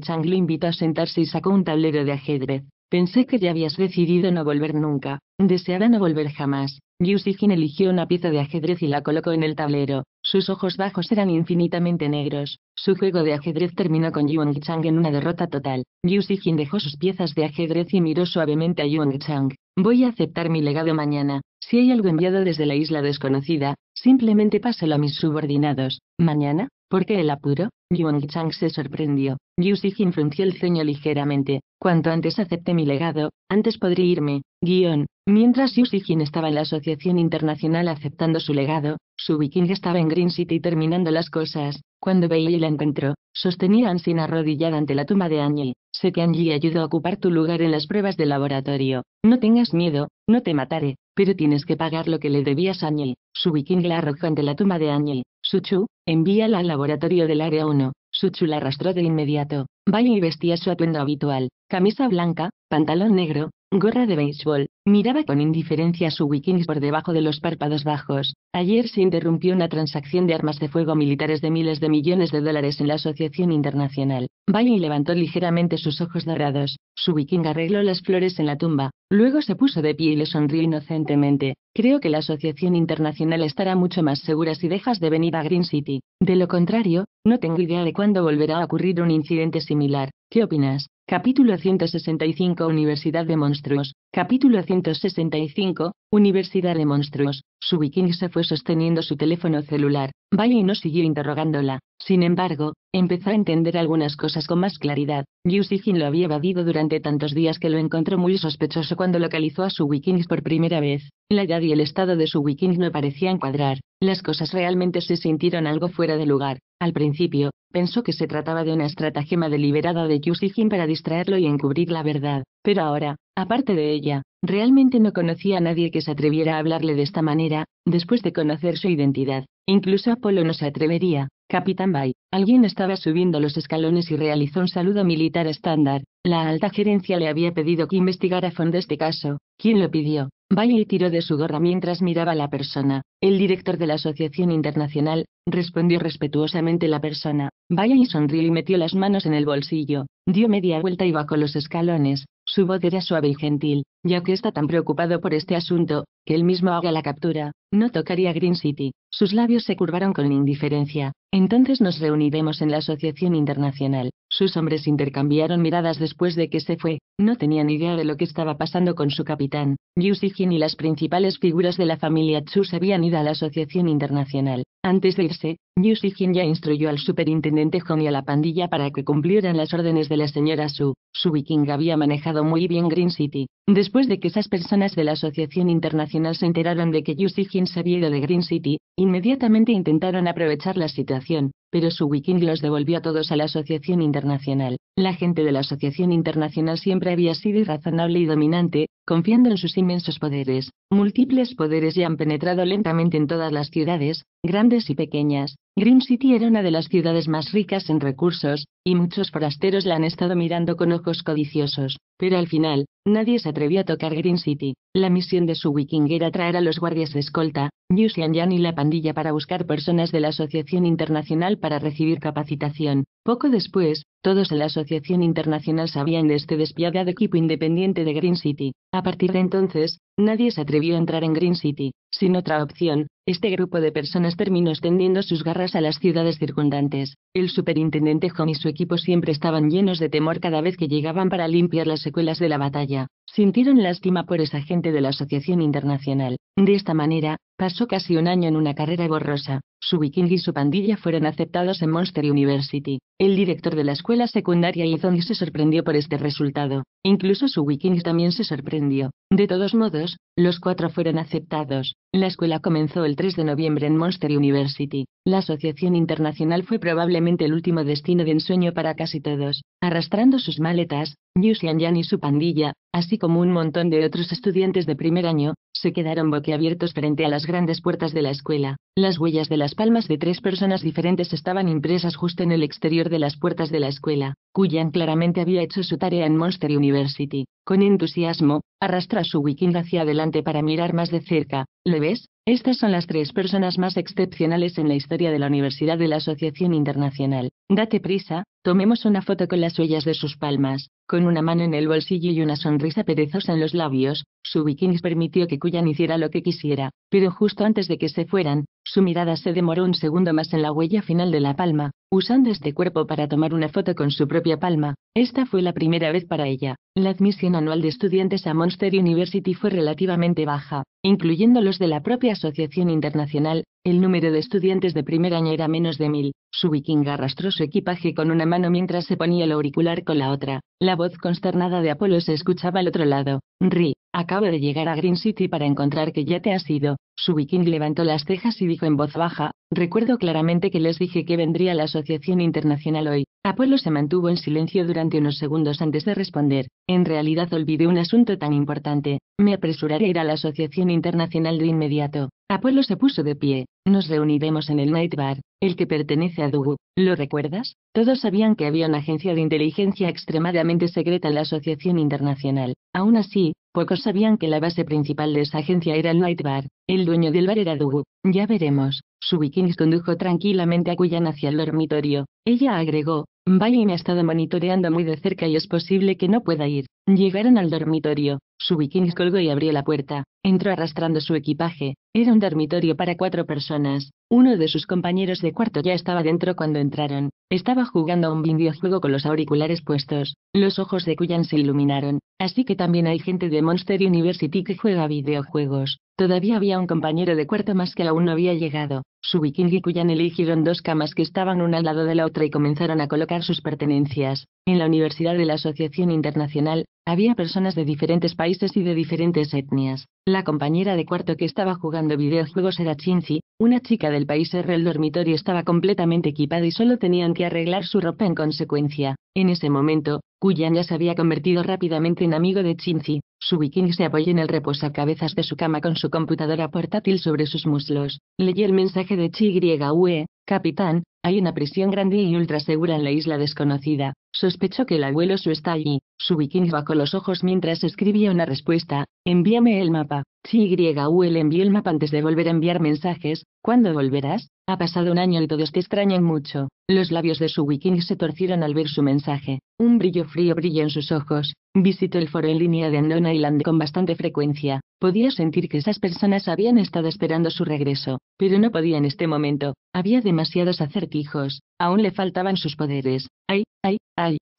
Chang lo invitó a sentarse y sacó un tablero de ajedrez. Pensé que ya habías decidido no volver nunca, deseaba no volver jamás. Xijin eligió una pieza de ajedrez y la colocó en el tablero. Sus ojos bajos eran infinitamente negros. Su juego de ajedrez terminó con Yuan Chang en una derrota total. Xijin dejó sus piezas de ajedrez y miró suavemente a Yuan Chang. Voy a aceptar mi legado mañana. Si hay algo enviado desde la isla desconocida, simplemente páselo a mis subordinados. ¿Mañana? ¿Por qué el apuro? Yuang chang se sorprendió. Yu Sijin frunció el ceño ligeramente. Cuanto antes acepte mi legado, antes podré irme. Guión. Mientras Yu Sijin estaba en la Asociación Internacional aceptando su legado, su viking estaba en Green City terminando las cosas. Cuando Bailey la encontró, sostenía a arrodillada ante la tumba de Anji. Sé que Anji ayudó a ocupar tu lugar en las pruebas de laboratorio. No tengas miedo, no te mataré pero tienes que pagar lo que le debías a Áñel, Su viking la arrojó ante la tumba de Áñel. Suchu, envíala al laboratorio del área 1. Suchu la arrastró de inmediato. y vestía su atuendo habitual, camisa blanca, pantalón negro, gorra de béisbol, miraba con indiferencia a su viking por debajo de los párpados bajos. Ayer se interrumpió una transacción de armas de fuego militares de miles de millones de dólares en la Asociación Internacional. Bailey levantó ligeramente sus ojos dorados. Su viking arregló las flores en la tumba. Luego se puso de pie y le sonrió inocentemente. Creo que la Asociación Internacional estará mucho más segura si dejas de venir a Green City. De lo contrario, no tengo idea de cuándo volverá a ocurrir un incidente similar. ¿Qué opinas? Capítulo 165 Universidad de Monstruos. Capítulo 165 Universidad de Monstruos. Su wiking se fue sosteniendo su teléfono celular. Vaya no siguió interrogándola. Sin embargo, empezó a entender algunas cosas con más claridad. Yu lo había evadido durante tantos días que lo encontró muy sospechoso cuando localizó a su Wikinis por primera vez. La edad y el estado de su wiking no parecían cuadrar. Las cosas realmente se sintieron algo fuera de lugar. Al principio, pensó que se trataba de una estratagema deliberada de Yushijin para distraerlo y encubrir la verdad, pero ahora, aparte de ella, realmente no conocía a nadie que se atreviera a hablarle de esta manera, después de conocer su identidad. Incluso Apolo no se atrevería. Capitán Bai, alguien estaba subiendo los escalones y realizó un saludo militar estándar. La alta gerencia le había pedido que investigara a fondo este caso. ¿Quién lo pidió? Bailey tiró de su gorra mientras miraba a la persona. El director de la Asociación Internacional, respondió respetuosamente la persona. y sonrió y metió las manos en el bolsillo, dio media vuelta y bajó los escalones. Su voz era suave y gentil, ya que está tan preocupado por este asunto, que él mismo haga la captura, no tocaría Green City. Sus labios se curvaron con indiferencia. Entonces nos reuniremos en la Asociación Internacional. Sus hombres intercambiaron miradas después de que se fue, no tenían idea de lo que estaba pasando con su capitán. Yu y las principales figuras de la familia Chu se habían ido a la Asociación Internacional. Antes de irse, Newsigin ya instruyó al superintendente Hong y a la pandilla para que cumplieran las órdenes de la señora Su. Su viking había manejado muy bien Green City. Después de que esas personas de la Asociación Internacional se enteraron de que Newsigin se había ido de Green City, inmediatamente intentaron aprovechar la situación, pero su viking los devolvió a todos a la Asociación Internacional. La gente de la Asociación Internacional siempre había sido irrazonable y dominante, confiando en sus inmensos poderes, múltiples poderes ya han penetrado lentamente en todas las ciudades, grandes y pequeñas. Green City era una de las ciudades más ricas en recursos, y muchos forasteros la han estado mirando con ojos codiciosos, pero al final, nadie se atrevió a tocar Green City. La misión de su wiking era traer a los guardias de escolta, Yusian Yan y la pandilla para buscar personas de la Asociación Internacional para recibir capacitación. Poco después, todos en la Asociación Internacional sabían de este despiadado equipo independiente de Green City. A partir de entonces, nadie se atrevió a entrar en Green City. Sin otra opción, este grupo de personas terminó extendiendo sus garras a las ciudades circundantes. El superintendente Home y su equipo siempre estaban llenos de temor cada vez que llegaban para limpiar las secuelas de la batalla. Sintieron lástima por esa gente de la Asociación Internacional. De esta manera, pasó casi un año en una carrera borrosa. Su viking y su pandilla fueron aceptados en Monster University. El director de la escuela secundaria Izoni se sorprendió por este resultado. Incluso su viking también se sorprendió. De todos modos, los cuatro fueron aceptados. La escuela comenzó el 3 de noviembre en Monster University. La Asociación Internacional fue probablemente el último destino de ensueño para casi todos. Arrastrando sus maletas, Yu Yan y su pandilla, así como un montón de otros estudiantes de primer año, se quedaron boquiabiertos frente a las grandes puertas de la escuela. Las huellas de las palmas de tres personas diferentes estaban impresas justo en el exterior de las puertas de la escuela. Kuyan claramente había hecho su tarea en Monster University. Con entusiasmo, arrastra su wiking hacia adelante para mirar más de cerca. ¿Le ves? Estas son las tres personas más excepcionales en la historia de la Universidad de la Asociación Internacional. Date prisa, tomemos una foto con las huellas de sus palmas. Con una mano en el bolsillo y una sonrisa perezosa en los labios, su wiking permitió que Kuyan hiciera lo que quisiera, pero justo antes de que se fueran, su mirada se demoró un segundo más en la huella final de la palma, usando este cuerpo para tomar una foto con su propia palma. Esta fue la primera vez para ella. La admisión anual de estudiantes a Monster University fue relativamente baja, incluyendo los de la propia Asociación Internacional. El número de estudiantes de primer año era menos de mil. Su vikinga arrastró su equipaje con una mano mientras se ponía el auricular con la otra. La voz consternada de Apolo se escuchaba al otro lado. Ri, Acabo de llegar a Green City para encontrar que ya te has ido. Su viking levantó las cejas y dijo en voz baja, recuerdo claramente que les dije que vendría a la Asociación Internacional hoy. Apolo se mantuvo en silencio durante unos segundos antes de responder. En realidad olvidé un asunto tan importante. Me apresuraré a ir a la Asociación Internacional de inmediato. Apolo se puso de pie. Nos reuniremos en el Night Bar, el que pertenece a Dugu. ¿Lo recuerdas? Todos sabían que había una agencia de inteligencia extremadamente secreta en la Asociación Internacional. Aún así, Pocos sabían que la base principal de esa agencia era el Bar. El dueño del bar era Dugu. Ya veremos. Su viking condujo tranquilamente a Kuyan hacia el dormitorio. Ella agregó, y me ha estado monitoreando muy de cerca y es posible que no pueda ir. Llegaron al dormitorio. Su bikini colgó y abrió la puerta. Entró arrastrando su equipaje. Era un dormitorio para cuatro personas. Uno de sus compañeros de cuarto ya estaba dentro cuando entraron. Estaba jugando a un videojuego con los auriculares puestos. Los ojos de Kuyan se iluminaron. Así que también hay gente de Monster University que juega videojuegos. Todavía había un compañero de cuarto más que aún no había llegado. Su viking y Kuyan eligieron dos camas que estaban una al lado de la otra y comenzaron a colocar sus pertenencias. En la Universidad de la Asociación Internacional, había personas de diferentes países y de diferentes etnias. La compañera de cuarto que estaba jugando videojuegos era Chinzi, una chica del país R. El dormitorio estaba completamente equipado y solo tenían que arreglar su ropa en consecuencia. En ese momento, Kuyan ya se había convertido rápidamente en amigo de Chinzi, Su viking se apoyó en el reposacabezas de su cama con su computadora portátil sobre sus muslos. Leyó el mensaje de Chi-Ue, Capitán, hay una prisión grande y ultra segura en la isla desconocida. Sospecho que el abuelo su está allí. Su viking bajó los ojos mientras escribía una respuesta. Envíame el mapa. Sí, le envió el mapa antes de volver a enviar mensajes. ¿Cuándo volverás? Ha pasado un año y todos te extrañan mucho. Los labios de su viking se torcieron al ver su mensaje. Un brillo frío brilla en sus ojos. Visitó el foro en línea de Andon Island con bastante frecuencia. Podía sentir que esas personas habían estado esperando su regreso, pero no podía en este momento. Había demasiados acertijos. Aún le faltaban sus poderes. ay, ay.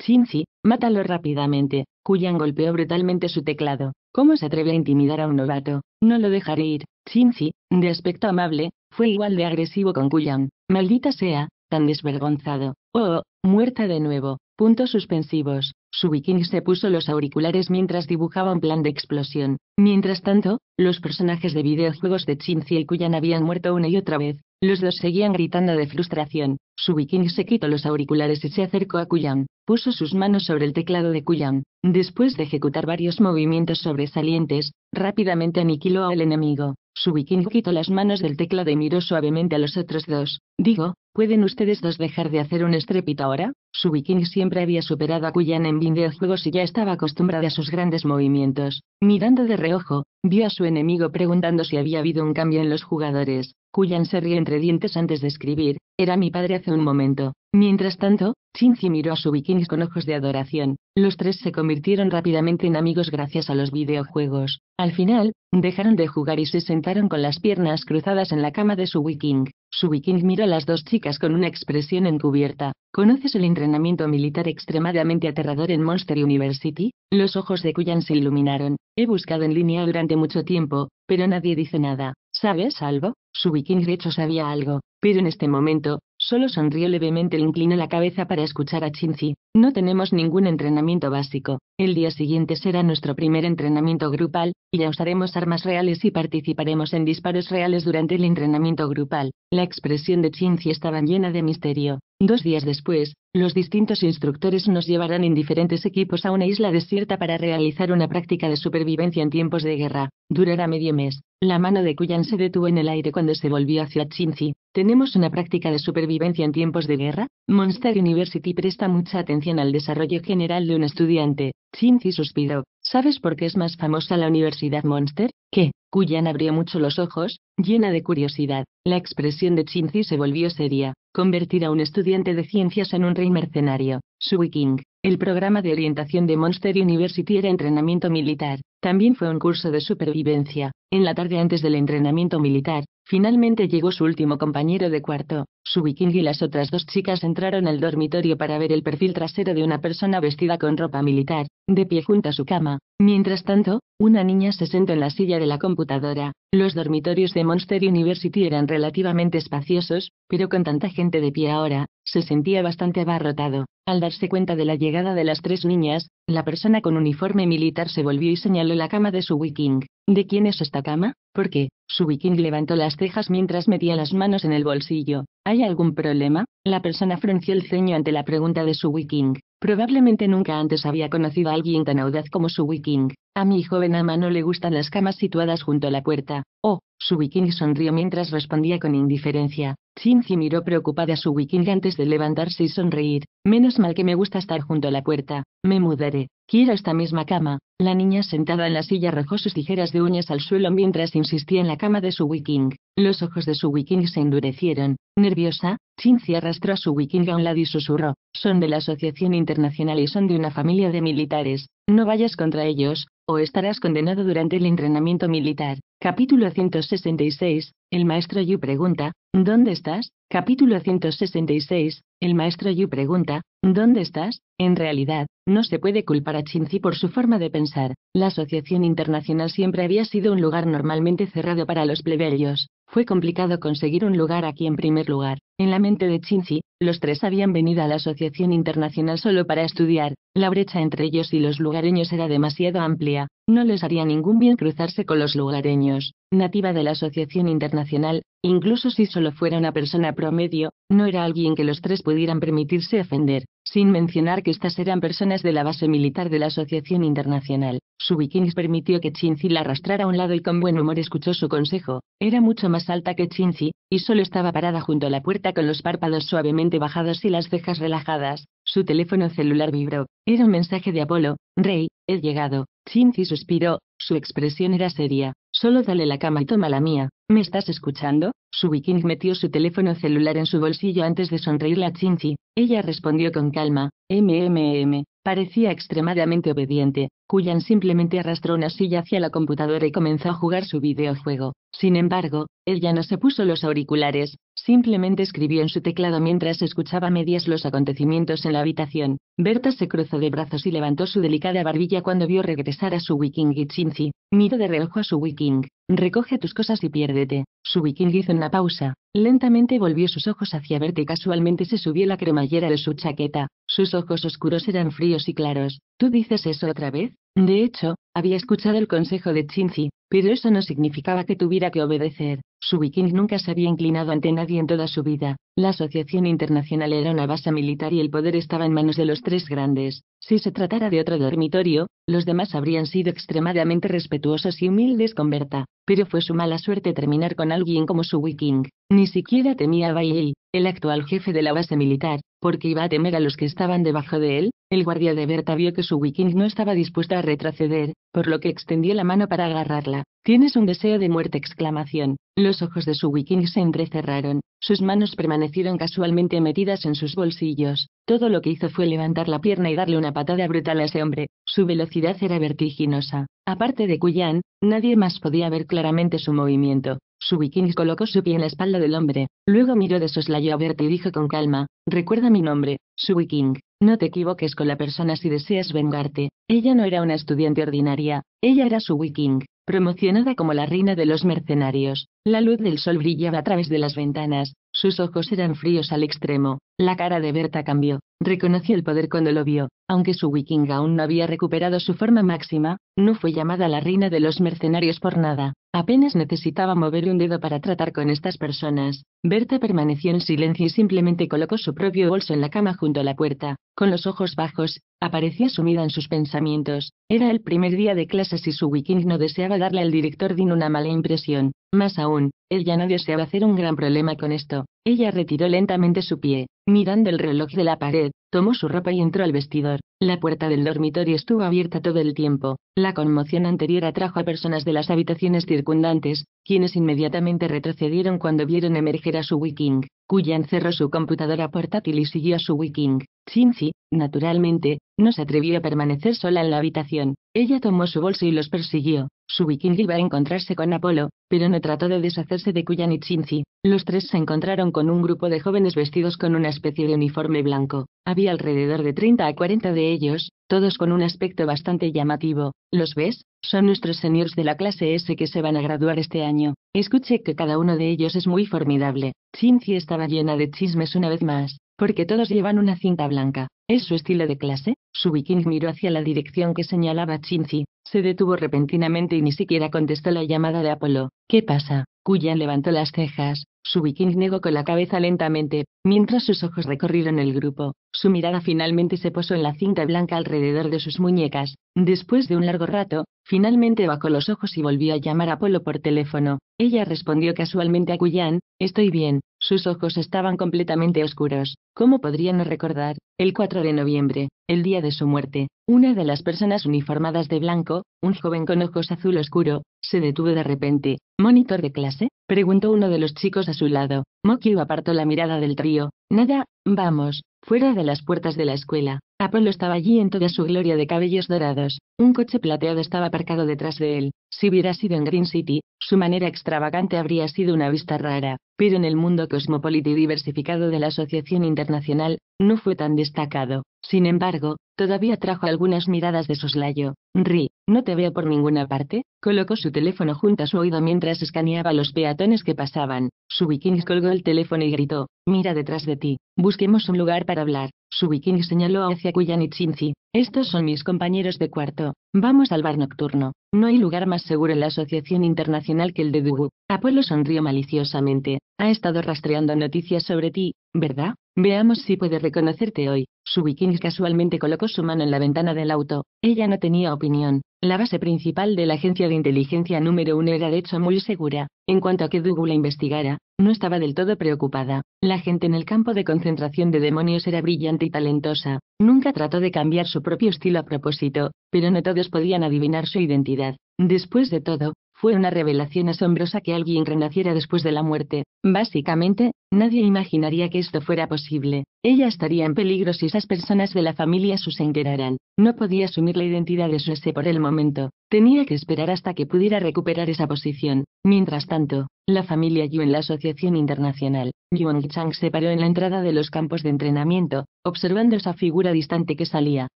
Shinji, mátalo rápidamente, Kuyan golpeó brutalmente su teclado. ¿Cómo se atreve a intimidar a un novato? No lo dejaré ir. Shinji, de aspecto amable, fue igual de agresivo con Kuyan. Maldita sea, tan desvergonzado. Oh, muerta de nuevo. Puntos suspensivos. Su viking se puso los auriculares mientras dibujaba un plan de explosión. Mientras tanto, los personajes de videojuegos de Shinji y Kuyan habían muerto una y otra vez. Los dos seguían gritando de frustración. Su viking se quitó los auriculares y se acercó a Kuyan. Puso sus manos sobre el teclado de Kuyan. Después de ejecutar varios movimientos sobresalientes, rápidamente aniquiló al enemigo. Su vikingo quitó las manos del teclado y miró suavemente a los otros dos. Digo, ¿pueden ustedes dos dejar de hacer un estrépito ahora? Su viking siempre había superado a Kuyan en videojuegos y ya estaba acostumbrada a sus grandes movimientos. Mirando de reojo, vio a su enemigo preguntando si había habido un cambio en los jugadores. Kuyan se ríe entre dientes antes de escribir, era mi padre hace un momento. Mientras tanto, Shinji miró a su bikini con ojos de adoración. Los tres se convirtieron rápidamente en amigos gracias a los videojuegos. Al final, dejaron de jugar y se sentaron con las piernas cruzadas en la cama de su wiking. Su wiking miró a las dos chicas con una expresión encubierta. ¿Conoces el entrenamiento militar extremadamente aterrador en Monster University? Los ojos de Kuyan se iluminaron. He buscado en línea durante mucho tiempo, pero nadie dice nada. ¿Sabes algo? Su viking derecho sabía algo, pero en este momento, solo sonrió levemente e inclinó la cabeza para escuchar a Chinzi. No tenemos ningún entrenamiento básico. El día siguiente será nuestro primer entrenamiento grupal, y ya usaremos armas reales y participaremos en disparos reales durante el entrenamiento grupal. La expresión de Chinzi estaba llena de misterio. Dos días después, los distintos instructores nos llevarán en diferentes equipos a una isla desierta para realizar una práctica de supervivencia en tiempos de guerra. Durará medio mes. La mano de Kuyan se detuvo en el aire cuando se volvió hacia Chinzi. ¿Tenemos una práctica de supervivencia en tiempos de guerra? Monster University presta mucha atención al desarrollo general de un estudiante. Chinzi suspiró. ¿Sabes por qué es más famosa la Universidad Monster? que, Kuyan abrió mucho los ojos, llena de curiosidad. La expresión de Chinzi se volvió seria. Convertir a un estudiante de ciencias en un rey mercenario. su wiking, El programa de orientación de Monster University era entrenamiento militar. También fue un curso de supervivencia. En la tarde antes del entrenamiento militar, finalmente llegó su último compañero de cuarto. Su viking y las otras dos chicas entraron al dormitorio para ver el perfil trasero de una persona vestida con ropa militar, de pie junto a su cama. Mientras tanto, una niña se sentó en la silla de la computadora. Los dormitorios de Monster University eran relativamente espaciosos, pero con tanta gente de pie ahora, se sentía bastante abarrotado. Al darse cuenta de la llegada de las tres niñas, la persona con uniforme militar se volvió y señaló la cama de su wiking. ¿De quién es esta cama? ¿Por qué? Su wiking levantó las cejas mientras metía las manos en el bolsillo. ¿Hay algún problema? La persona frunció el ceño ante la pregunta de su wiking. Probablemente nunca antes había conocido a alguien tan audaz como su wiking. A mi joven ama no le gustan las camas situadas junto a la puerta. Oh, su Viking sonrió mientras respondía con indiferencia. Chinzi miró preocupada a su Viking antes de levantarse y sonreír. Menos mal que me gusta estar junto a la puerta. Me mudaré. Quiero esta misma cama. La niña sentada en la silla arrojó sus tijeras de uñas al suelo mientras insistía en la cama de su wiking. Los ojos de su wiking se endurecieron. Nerviosa, Chinzi arrastró a su wiking a un lado y susurró. Son de la Asociación Internacional y son de una familia de militares. No vayas contra ellos, o estarás condenado durante el entrenamiento militar. Capítulo 166. El maestro Yu pregunta, ¿dónde estás? Capítulo 166. El maestro Yu pregunta, ¿dónde estás? En realidad, no se puede culpar a Chinzi por su forma de pensar. La Asociación Internacional siempre había sido un lugar normalmente cerrado para los plebeyos. Fue complicado conseguir un lugar aquí en primer lugar. En la mente de Chinzi, los tres habían venido a la Asociación Internacional solo para estudiar. La brecha entre ellos y los lugareños era demasiado amplia. No les haría ningún bien cruzarse con los lugareños, nativa de la Asociación Internacional, incluso si solo fuera una persona promedio, no era alguien que los tres pudieran permitirse ofender, sin mencionar que estas eran personas de la base militar de la Asociación Internacional. Su bikinis permitió que Chinzi la arrastrara a un lado y con buen humor escuchó su consejo. Era mucho más alta que Chinzi, y solo estaba parada junto a la puerta con los párpados suavemente bajados y las cejas relajadas. Su teléfono celular vibró. Era un mensaje de Apolo. Rey, he llegado. Chinzi suspiró. Su expresión era seria. Solo dale la cama y toma la mía. ¿Me estás escuchando? Su viking metió su teléfono celular en su bolsillo antes de sonreírle a Chinchi. Ella respondió con calma, MMM. Parecía extremadamente obediente. Kuyan simplemente arrastró una silla hacia la computadora y comenzó a jugar su videojuego. Sin embargo, ella no se puso los auriculares, simplemente escribió en su teclado mientras escuchaba medias los acontecimientos en la habitación. Berta se cruzó de brazos y levantó su delicada barbilla cuando vio regresar a su viking y Chinzi, Miró de reojo a su viking. Recoge tus cosas y piérdete. Su viking hizo una pausa. Lentamente volvió sus ojos hacia verte casualmente se subió la cremallera de su chaqueta. Sus ojos oscuros eran fríos y claros. ¿Tú dices eso otra vez? De hecho, había escuchado el consejo de Chinzi, pero eso no significaba que tuviera que obedecer. Su viking nunca se había inclinado ante nadie en toda su vida. La Asociación Internacional era una base militar y el poder estaba en manos de los tres grandes. Si se tratara de otro dormitorio, los demás habrían sido extremadamente respetuosos y humildes con Berta. Pero fue su mala suerte terminar con alguien como su viking. Ni siquiera temía a Bailey, el actual jefe de la base militar, porque iba a temer a los que estaban debajo de él. El guardia de Berta vio que su viking no estaba dispuesto a retroceder, por lo que extendió la mano para agarrarla. Tienes un deseo de muerte exclamación. Los ojos de su wiking se entrecerraron, sus manos permanecieron casualmente metidas en sus bolsillos. Todo lo que hizo fue levantar la pierna y darle una patada brutal a ese hombre. Su velocidad era vertiginosa. Aparte de Kuyan, nadie más podía ver claramente su movimiento. Su wiking colocó su pie en la espalda del hombre. Luego miró de soslayo a Bert y dijo con calma, recuerda mi nombre, su wiking. No te equivoques con la persona si deseas vengarte. Ella no era una estudiante ordinaria, ella era su wiking. Promocionada como la reina de los mercenarios, la luz del sol brillaba a través de las ventanas, sus ojos eran fríos al extremo, la cara de Berta cambió, Reconoció el poder cuando lo vio, aunque su wiking aún no había recuperado su forma máxima, no fue llamada la reina de los mercenarios por nada. Apenas necesitaba mover un dedo para tratar con estas personas. Berta permaneció en silencio y simplemente colocó su propio bolso en la cama junto a la puerta. Con los ojos bajos, aparecía sumida en sus pensamientos. Era el primer día de clases y su wiking no deseaba darle al director Dean una mala impresión. Más aún, él ya no deseaba hacer un gran problema con esto. Ella retiró lentamente su pie, mirando el reloj de la pared, tomó su ropa y entró al vestidor. La puerta del dormitorio estuvo abierta todo el tiempo. La conmoción anterior atrajo a personas de las habitaciones circundantes, quienes inmediatamente retrocedieron cuando vieron emerger a su Wiking, cuya encerró su computadora portátil y siguió a su Wiking. Chinzi, naturalmente, no se atrevió a permanecer sola en la habitación. Ella tomó su bolso y los persiguió. Su viking iba a encontrarse con Apolo, pero no trató de deshacerse de y Chinzi. Los tres se encontraron con un grupo de jóvenes vestidos con una especie de uniforme blanco. Había alrededor de 30 a 40 de ellos, todos con un aspecto bastante llamativo. ¿Los ves? Son nuestros seniors de la clase S que se van a graduar este año. Escuché que cada uno de ellos es muy formidable. Chinzi estaba llena de chismes una vez más, porque todos llevan una cinta blanca. ¿Es su estilo de clase? Su viking miró hacia la dirección que señalaba Chinzi. Se detuvo repentinamente y ni siquiera contestó la llamada de Apolo. ¿Qué pasa? Cuyan levantó las cejas, su viking negó con la cabeza lentamente, mientras sus ojos recorrieron el grupo. Su mirada finalmente se posó en la cinta blanca alrededor de sus muñecas. Después de un largo rato, finalmente bajó los ojos y volvió a llamar a Apolo por teléfono. Ella respondió casualmente a Cuyan, estoy bien, sus ojos estaban completamente oscuros. ¿Cómo podría no recordar, el 4 de noviembre, el día de su muerte, una de las personas uniformadas de blanco, un joven con ojos azul oscuro, se detuvo de repente. ¿Monitor de clase? preguntó uno de los chicos a su lado. Mokyu apartó la mirada del trío. Nada, vamos, fuera de las puertas de la escuela. Apolo estaba allí en toda su gloria de cabellos dorados. Un coche plateado estaba aparcado detrás de él. Si hubiera sido en Green City, su manera extravagante habría sido una vista rara, pero en el mundo cosmopolita y diversificado de la Asociación Internacional, no fue tan destacado. Sin embargo, todavía trajo algunas miradas de soslayo. Ri, no te veo por ninguna parte. Colocó su teléfono junto a su oído mientras escaneaba los peatones que pasaban. Su viking colgó el teléfono y gritó, mira detrás de ti, busquemos un lugar para hablar. Su bikini señaló hacia Chinzi. Estos son mis compañeros de cuarto. Vamos al bar nocturno. No hay lugar más seguro en la Asociación Internacional que el de Dugu. Apolo sonrió maliciosamente. Ha estado rastreando noticias sobre ti, ¿verdad? Veamos si puede reconocerte hoy. Su bikini casualmente colocó su mano en la ventana del auto. Ella no tenía opinión. La base principal de la agencia de inteligencia número uno era de hecho muy segura. En cuanto a que Dugu la investigara, no estaba del todo preocupada. La gente en el campo de concentración de demonios era brillante y talentosa. Nunca trató de cambiar su propio estilo a propósito, pero no todos podían adivinar su identidad. Después de todo, fue una revelación asombrosa que alguien renaciera después de la muerte. Básicamente, nadie imaginaría que esto fuera posible. Ella estaría en peligro si esas personas de la familia sus enteraran. No podía asumir la identidad de su Suese por el momento, Tenía que esperar hasta que pudiera recuperar esa posición. Mientras tanto, la familia Yu en la Asociación Internacional, Yuan Chang se paró en la entrada de los campos de entrenamiento, observando esa figura distante que salía.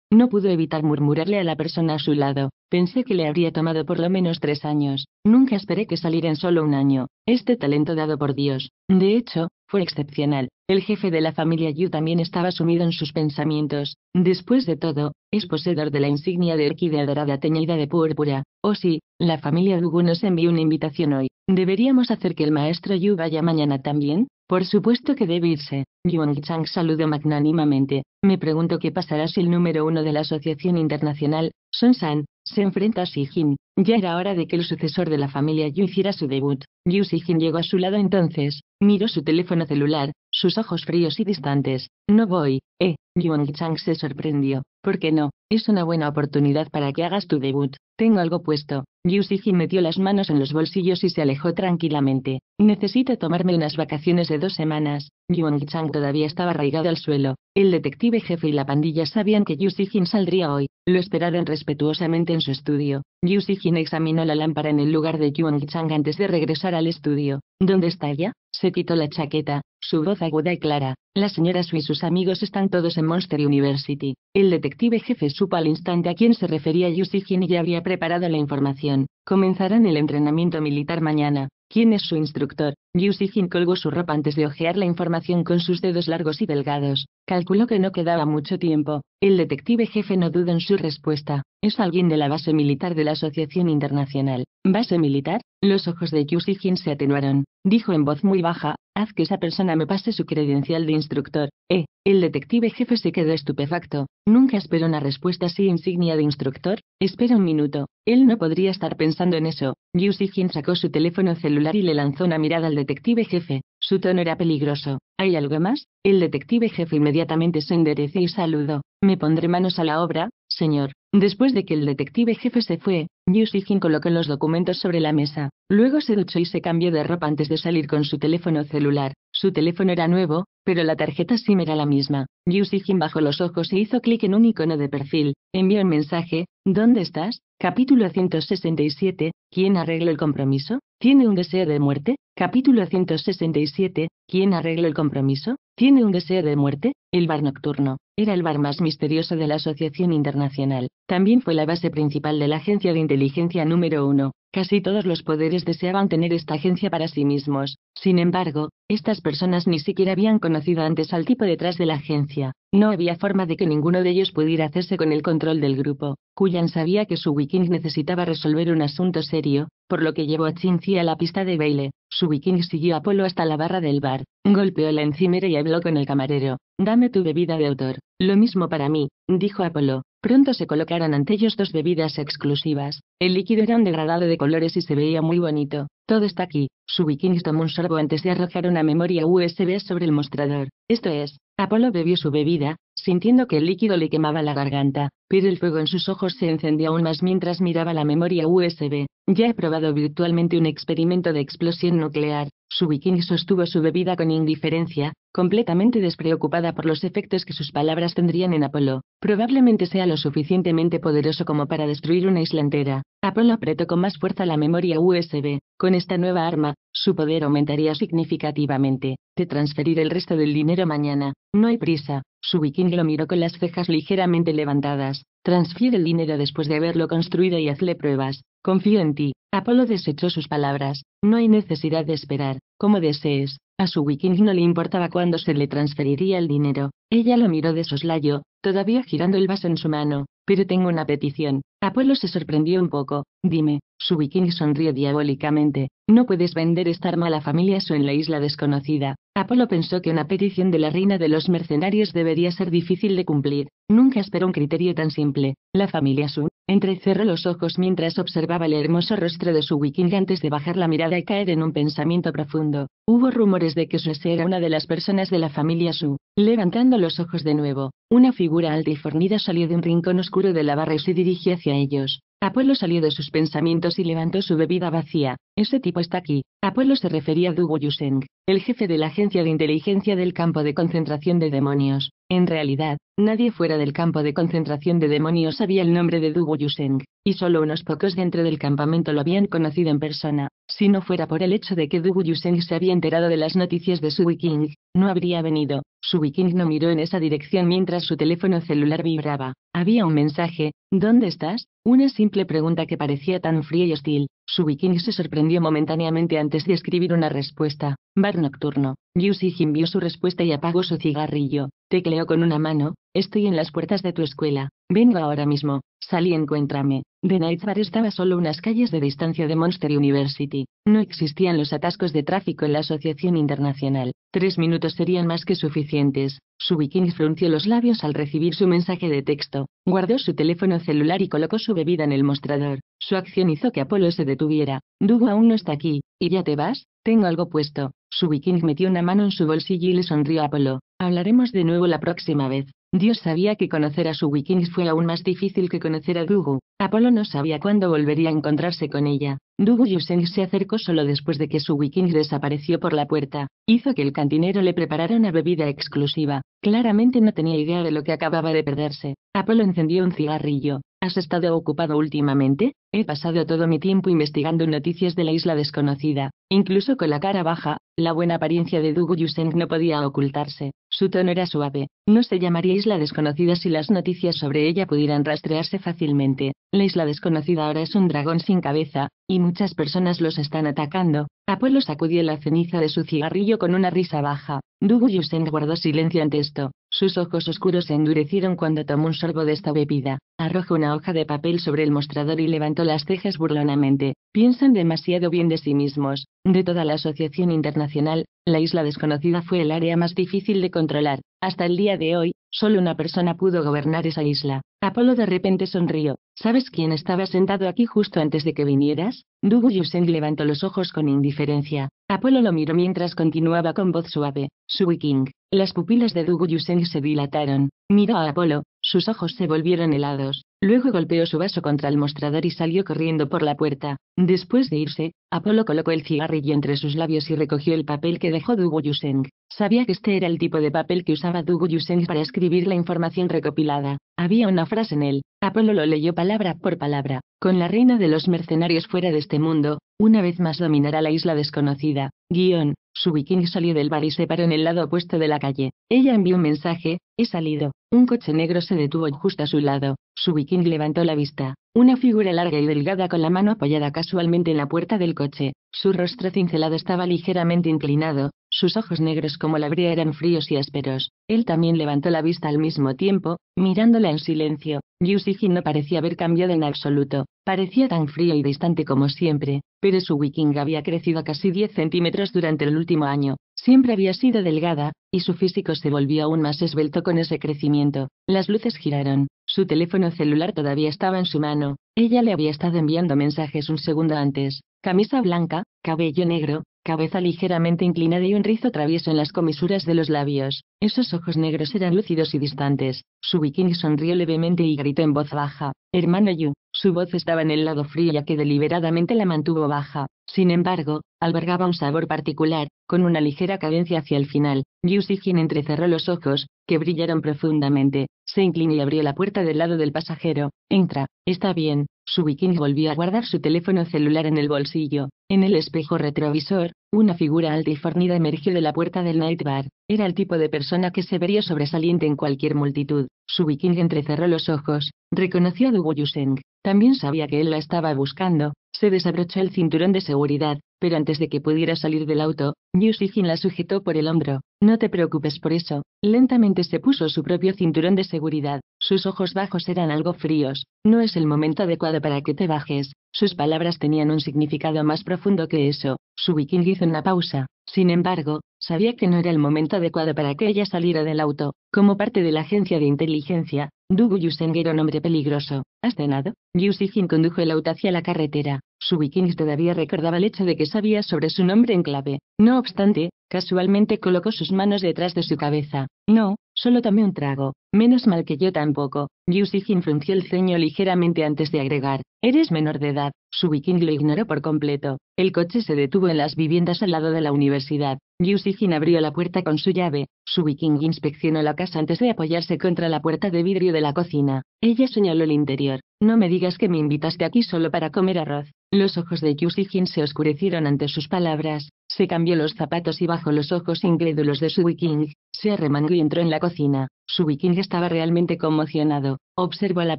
No pudo evitar murmurarle a la persona a su lado. Pensé que le habría tomado por lo menos tres años. Nunca esperé que saliera en solo un año. Este talento dado por Dios. De hecho, fue excepcional. El jefe de la familia Yu también estaba sumido en sus pensamientos. Después de todo, es poseedor de la insignia de orquídea dorada teñida de púrpura. Oh sí, la familia Dugu nos envió una invitación hoy. ¿Deberíamos hacer que el maestro Yu vaya mañana también? Por supuesto que debe irse. Yuan chang saludó magnánimamente. Me pregunto qué pasará si el número uno de la Asociación Internacional, Son San, se enfrenta a Xi Jin. Ya era hora de que el sucesor de la familia Yu hiciera su debut. Yu Xi Jin llegó a su lado entonces, miró su teléfono celular, sus ojos fríos y distantes. No voy, eh. Yuan chang se sorprendió. ¿Por qué no? Es una buena oportunidad para que hagas tu debut. Tengo algo puesto. Jin metió las manos en los bolsillos y se alejó tranquilamente. Necesito tomarme unas vacaciones de dos semanas. Yuan Chang todavía estaba arraigado al suelo. El detective jefe y la pandilla sabían que Yusijin saldría hoy. Lo esperaron respetuosamente en su estudio. Yusijin examinó la lámpara en el lugar de Yuan Chang antes de regresar al estudio. ¿Dónde está ella? Se quitó la chaqueta. Su voz aguda y clara, la señora Su y sus amigos están todos en Monster University. El detective jefe supo al instante a quién se refería Sijin y ya había preparado la información. Comenzarán el entrenamiento militar mañana. ¿Quién es su instructor? Sijin colgó su ropa antes de ojear la información con sus dedos largos y delgados. Calculó que no quedaba mucho tiempo. El detective jefe no dudó en su respuesta. Es alguien de la base militar de la Asociación Internacional. ¿Base militar? Los ojos de Sijin se atenuaron. Dijo en voz muy baja, Haz que esa persona me pase su credencial de instructor. Eh, el detective jefe se quedó estupefacto. Nunca esperó una respuesta así insignia de instructor. Espera un minuto. Él no podría estar pensando en eso. Yu Sijin sacó su teléfono celular y le lanzó una mirada al detective jefe. Su tono era peligroso. ¿Hay algo más? El detective jefe inmediatamente se enderezó y saludó. Me pondré manos a la obra, señor. Después de que el detective jefe se fue, Yusijin colocó los documentos sobre la mesa. Luego se duchó y se cambió de ropa antes de salir con su teléfono celular. Su teléfono era nuevo, pero la tarjeta SIM era la misma. Yusijin bajó los ojos e hizo clic en un icono de perfil. Envió un mensaje, ¿dónde estás? Capítulo 167. ¿Quién arregla el compromiso? ¿Tiene un deseo de muerte? Capítulo 167. ¿Quién arregla el compromiso? ¿Tiene un deseo de muerte? El bar nocturno. Era el bar más misterioso de la Asociación Internacional. También fue la base principal de la Agencia de Inteligencia número 1. Casi todos los poderes deseaban tener esta agencia para sí mismos. Sin embargo, estas personas ni siquiera habían conocido antes al tipo detrás de la agencia. No había forma de que ninguno de ellos pudiera hacerse con el control del grupo. cuyan sabía que su viking necesitaba resolver un asunto serio, por lo que llevó a Chinzi a la pista de baile. Su viking siguió a Polo hasta la barra del bar. Golpeó la encimera y habló con el camarero. Dame tu bebida de autor. Lo mismo para mí, dijo Apolo. Pronto se colocaron ante ellos dos bebidas exclusivas. El líquido era un degradado de colores y se veía muy bonito. Todo está aquí. Su bikini tomó un sorbo antes de arrojar una memoria USB sobre el mostrador. Esto es. Apolo bebió su bebida, sintiendo que el líquido le quemaba la garganta, pero el fuego en sus ojos se encendía aún más mientras miraba la memoria USB. Ya he probado virtualmente un experimento de explosión nuclear. Su viking sostuvo su bebida con indiferencia, completamente despreocupada por los efectos que sus palabras tendrían en Apolo. Probablemente sea lo suficientemente poderoso como para destruir una isla entera. Apolo apretó con más fuerza la memoria USB. Con esta nueva arma, su poder aumentaría significativamente. Te transferiré el resto del dinero mañana. No hay prisa. Su viking lo miró con las cejas ligeramente levantadas. Transfiere el dinero después de haberlo construido y hazle pruebas. Confío en ti. Apolo desechó sus palabras. No hay necesidad de esperar, como desees. A su viking no le importaba cuándo se le transferiría el dinero. Ella lo miró de soslayo, todavía girando el vaso en su mano. Pero tengo una petición. Apolo se sorprendió un poco. Dime, su bikini sonrió diabólicamente. No puedes vender esta arma a la familia o en la isla desconocida. Apolo pensó que una petición de la reina de los mercenarios debería ser difícil de cumplir. Nunca esperó un criterio tan simple. La familia Sun Entrecerró los ojos mientras observaba el hermoso rostro de su wiking antes de bajar la mirada y caer en un pensamiento profundo. Hubo rumores de que Sue era una de las personas de la familia Su. Levantando los ojos de nuevo, una figura alta y fornida salió de un rincón oscuro de la barra y se dirigió hacia ellos. Apolo salió de sus pensamientos y levantó su bebida vacía. Ese tipo está aquí. Apolo se refería a Dugo Yuseng, el jefe de la agencia de inteligencia del campo de concentración de demonios. En realidad, nadie fuera del campo de concentración de demonios sabía el nombre de Dugo Yuseng, y solo unos pocos dentro del campamento lo habían conocido en persona. Si no fuera por el hecho de que Dugo Yuseng se había enterado de las noticias de su King, no habría venido. Su King no miró en esa dirección mientras su teléfono celular vibraba. Había un mensaje, ¿dónde estás? Una simple pregunta que parecía tan fría y hostil, su bikini se sorprendió momentáneamente antes de escribir una respuesta. Bar nocturno. Yusi vio su respuesta y apagó su cigarrillo. Tecleó con una mano, Estoy en las puertas de tu escuela. Vengo ahora mismo. Salí, y encuéntrame. The Night Bar estaba solo unas calles de distancia de Monster University. No existían los atascos de tráfico en la Asociación Internacional. Tres minutos serían más que suficientes. Su viking frunció los labios al recibir su mensaje de texto. Guardó su teléfono celular y colocó su bebida en el mostrador. Su acción hizo que Apolo se detuviera. Dugo aún no está aquí. ¿Y ya te vas? Tengo algo puesto. Su viking metió una mano en su bolsillo y le sonrió a Apolo. Hablaremos de nuevo la próxima vez. Dios sabía que conocer a su Wikings fue aún más difícil que conocer a Dugu. Apolo no sabía cuándo volvería a encontrarse con ella. Dugu Yusen se acercó solo después de que su Wikings desapareció por la puerta. Hizo que el cantinero le preparara una bebida exclusiva. Claramente no tenía idea de lo que acababa de perderse. Apolo encendió un cigarrillo. ¿Has estado ocupado últimamente? He pasado todo mi tiempo investigando noticias de la isla desconocida. Incluso con la cara baja, la buena apariencia de Dugu Yuseng no podía ocultarse. Su tono era suave. No se llamaría isla desconocida si las noticias sobre ella pudieran rastrearse fácilmente. La isla desconocida ahora es un dragón sin cabeza, y muchas personas los están atacando. Apolo sacudió la ceniza de su cigarrillo con una risa baja. Dugu Yuseng guardó silencio ante esto. Sus ojos oscuros se endurecieron cuando tomó un sorbo de esta bebida, arrojó una hoja de papel sobre el mostrador y levantó las cejas burlonamente. Piensan demasiado bien de sí mismos. De toda la Asociación Internacional, la isla desconocida fue el área más difícil de controlar. Hasta el día de hoy, solo una persona pudo gobernar esa isla. Apolo de repente sonrió. ¿Sabes quién estaba sentado aquí justo antes de que vinieras? Dugu Yusen levantó los ojos con indiferencia. Apolo lo miró mientras continuaba con voz suave. Suiking. Las pupilas de Dugu Yuseng se dilataron, miró a Apolo, sus ojos se volvieron helados, luego golpeó su vaso contra el mostrador y salió corriendo por la puerta. Después de irse, Apolo colocó el cigarrillo entre sus labios y recogió el papel que dejó Dugu Yuseng. Sabía que este era el tipo de papel que usaba Dugu Yuseng para escribir la información recopilada. Había una frase en él. Apolo lo leyó palabra por palabra. Con la reina de los mercenarios fuera de este mundo, una vez más dominará la isla desconocida. Guión. Su viking salió del bar y se paró en el lado opuesto de la calle. Ella envió un mensaje, he salido. Un coche negro se detuvo justo a su lado. Su viking levantó la vista. Una figura larga y delgada con la mano apoyada casualmente en la puerta del coche. Su rostro cincelado estaba ligeramente inclinado, sus ojos negros como la brea eran fríos y ásperos. Él también levantó la vista al mismo tiempo, mirándola en silencio. Yusuji no parecía haber cambiado en absoluto, parecía tan frío y distante como siempre, pero su wiking había crecido casi 10 centímetros durante el último año. Siempre había sido delgada, y su físico se volvió aún más esbelto con ese crecimiento. Las luces giraron. Su teléfono celular todavía estaba en su mano. Ella le había estado enviando mensajes un segundo antes. Camisa blanca, cabello negro, cabeza ligeramente inclinada y un rizo travieso en las comisuras de los labios. Esos ojos negros eran lúcidos y distantes. Su bikini sonrió levemente y gritó en voz baja, Hermano Yu. Su voz estaba en el lado frío ya que deliberadamente la mantuvo baja. Sin embargo, albergaba un sabor particular, con una ligera cadencia hacia el final. Yu entrecerró los ojos, que brillaron profundamente, se inclinó y abrió la puerta del lado del pasajero. Entra, está bien. Su viking volvió a guardar su teléfono celular en el bolsillo. En el espejo retrovisor, una figura alta y fornida emergió de la puerta del night bar. Era el tipo de persona que se vería sobresaliente en cualquier multitud. Su viking entrecerró los ojos. Reconoció a Dugo Yuseng. También sabía que él la estaba buscando. Se desabrochó el cinturón de seguridad pero antes de que pudiera salir del auto, Yusigin la sujetó por el hombro. No te preocupes por eso. Lentamente se puso su propio cinturón de seguridad. Sus ojos bajos eran algo fríos. No es el momento adecuado para que te bajes. Sus palabras tenían un significado más profundo que eso. Su viking hizo una pausa. Sin embargo, sabía que no era el momento adecuado para que ella saliera del auto. Como parte de la agencia de inteligencia, Dugu Yuseng era un hombre peligroso. ¿Has cenado? Yusigin condujo el auto hacia la carretera. Su bikini todavía recordaba el hecho de que sabía sobre su nombre en clave. No obstante, casualmente colocó sus manos detrás de su cabeza. No, Solo tomé un trago. Menos mal que yo tampoco. Jin frunció el ceño ligeramente antes de agregar. Eres menor de edad. Su viking lo ignoró por completo. El coche se detuvo en las viviendas al lado de la universidad. Jin abrió la puerta con su llave. Su viking inspeccionó la casa antes de apoyarse contra la puerta de vidrio de la cocina. Ella señaló el interior. No me digas que me invitaste aquí solo para comer arroz. Los ojos de Jin se oscurecieron ante sus palabras. Se cambió los zapatos y bajo los ojos incrédulos de su viking, se arremangó y entró en la cocina. Su viking estaba realmente conmocionado. Observó a la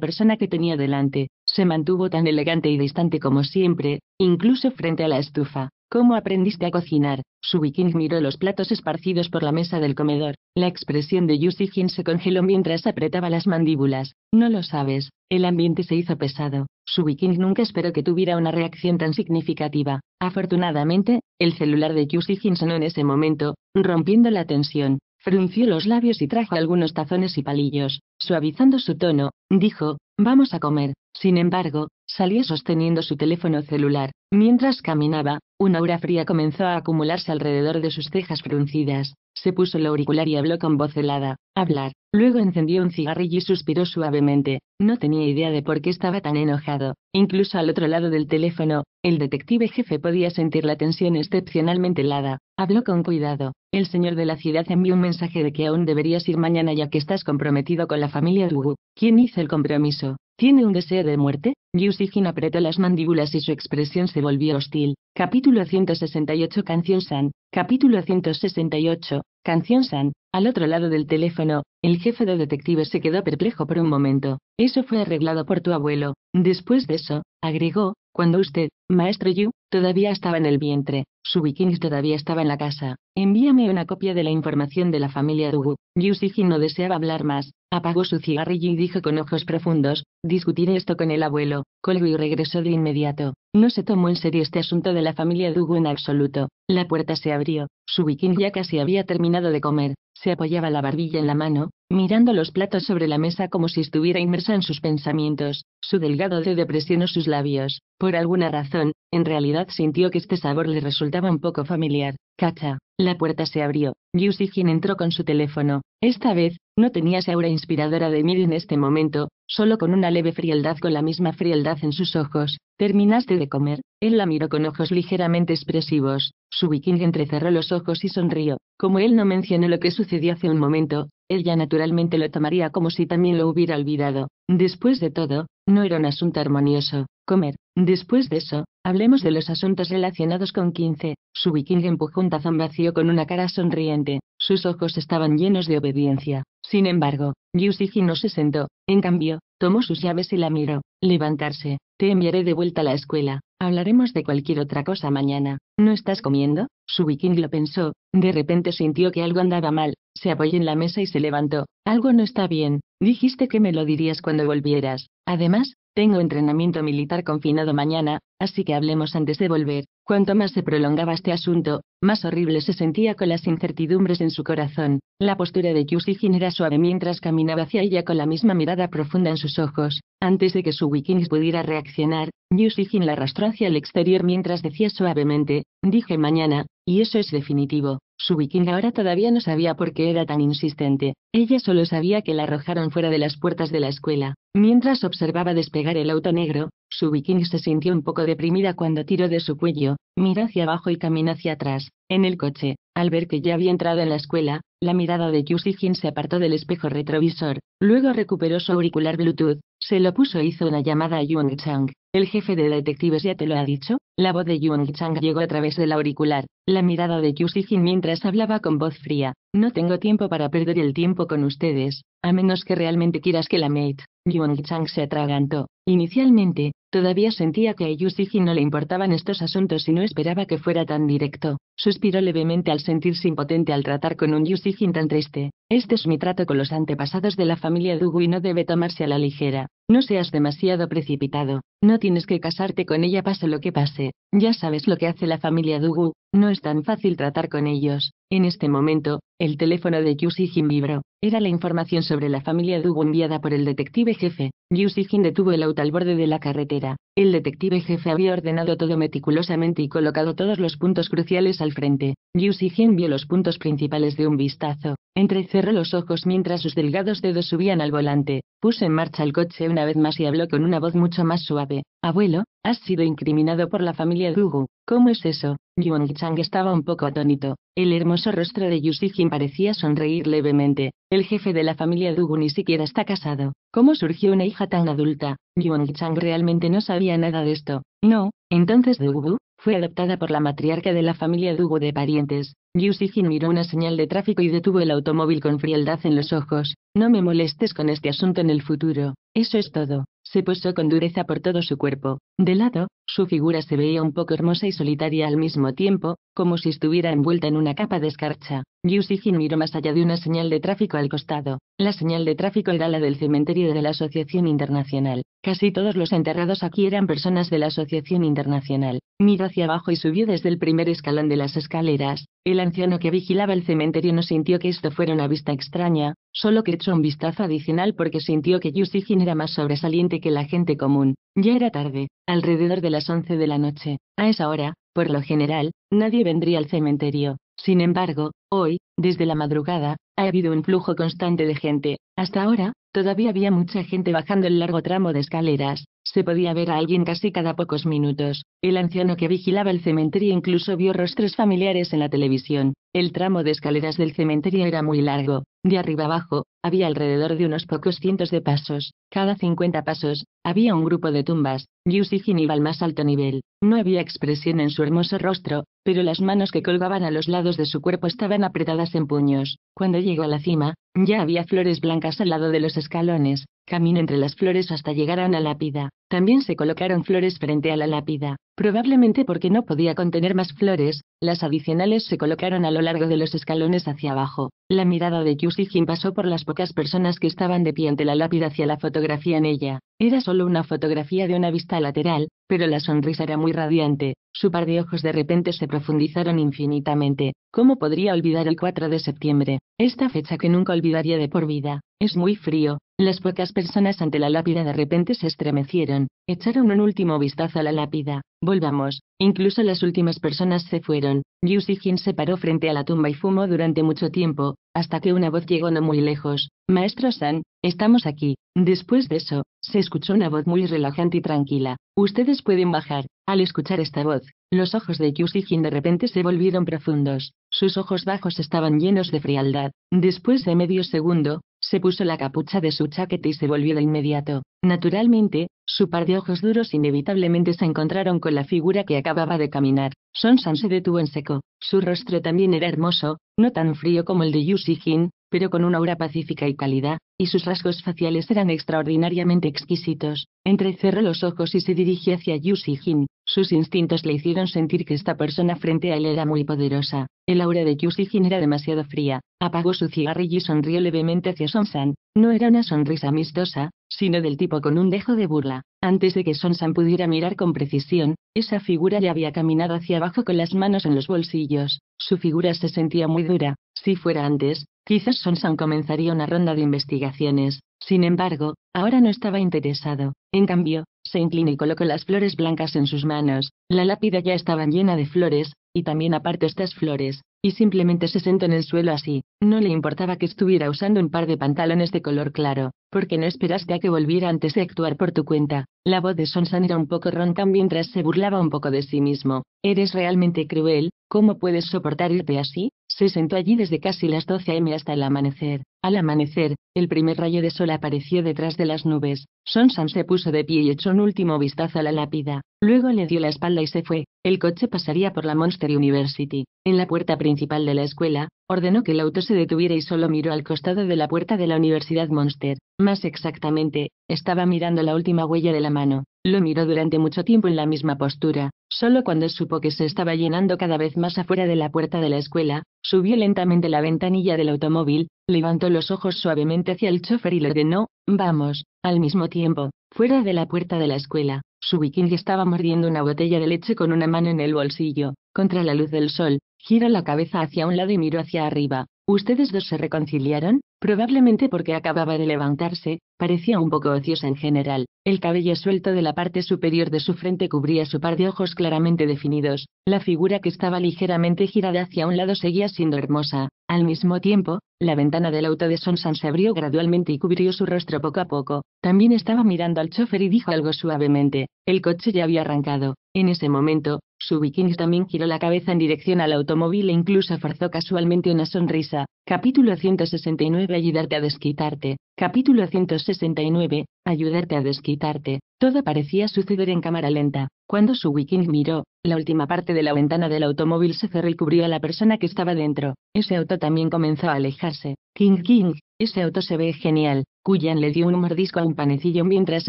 persona que tenía delante. Se mantuvo tan elegante y distante como siempre, incluso frente a la estufa. ¿Cómo aprendiste a cocinar? Su viking miró los platos esparcidos por la mesa del comedor. La expresión de Jin se congeló mientras apretaba las mandíbulas. No lo sabes. El ambiente se hizo pesado. Su Viking nunca esperó que tuviera una reacción tan significativa. Afortunadamente, el celular de Jussi sonó en ese momento, rompiendo la tensión. Frunció los labios y trajo algunos tazones y palillos. Suavizando su tono, dijo, vamos a comer. Sin embargo, Salía sosteniendo su teléfono celular. Mientras caminaba, una aura fría comenzó a acumularse alrededor de sus cejas fruncidas. Se puso el auricular y habló con voz helada. Hablar. Luego encendió un cigarrillo y suspiró suavemente. No tenía idea de por qué estaba tan enojado. Incluso al otro lado del teléfono, el detective jefe podía sentir la tensión excepcionalmente helada. Habló con cuidado. El señor de la ciudad envió un mensaje de que aún deberías ir mañana ya que estás comprometido con la familia Dugu. ¿Quién hizo el compromiso? ¿Tiene un deseo de muerte? Yu Sijin apretó las mandíbulas y su expresión se volvió hostil. Capítulo 168 Canción San, capítulo 168, Canción San. Al otro lado del teléfono, el jefe de detectives se quedó perplejo por un momento. Eso fue arreglado por tu abuelo. Después de eso, agregó, cuando usted, maestro Yu, todavía estaba en el vientre, su bikini todavía estaba en la casa. Envíame una copia de la información de la familia Dugu. Sijin no deseaba hablar más, Apagó su cigarrillo y dijo con ojos profundos, discutiré esto con el abuelo, colgó y regresó de inmediato. No se tomó en serio este asunto de la familia Dugo en absoluto. La puerta se abrió, su viking ya casi había terminado de comer, se apoyaba la barbilla en la mano, mirando los platos sobre la mesa como si estuviera inmersa en sus pensamientos, su delgado depresión presionó sus labios. Por alguna razón, en realidad sintió que este sabor le resultaba un poco familiar. Cacha. La puerta se abrió. Yu entró con su teléfono. Esta vez, no tenías aura inspiradora de Mir en este momento, solo con una leve frialdad con la misma frialdad en sus ojos, ¿Terminaste de comer? Él la miró con ojos ligeramente expresivos. Su viking entrecerró los ojos y sonrió. Como él no mencionó lo que sucedió hace un momento, ella naturalmente lo tomaría como si también lo hubiera olvidado. Después de todo, no era un asunto armonioso. Comer. Después de eso, hablemos de los asuntos relacionados con 15. Su viking empujó un tazón vacío con una cara sonriente. Sus ojos estaban llenos de obediencia. Sin embargo, Yusiji no se sentó. En cambio, Tomó sus llaves y la miró. Levantarse. Te enviaré de vuelta a la escuela. Hablaremos de cualquier otra cosa mañana. ¿No estás comiendo? Su viking lo pensó. De repente sintió que algo andaba mal. Se apoyó en la mesa y se levantó. Algo no está bien. Dijiste que me lo dirías cuando volvieras. Además, tengo entrenamiento militar confinado mañana, así que hablemos antes de volver. Cuanto más se prolongaba este asunto, más horrible se sentía con las incertidumbres en su corazón. La postura de Yusijin era suave mientras caminaba hacia ella con la misma mirada profunda en sus ojos. Antes de que su Wikings pudiera reaccionar, Yusijin la arrastró hacia el exterior mientras decía suavemente, dije mañana, y eso es definitivo. Su viking ahora todavía no sabía por qué era tan insistente, ella solo sabía que la arrojaron fuera de las puertas de la escuela. Mientras observaba despegar el auto negro, su viking se sintió un poco deprimida cuando tiró de su cuello, miró hacia abajo y caminó hacia atrás. En el coche, al ver que ya había entrado en la escuela, la mirada de Sijin se apartó del espejo retrovisor, luego recuperó su auricular Bluetooth, se lo puso e hizo una llamada a Yung Chang. El jefe de detectives ya te lo ha dicho. La voz de Yuan Chang llegó a través del auricular. La mirada de Yu Sijin mientras hablaba con voz fría. No tengo tiempo para perder el tiempo con ustedes, a menos que realmente quieras que la mate. Yuan Chang se atragantó. Inicialmente, todavía sentía que a Yu Sijin no le importaban estos asuntos y no esperaba que fuera tan directo. Suspiró levemente al sentirse impotente al tratar con un Yusijin tan triste. Este es mi trato con los antepasados de la familia Dugu y no debe tomarse a la ligera. No seas demasiado precipitado. No tienes que casarte con ella pase lo que pase. Ya sabes lo que hace la familia Dugu. No es tan fácil tratar con ellos. En este momento, el teléfono de Yusijin vibró. Era la información sobre la familia Dugu enviada por el detective jefe. Yusijin detuvo el auto al borde de la carretera. El detective jefe había ordenado todo meticulosamente y colocado todos los puntos cruciales al frente. Yu Jin vio los puntos principales de un vistazo. Entrecerró los ojos mientras sus delgados dedos subían al volante. Puso en marcha el coche una vez más y habló con una voz mucho más suave. Abuelo, Has sido incriminado por la familia Dugu. ¿Cómo es eso? Yuan Chang estaba un poco atónito. El hermoso rostro de Yu Jin parecía sonreír levemente. El jefe de la familia Dugu ni siquiera está casado. ¿Cómo surgió una hija tan adulta? Yuan Chang realmente no sabía nada de esto. No, entonces Dugu fue adoptada por la matriarca de la familia Dugu de parientes. Yu Jin miró una señal de tráfico y detuvo el automóvil con frialdad en los ojos. No me molestes con este asunto en el futuro. Eso es todo se puso con dureza por todo su cuerpo, de lado, su figura se veía un poco hermosa y solitaria al mismo tiempo, como si estuviera envuelta en una capa de escarcha. Yusijin miró más allá de una señal de tráfico al costado. La señal de tráfico era la del cementerio de la Asociación Internacional. Casi todos los enterrados aquí eran personas de la Asociación Internacional. Miró hacia abajo y subió desde el primer escalón de las escaleras. El anciano que vigilaba el cementerio no sintió que esto fuera una vista extraña, solo que echó un vistazo adicional porque sintió que Yusijin era más sobresaliente que la gente común. Ya era tarde. Alrededor de las 11 de la noche. A esa hora, por lo general, nadie vendría al cementerio. Sin embargo, hoy, desde la madrugada, ha habido un flujo constante de gente. Hasta ahora, todavía había mucha gente bajando el largo tramo de escaleras, se podía ver a alguien casi cada pocos minutos. El anciano que vigilaba el cementerio incluso vio rostros familiares en la televisión. El tramo de escaleras del cementerio era muy largo. De arriba abajo, había alrededor de unos pocos cientos de pasos. Cada 50 pasos, había un grupo de tumbas. Yusijin iba al más alto nivel. No había expresión en su hermoso rostro, pero las manos que colgaban a los lados de su cuerpo estaban apretadas en puños. Cuando llegó a la cima, ya había flores blancas al lado de los escalones, camino entre las flores hasta llegar a la lápida. También se colocaron flores frente a la lápida, probablemente porque no podía contener más flores, las adicionales se colocaron a lo largo de los escalones hacia abajo. La mirada de Kyusijin pasó por las pocas personas que estaban de pie ante la lápida hacia la fotografía en ella. Era solo una fotografía de una vista lateral, pero la sonrisa era muy radiante. Su par de ojos de repente se profundizaron infinitamente. ¿Cómo podría olvidar el 4 de septiembre? Esta fecha que nunca olvidaría de por vida. Es muy frío, las pocas personas ante la lápida de repente se estremecieron, echaron un último vistazo a la lápida. Volvamos. Incluso las últimas personas se fueron. Yu Jin se paró frente a la tumba y fumó durante mucho tiempo, hasta que una voz llegó no muy lejos. Maestro San, estamos aquí. Después de eso, se escuchó una voz muy relajante y tranquila. Ustedes pueden bajar. Al escuchar esta voz, los ojos de Yu Jin de repente se volvieron profundos. Sus ojos bajos estaban llenos de frialdad. Después de medio segundo, se puso la capucha de su chaqueta y se volvió de inmediato. Naturalmente, su par de ojos duros inevitablemente se encontraron con la figura que acababa de caminar. Son San se detuvo en seco. Su rostro también era hermoso, no tan frío como el de Yushijin pero con una aura pacífica y cálida, y sus rasgos faciales eran extraordinariamente exquisitos. Entrecerró los ojos y se dirigió hacia Yu Jin. Sus instintos le hicieron sentir que esta persona frente a él era muy poderosa. El aura de Yu Jin era demasiado fría. Apagó su cigarrillo y sonrió levemente hacia Son San. No era una sonrisa amistosa, sino del tipo con un dejo de burla. Antes de que Son San pudiera mirar con precisión, esa figura ya había caminado hacia abajo con las manos en los bolsillos. Su figura se sentía muy dura. Si fuera antes, Quizás Sonsan comenzaría una ronda de investigaciones, sin embargo, ahora no estaba interesado. En cambio, se inclinó y colocó las flores blancas en sus manos. La lápida ya estaba llena de flores, y también aparte estas flores, y simplemente se sentó en el suelo así. No le importaba que estuviera usando un par de pantalones de color claro, porque no esperaste a que volviera antes de actuar por tu cuenta. La voz de Sonsan era un poco ronca mientras se burlaba un poco de sí mismo. Eres realmente cruel, ¿cómo puedes soportar irte así? Se sentó allí desde casi las 12 a.m. hasta el amanecer. Al amanecer, el primer rayo de sol apareció detrás de las nubes. San se puso de pie y echó un último vistazo a la lápida. Luego le dio la espalda y se fue. El coche pasaría por la Monster University. En la puerta principal de la escuela, ordenó que el auto se detuviera y solo miró al costado de la puerta de la Universidad Monster. Más exactamente, estaba mirando la última huella de la mano. Lo miró durante mucho tiempo en la misma postura, solo cuando supo que se estaba llenando cada vez más afuera de la puerta de la escuela, subió lentamente la ventanilla del automóvil, levantó los ojos suavemente hacia el chofer y le ordenó, vamos, al mismo tiempo, fuera de la puerta de la escuela. Su viking estaba mordiendo una botella de leche con una mano en el bolsillo, contra la luz del sol, giró la cabeza hacia un lado y miró hacia arriba. ¿Ustedes dos se reconciliaron? probablemente porque acababa de levantarse, parecía un poco ociosa en general, el cabello suelto de la parte superior de su frente cubría su par de ojos claramente definidos, la figura que estaba ligeramente girada hacia un lado seguía siendo hermosa, al mismo tiempo, la ventana del auto de Sonsan se abrió gradualmente y cubrió su rostro poco a poco, también estaba mirando al chofer y dijo algo suavemente, el coche ya había arrancado, en ese momento, su bikini también giró la cabeza en dirección al automóvil e incluso forzó casualmente una sonrisa, capítulo 169 ayudarte a desquitarte. Capítulo 169. Ayudarte a desquitarte. Todo parecía suceder en cámara lenta. Cuando su viking miró, la última parte de la ventana del automóvil se cerró y cubrió a la persona que estaba dentro. Ese auto también comenzó a alejarse. King King, ese auto se ve genial. Kuyan le dio un mordisco a un panecillo mientras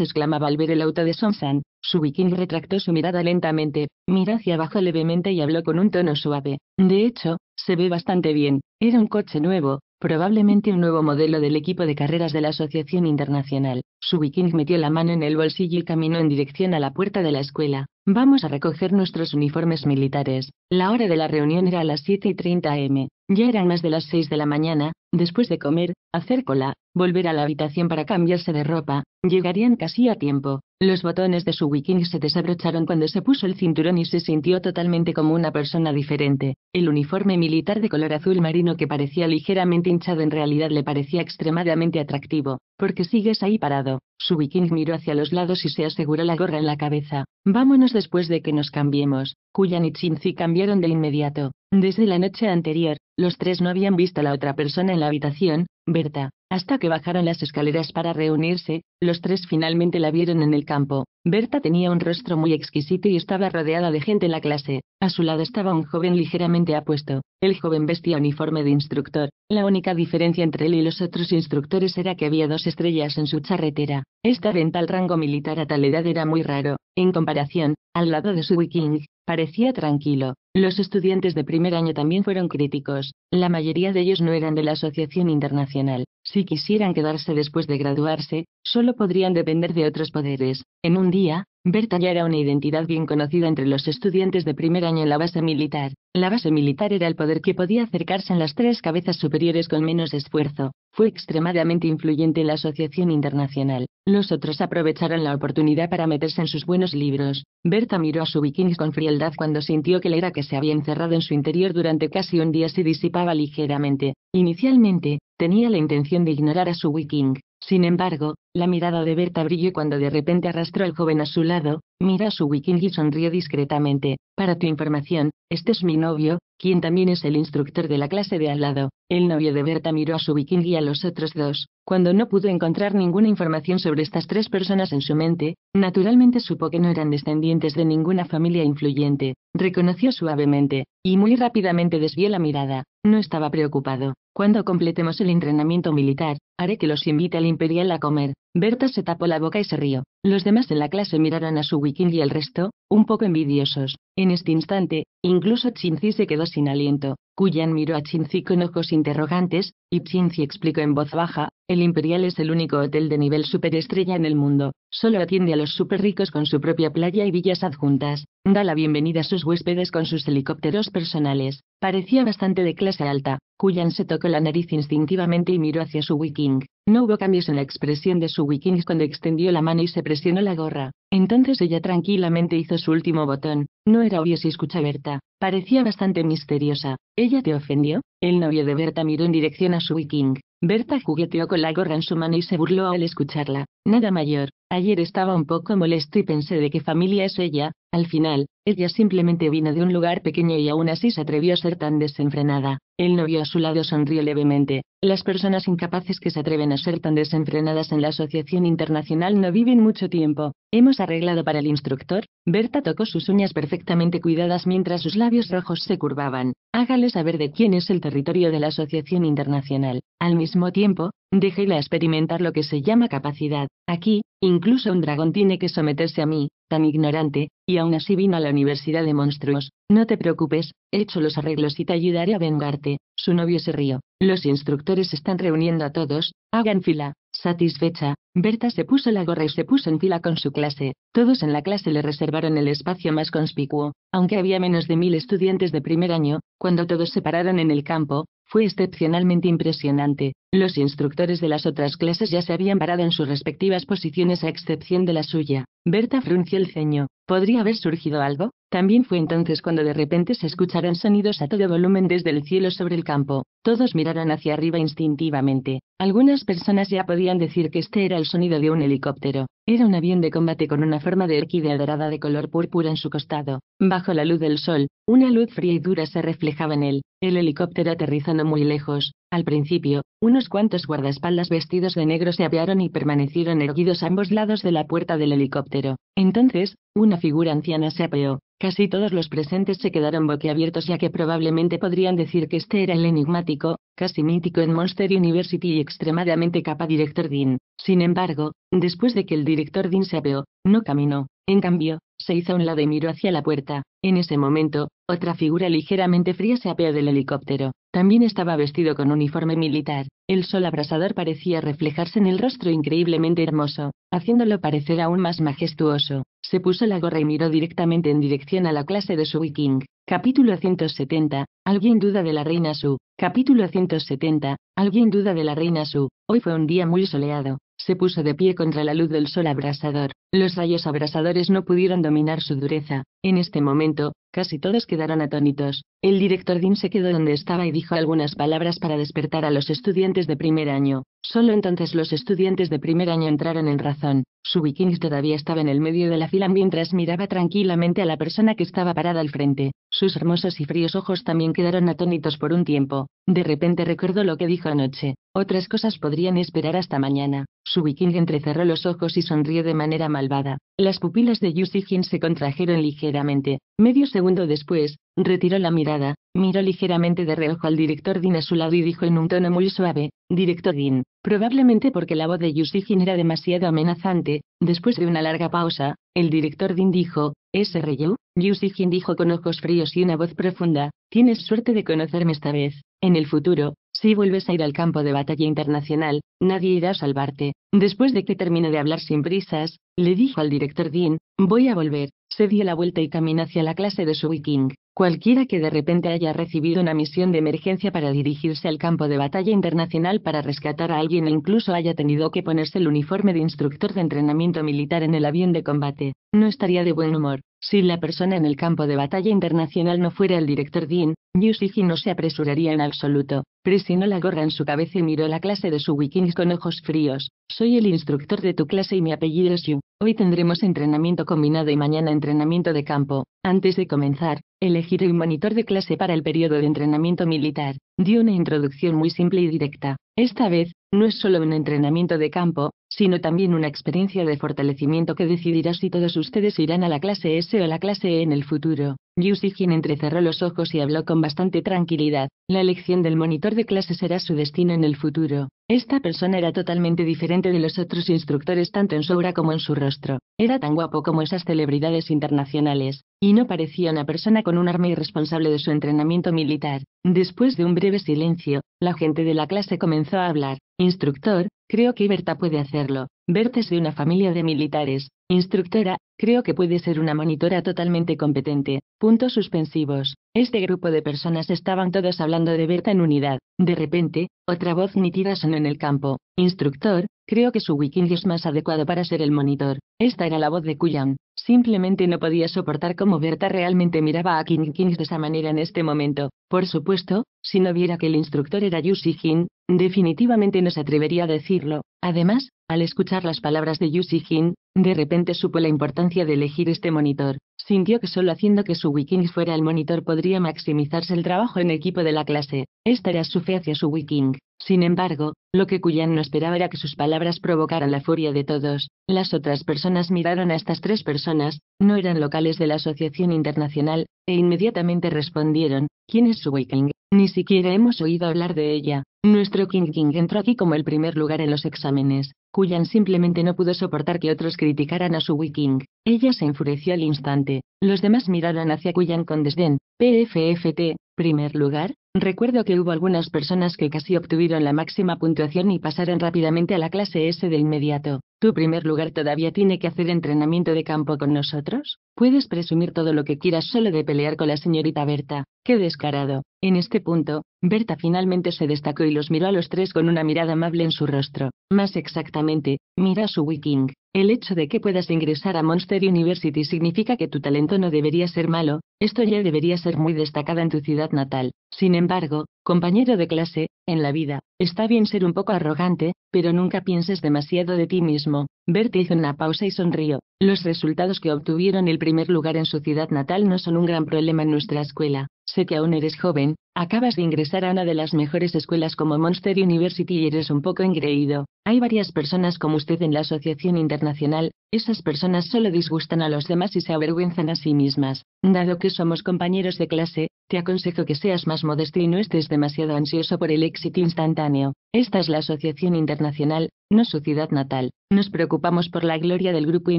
exclamaba al ver el auto de Sonsan. Su viking retractó su mirada lentamente, miró hacia abajo levemente y habló con un tono suave. De hecho, se ve bastante bien. Era un coche nuevo, Probablemente un nuevo modelo del equipo de carreras de la Asociación Internacional. viking metió la mano en el bolsillo y caminó en dirección a la puerta de la escuela. Vamos a recoger nuestros uniformes militares. La hora de la reunión era a las 7 y 30 am. Ya eran más de las 6 de la mañana. Después de comer, hacer cola, volver a la habitación para cambiarse de ropa, llegarían casi a tiempo. Los botones de su wiking se desabrocharon cuando se puso el cinturón y se sintió totalmente como una persona diferente. El uniforme militar de color azul marino que parecía ligeramente hinchado en realidad le parecía extremadamente atractivo. porque sigues ahí parado? Su viking miró hacia los lados y se aseguró la gorra en la cabeza. Vámonos después de que nos cambiemos. Kuyan y Chinzi cambiaron de inmediato. Desde la noche anterior, los tres no habían visto a la otra persona en la habitación, Berta. Hasta que bajaron las escaleras para reunirse, los tres finalmente la vieron en el campo. Berta tenía un rostro muy exquisito y estaba rodeada de gente en la clase. A su lado estaba un joven ligeramente apuesto. El joven vestía uniforme de instructor. La única diferencia entre él y los otros instructores era que había dos estrellas en su charretera. Esta en tal rango militar a tal edad era muy raro. En comparación, al lado de su Viking, parecía tranquilo. Los estudiantes de primer año también fueron críticos, la mayoría de ellos no eran de la Asociación Internacional, si quisieran quedarse después de graduarse, solo podrían depender de otros poderes. En un día, Berta ya era una identidad bien conocida entre los estudiantes de primer año en la base militar. La base militar era el poder que podía acercarse en las tres cabezas superiores con menos esfuerzo. Fue extremadamente influyente en la Asociación Internacional. Los otros aprovecharon la oportunidad para meterse en sus buenos libros. Berta miró a su bikini con frialdad cuando sintió que la era que se había encerrado en su interior durante casi un día se disipaba ligeramente. Inicialmente, Tenía la intención de ignorar a su wiking. Sin embargo, la mirada de Berta brilló cuando de repente arrastró al joven a su lado, miró a su wiking y sonrió discretamente. Para tu información, este es mi novio, quien también es el instructor de la clase de al lado. El novio de Berta miró a su viking y a los otros dos. Cuando no pudo encontrar ninguna información sobre estas tres personas en su mente, naturalmente supo que no eran descendientes de ninguna familia influyente. Reconoció suavemente, y muy rápidamente desvió la mirada. No estaba preocupado. Cuando completemos el entrenamiento militar, Haré que los invite al Imperial a comer. Berta se tapó la boca y se rió. Los demás de la clase miraron a su wiking y el resto, un poco envidiosos. En este instante, incluso Chinzi se quedó sin aliento. Kuyan miró a Chinzi con ojos interrogantes, y Chinzi explicó en voz baja, el Imperial es el único hotel de nivel superestrella en el mundo. Solo atiende a los ricos con su propia playa y villas adjuntas. Da la bienvenida a sus huéspedes con sus helicópteros personales. Parecía bastante de clase alta. Kuyan se tocó la nariz instintivamente y miró hacia su wiki no hubo cambios en la expresión de su wiking cuando extendió la mano y se presionó la gorra. Entonces ella tranquilamente hizo su último botón. No era obvio si escucha a Berta. Parecía bastante misteriosa. ¿Ella te ofendió? El novio de Berta miró en dirección a su wiking Berta jugueteó con la gorra en su mano y se burló al escucharla. Nada mayor. Ayer estaba un poco molesto y pensé de qué familia es ella, al final, ella simplemente vino de un lugar pequeño y aún así se atrevió a ser tan desenfrenada. El novio a su lado sonrió levemente. Las personas incapaces que se atreven a ser tan desenfrenadas en la Asociación Internacional no viven mucho tiempo. Hemos arreglado para el instructor. Berta tocó sus uñas perfectamente cuidadas mientras sus labios rojos se curvaban. Hágale saber de quién es el territorio de la Asociación Internacional. Al mismo tiempo, déjela experimentar lo que se llama capacidad. Aquí, incluso un dragón tiene que someterse a mí, tan ignorante, y aún así vino a la Universidad de Monstruos. No te preocupes, he hecho los arreglos y te ayudaré a vengarte. Su novio se rió. Los instructores están reuniendo a todos, hagan fila. Satisfecha, Berta se puso la gorra y se puso en fila con su clase. Todos en la clase le reservaron el espacio más conspicuo, aunque había menos de mil estudiantes de primer año, cuando todos se pararon en el campo, fue excepcionalmente impresionante. Los instructores de las otras clases ya se habían parado en sus respectivas posiciones a excepción de la suya. Berta frunció el ceño. ¿Podría haber surgido algo? También fue entonces cuando de repente se escucharon sonidos a todo volumen desde el cielo sobre el campo. Todos miraron hacia arriba instintivamente. Algunas personas ya podían decir que este era el sonido de un helicóptero. Era un avión de combate con una forma de orquídea dorada de color púrpura en su costado. Bajo la luz del sol, una luz fría y dura se reflejaba en él. El helicóptero aterrizó no muy lejos. Al principio, unos cuantos guardaespaldas vestidos de negro se apearon y permanecieron erguidos a ambos lados de la puerta del helicóptero. Entonces, una figura anciana se apeó, Casi todos los presentes se quedaron boquiabiertos ya que probablemente podrían decir que este era el enigmático, casi mítico en Monster University y extremadamente capa director Dean. Sin embargo, después de que el director Dean se apeó, no caminó. En cambio, se hizo un lado y miró hacia la puerta. En ese momento, otra figura ligeramente fría se apeó del helicóptero. También estaba vestido con uniforme militar. El sol abrasador parecía reflejarse en el rostro increíblemente hermoso, haciéndolo parecer aún más majestuoso. Se puso la gorra y miró directamente en dirección a la clase de su viking. Capítulo 170. Alguien duda de la reina Su. Capítulo 170. Alguien duda de la reina Su. Hoy fue un día muy soleado. Se puso de pie contra la luz del sol abrasador. Los rayos abrasadores no pudieron dominar su dureza. En este momento, Casi todos quedaron atónitos. El director Dean se quedó donde estaba y dijo algunas palabras para despertar a los estudiantes de primer año. Solo entonces los estudiantes de primer año entraron en razón. Su viking todavía estaba en el medio de la fila mientras miraba tranquilamente a la persona que estaba parada al frente. Sus hermosos y fríos ojos también quedaron atónitos por un tiempo. De repente recordó lo que dijo anoche. Otras cosas podrían esperar hasta mañana. Su viking entrecerró los ojos y sonrió de manera malvada. Las pupilas de Hin se contrajeron ligeramente. Medio segundo después, retiró la mirada, miró ligeramente de reojo al director Dean a su lado y dijo en un tono muy suave, Director Dean, probablemente porque la voz de Yusigin era demasiado amenazante, después de una larga pausa, el director Dean dijo, ¿es R.U.?» Yusigin dijo con ojos fríos y una voz profunda, tienes suerte de conocerme esta vez. En el futuro, si vuelves a ir al campo de batalla internacional, nadie irá a salvarte. Después de que termine de hablar sin prisas, le dijo al director Dean, voy a volver, se dio la vuelta y camina hacia la clase de su Viking. Cualquiera que de repente haya recibido una misión de emergencia para dirigirse al campo de batalla internacional para rescatar a alguien e incluso haya tenido que ponerse el uniforme de instructor de entrenamiento militar en el avión de combate, no estaría de buen humor. Si la persona en el campo de batalla internacional no fuera el director Dean, Yusuji no se apresuraría en absoluto. Presionó la gorra en su cabeza y miró la clase de su Wikings con ojos fríos. Soy el instructor de tu clase y mi apellido es Yu. Hoy tendremos entrenamiento combinado y mañana entrenamiento de campo. Antes de comenzar, elegiré un monitor de clase para el periodo de entrenamiento militar. Dio una introducción muy simple y directa. Esta vez, no es solo un entrenamiento de campo, sino también una experiencia de fortalecimiento que decidirá si todos ustedes irán a la clase S o a la clase E en el futuro. Yu entrecerró los ojos y habló con bastante tranquilidad. La elección del monitor de clase será su destino en el futuro. Esta persona era totalmente diferente de los otros instructores tanto en su obra como en su rostro. Era tan guapo como esas celebridades internacionales, y no parecía una persona con un arma irresponsable de su entrenamiento militar. Después de un breve silencio, la gente de la clase comenzó a hablar. Instructor, creo que Berta puede hacerlo es de una familia de militares, instructora, creo que puede ser una monitora totalmente competente. Puntos suspensivos. Este grupo de personas estaban todos hablando de Berta en unidad. De repente, otra voz nitida sonó en el campo. Instructor, creo que su wiking es más adecuado para ser el monitor. Esta era la voz de Kuyan. Simplemente no podía soportar cómo Berta realmente miraba a King King de esa manera en este momento. Por supuesto, si no viera que el instructor era Yu Jin, definitivamente no se atrevería a decirlo. Además, al escuchar las palabras de Yu Jin, de repente supo la importancia de elegir este monitor sintió que solo haciendo que su Wiking fuera el monitor podría maximizarse el trabajo en equipo de la clase. Esta era su fe hacia su Wiking. Sin embargo, lo que Kuyan no esperaba era que sus palabras provocaran la furia de todos. Las otras personas miraron a estas tres personas, no eran locales de la Asociación Internacional, e inmediatamente respondieron, ¿quién es su Wiking? Ni siquiera hemos oído hablar de ella. Nuestro King King entró aquí como el primer lugar en los exámenes. Kuyan simplemente no pudo soportar que otros criticaran a su Wiking. Ella se enfureció al instante. Los demás miraron hacia Kuyan con desdén. PFFT, primer lugar. Recuerdo que hubo algunas personas que casi obtuvieron la máxima puntuación y pasaron rápidamente a la clase S de inmediato. Tu primer lugar todavía tiene que hacer entrenamiento de campo con nosotros. Puedes presumir todo lo que quieras solo de pelear con la señorita Berta. Qué descarado. En este punto, Berta finalmente se destacó y los miró a los tres con una mirada amable en su rostro. Más exactamente, mira a su wiking. El hecho de que puedas ingresar a Monster University significa que tu talento no debería ser malo, esto ya debería ser muy destacada en tu ciudad natal. Sin embargo, compañero de clase, en la vida, está bien ser un poco arrogante, pero nunca pienses demasiado de ti mismo. Bert hizo una pausa y sonrió. Los resultados que obtuvieron el primer lugar en su ciudad natal no son un gran problema en nuestra escuela. Sé que aún eres joven, acabas de ingresar a una de las mejores escuelas como Monster University y eres un poco engreído. Hay varias personas como usted en la Asociación Internacional, esas personas solo disgustan a los demás y se avergüenzan a sí mismas. Dado que somos compañeros de clase, te aconsejo que seas más modesto y no estés demasiado ansioso por el éxito instantáneo. Esta es la Asociación Internacional, no su ciudad natal. Nos preocupamos por la gloria del grupo y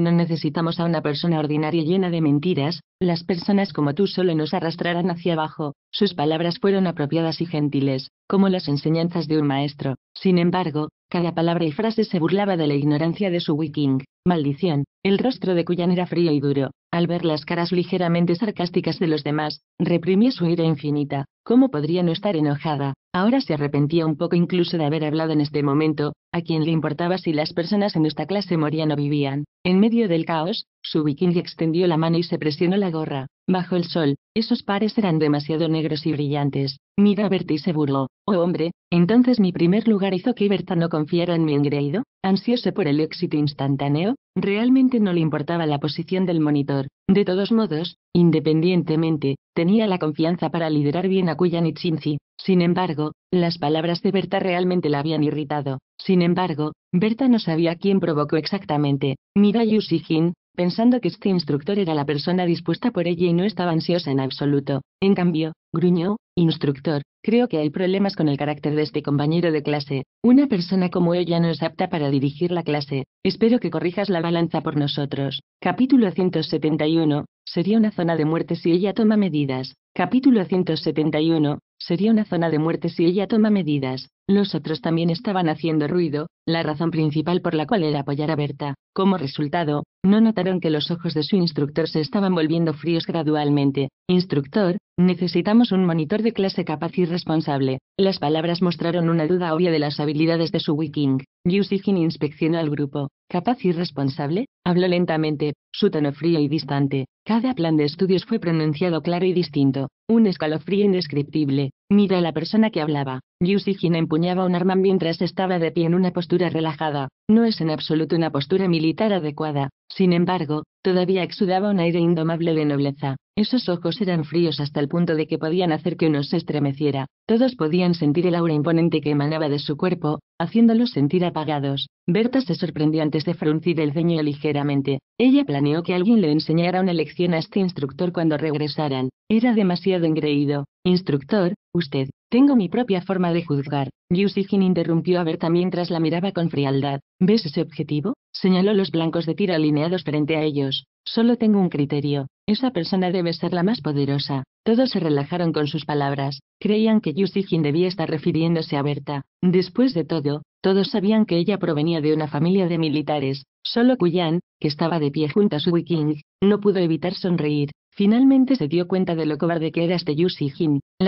no necesitamos a una persona ordinaria llena de mentiras. Las personas como tú solo nos arrastrarán hacia abajo. Sus palabras fueron apropiadas y gentiles, como las enseñanzas de un maestro. Sin embargo, cada palabra y frase se burlaba de la ignorancia de su wiking, maldición, el rostro de Cuyan era frío y duro, al ver las caras ligeramente sarcásticas de los demás, reprimió su ira infinita. ¿Cómo podría no estar enojada? Ahora se arrepentía un poco incluso de haber hablado en este momento, a quién le importaba si las personas en esta clase morían o vivían. En medio del caos, su viking extendió la mano y se presionó la gorra. Bajo el sol, esos pares eran demasiado negros y brillantes. Mira a se burló. Oh hombre, entonces mi primer lugar hizo que Berta no confiara en mi engreído. Ansioso por el éxito instantáneo, realmente no le importaba la posición del monitor. De todos modos, independientemente, tenía la confianza para liderar bien a Kuyan y Chinzi. Sin embargo, las palabras de Berta realmente la habían irritado. Sin embargo, Berta no sabía quién provocó exactamente. Mira a pensando que este instructor era la persona dispuesta por ella y no estaba ansiosa en absoluto. En cambio, gruñó, Instructor, creo que hay problemas con el carácter de este compañero de clase. Una persona como ella no es apta para dirigir la clase. Espero que corrijas la balanza por nosotros. Capítulo 171. Sería una zona de muerte si ella toma medidas. Capítulo 171. Sería una zona de muerte si ella toma medidas. Los otros también estaban haciendo ruido, la razón principal por la cual era apoyar a Berta. Como resultado, no notaron que los ojos de su instructor se estaban volviendo fríos gradualmente. Instructor, necesitamos un monitor de clase capaz y responsable. Las palabras mostraron una duda obvia de las habilidades de su Wiking. Yusigin inspeccionó al grupo. ¿Capaz y responsable? Habló lentamente, su tono frío y distante. Cada plan de estudios fue pronunciado claro y distinto. Un escalofrío indescriptible. Mira a la persona que hablaba. Yusijin empuñaba un arma mientras estaba de pie en una postura relajada. No es en absoluto una postura militar adecuada. Sin embargo, todavía exudaba un aire indomable de nobleza. Esos ojos eran fríos hasta el punto de que podían hacer que uno se estremeciera. Todos podían sentir el aura imponente que emanaba de su cuerpo, haciéndolos sentir apagados. Berta se sorprendió antes de fruncir el ceño ligeramente. Ella planeó que alguien le enseñara una lección a este instructor cuando regresaran. Era demasiado engreído. Instructor, usted, tengo mi propia forma de juzgar. Yu interrumpió a Berta mientras la miraba con frialdad. ¿Ves ese objetivo? Señaló los blancos de tiro alineados frente a ellos. Solo tengo un criterio. Esa persona debe ser la más poderosa. Todos se relajaron con sus palabras. Creían que Yu debía estar refiriéndose a Berta. Después de todo, todos sabían que ella provenía de una familia de militares. Solo Kuyan, que estaba de pie junto a su Wiking, no pudo evitar sonreír. Finalmente se dio cuenta de lo cobarde que era este Yu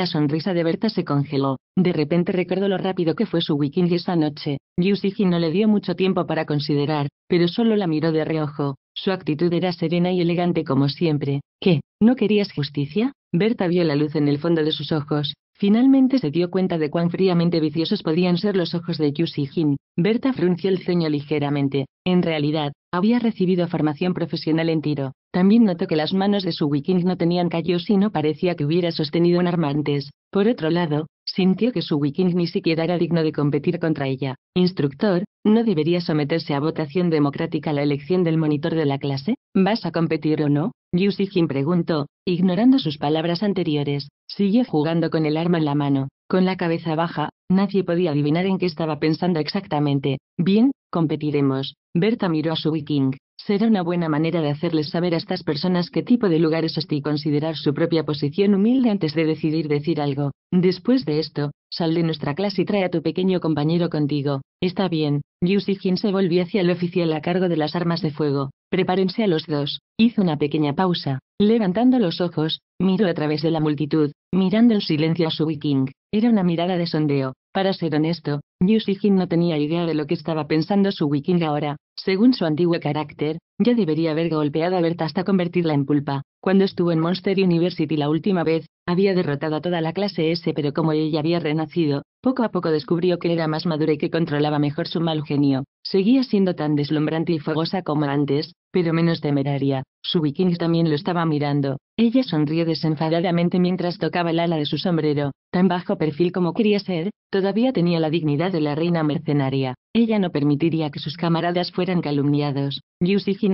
la sonrisa de Berta se congeló. De repente recordó lo rápido que fue su weekend esa noche. Yusihin no le dio mucho tiempo para considerar, pero solo la miró de reojo. Su actitud era serena y elegante como siempre. ¿Qué? ¿No querías justicia? Berta vio la luz en el fondo de sus ojos. Finalmente se dio cuenta de cuán fríamente viciosos podían ser los ojos de Yusi Berta frunció el ceño ligeramente. En realidad, había recibido formación profesional en tiro. También notó que las manos de su wiking no tenían callos y no parecía que hubiera sostenido un arma antes. Por otro lado, sintió que su wiking ni siquiera era digno de competir contra ella. Instructor, ¿no debería someterse a votación democrática la elección del monitor de la clase? ¿Vas a competir o no? Yu Sijin preguntó, ignorando sus palabras anteriores. Siguió jugando con el arma en la mano. Con la cabeza baja, nadie podía adivinar en qué estaba pensando exactamente. Bien, competiremos. Berta miró a su viking. Será una buena manera de hacerles saber a estas personas qué tipo de lugares este y considerar su propia posición humilde antes de decidir decir algo. Después de esto, sal de nuestra clase y trae a tu pequeño compañero contigo. Está bien. Yusijin se volvió hacia el oficial a cargo de las armas de fuego. Prepárense a los dos. Hizo una pequeña pausa. Levantando los ojos, miró a través de la multitud, mirando en silencio a su viking. Era una mirada de sondeo. Para ser honesto, New no tenía idea de lo que estaba pensando su Wiking ahora, según su antiguo carácter, ya debería haber golpeado a Berta hasta convertirla en pulpa. Cuando estuvo en Monster University la última vez, había derrotado a toda la clase S, pero como ella había renacido, poco a poco descubrió que era más madura y que controlaba mejor su mal genio. Seguía siendo tan deslumbrante y fogosa como antes, pero menos temeraria. Su viking también lo estaba mirando. Ella sonrió desenfadadamente mientras tocaba el ala de su sombrero. Tan bajo perfil como quería ser, todavía tenía la dignidad de la reina mercenaria. Ella no permitiría que sus camaradas fueran calumniados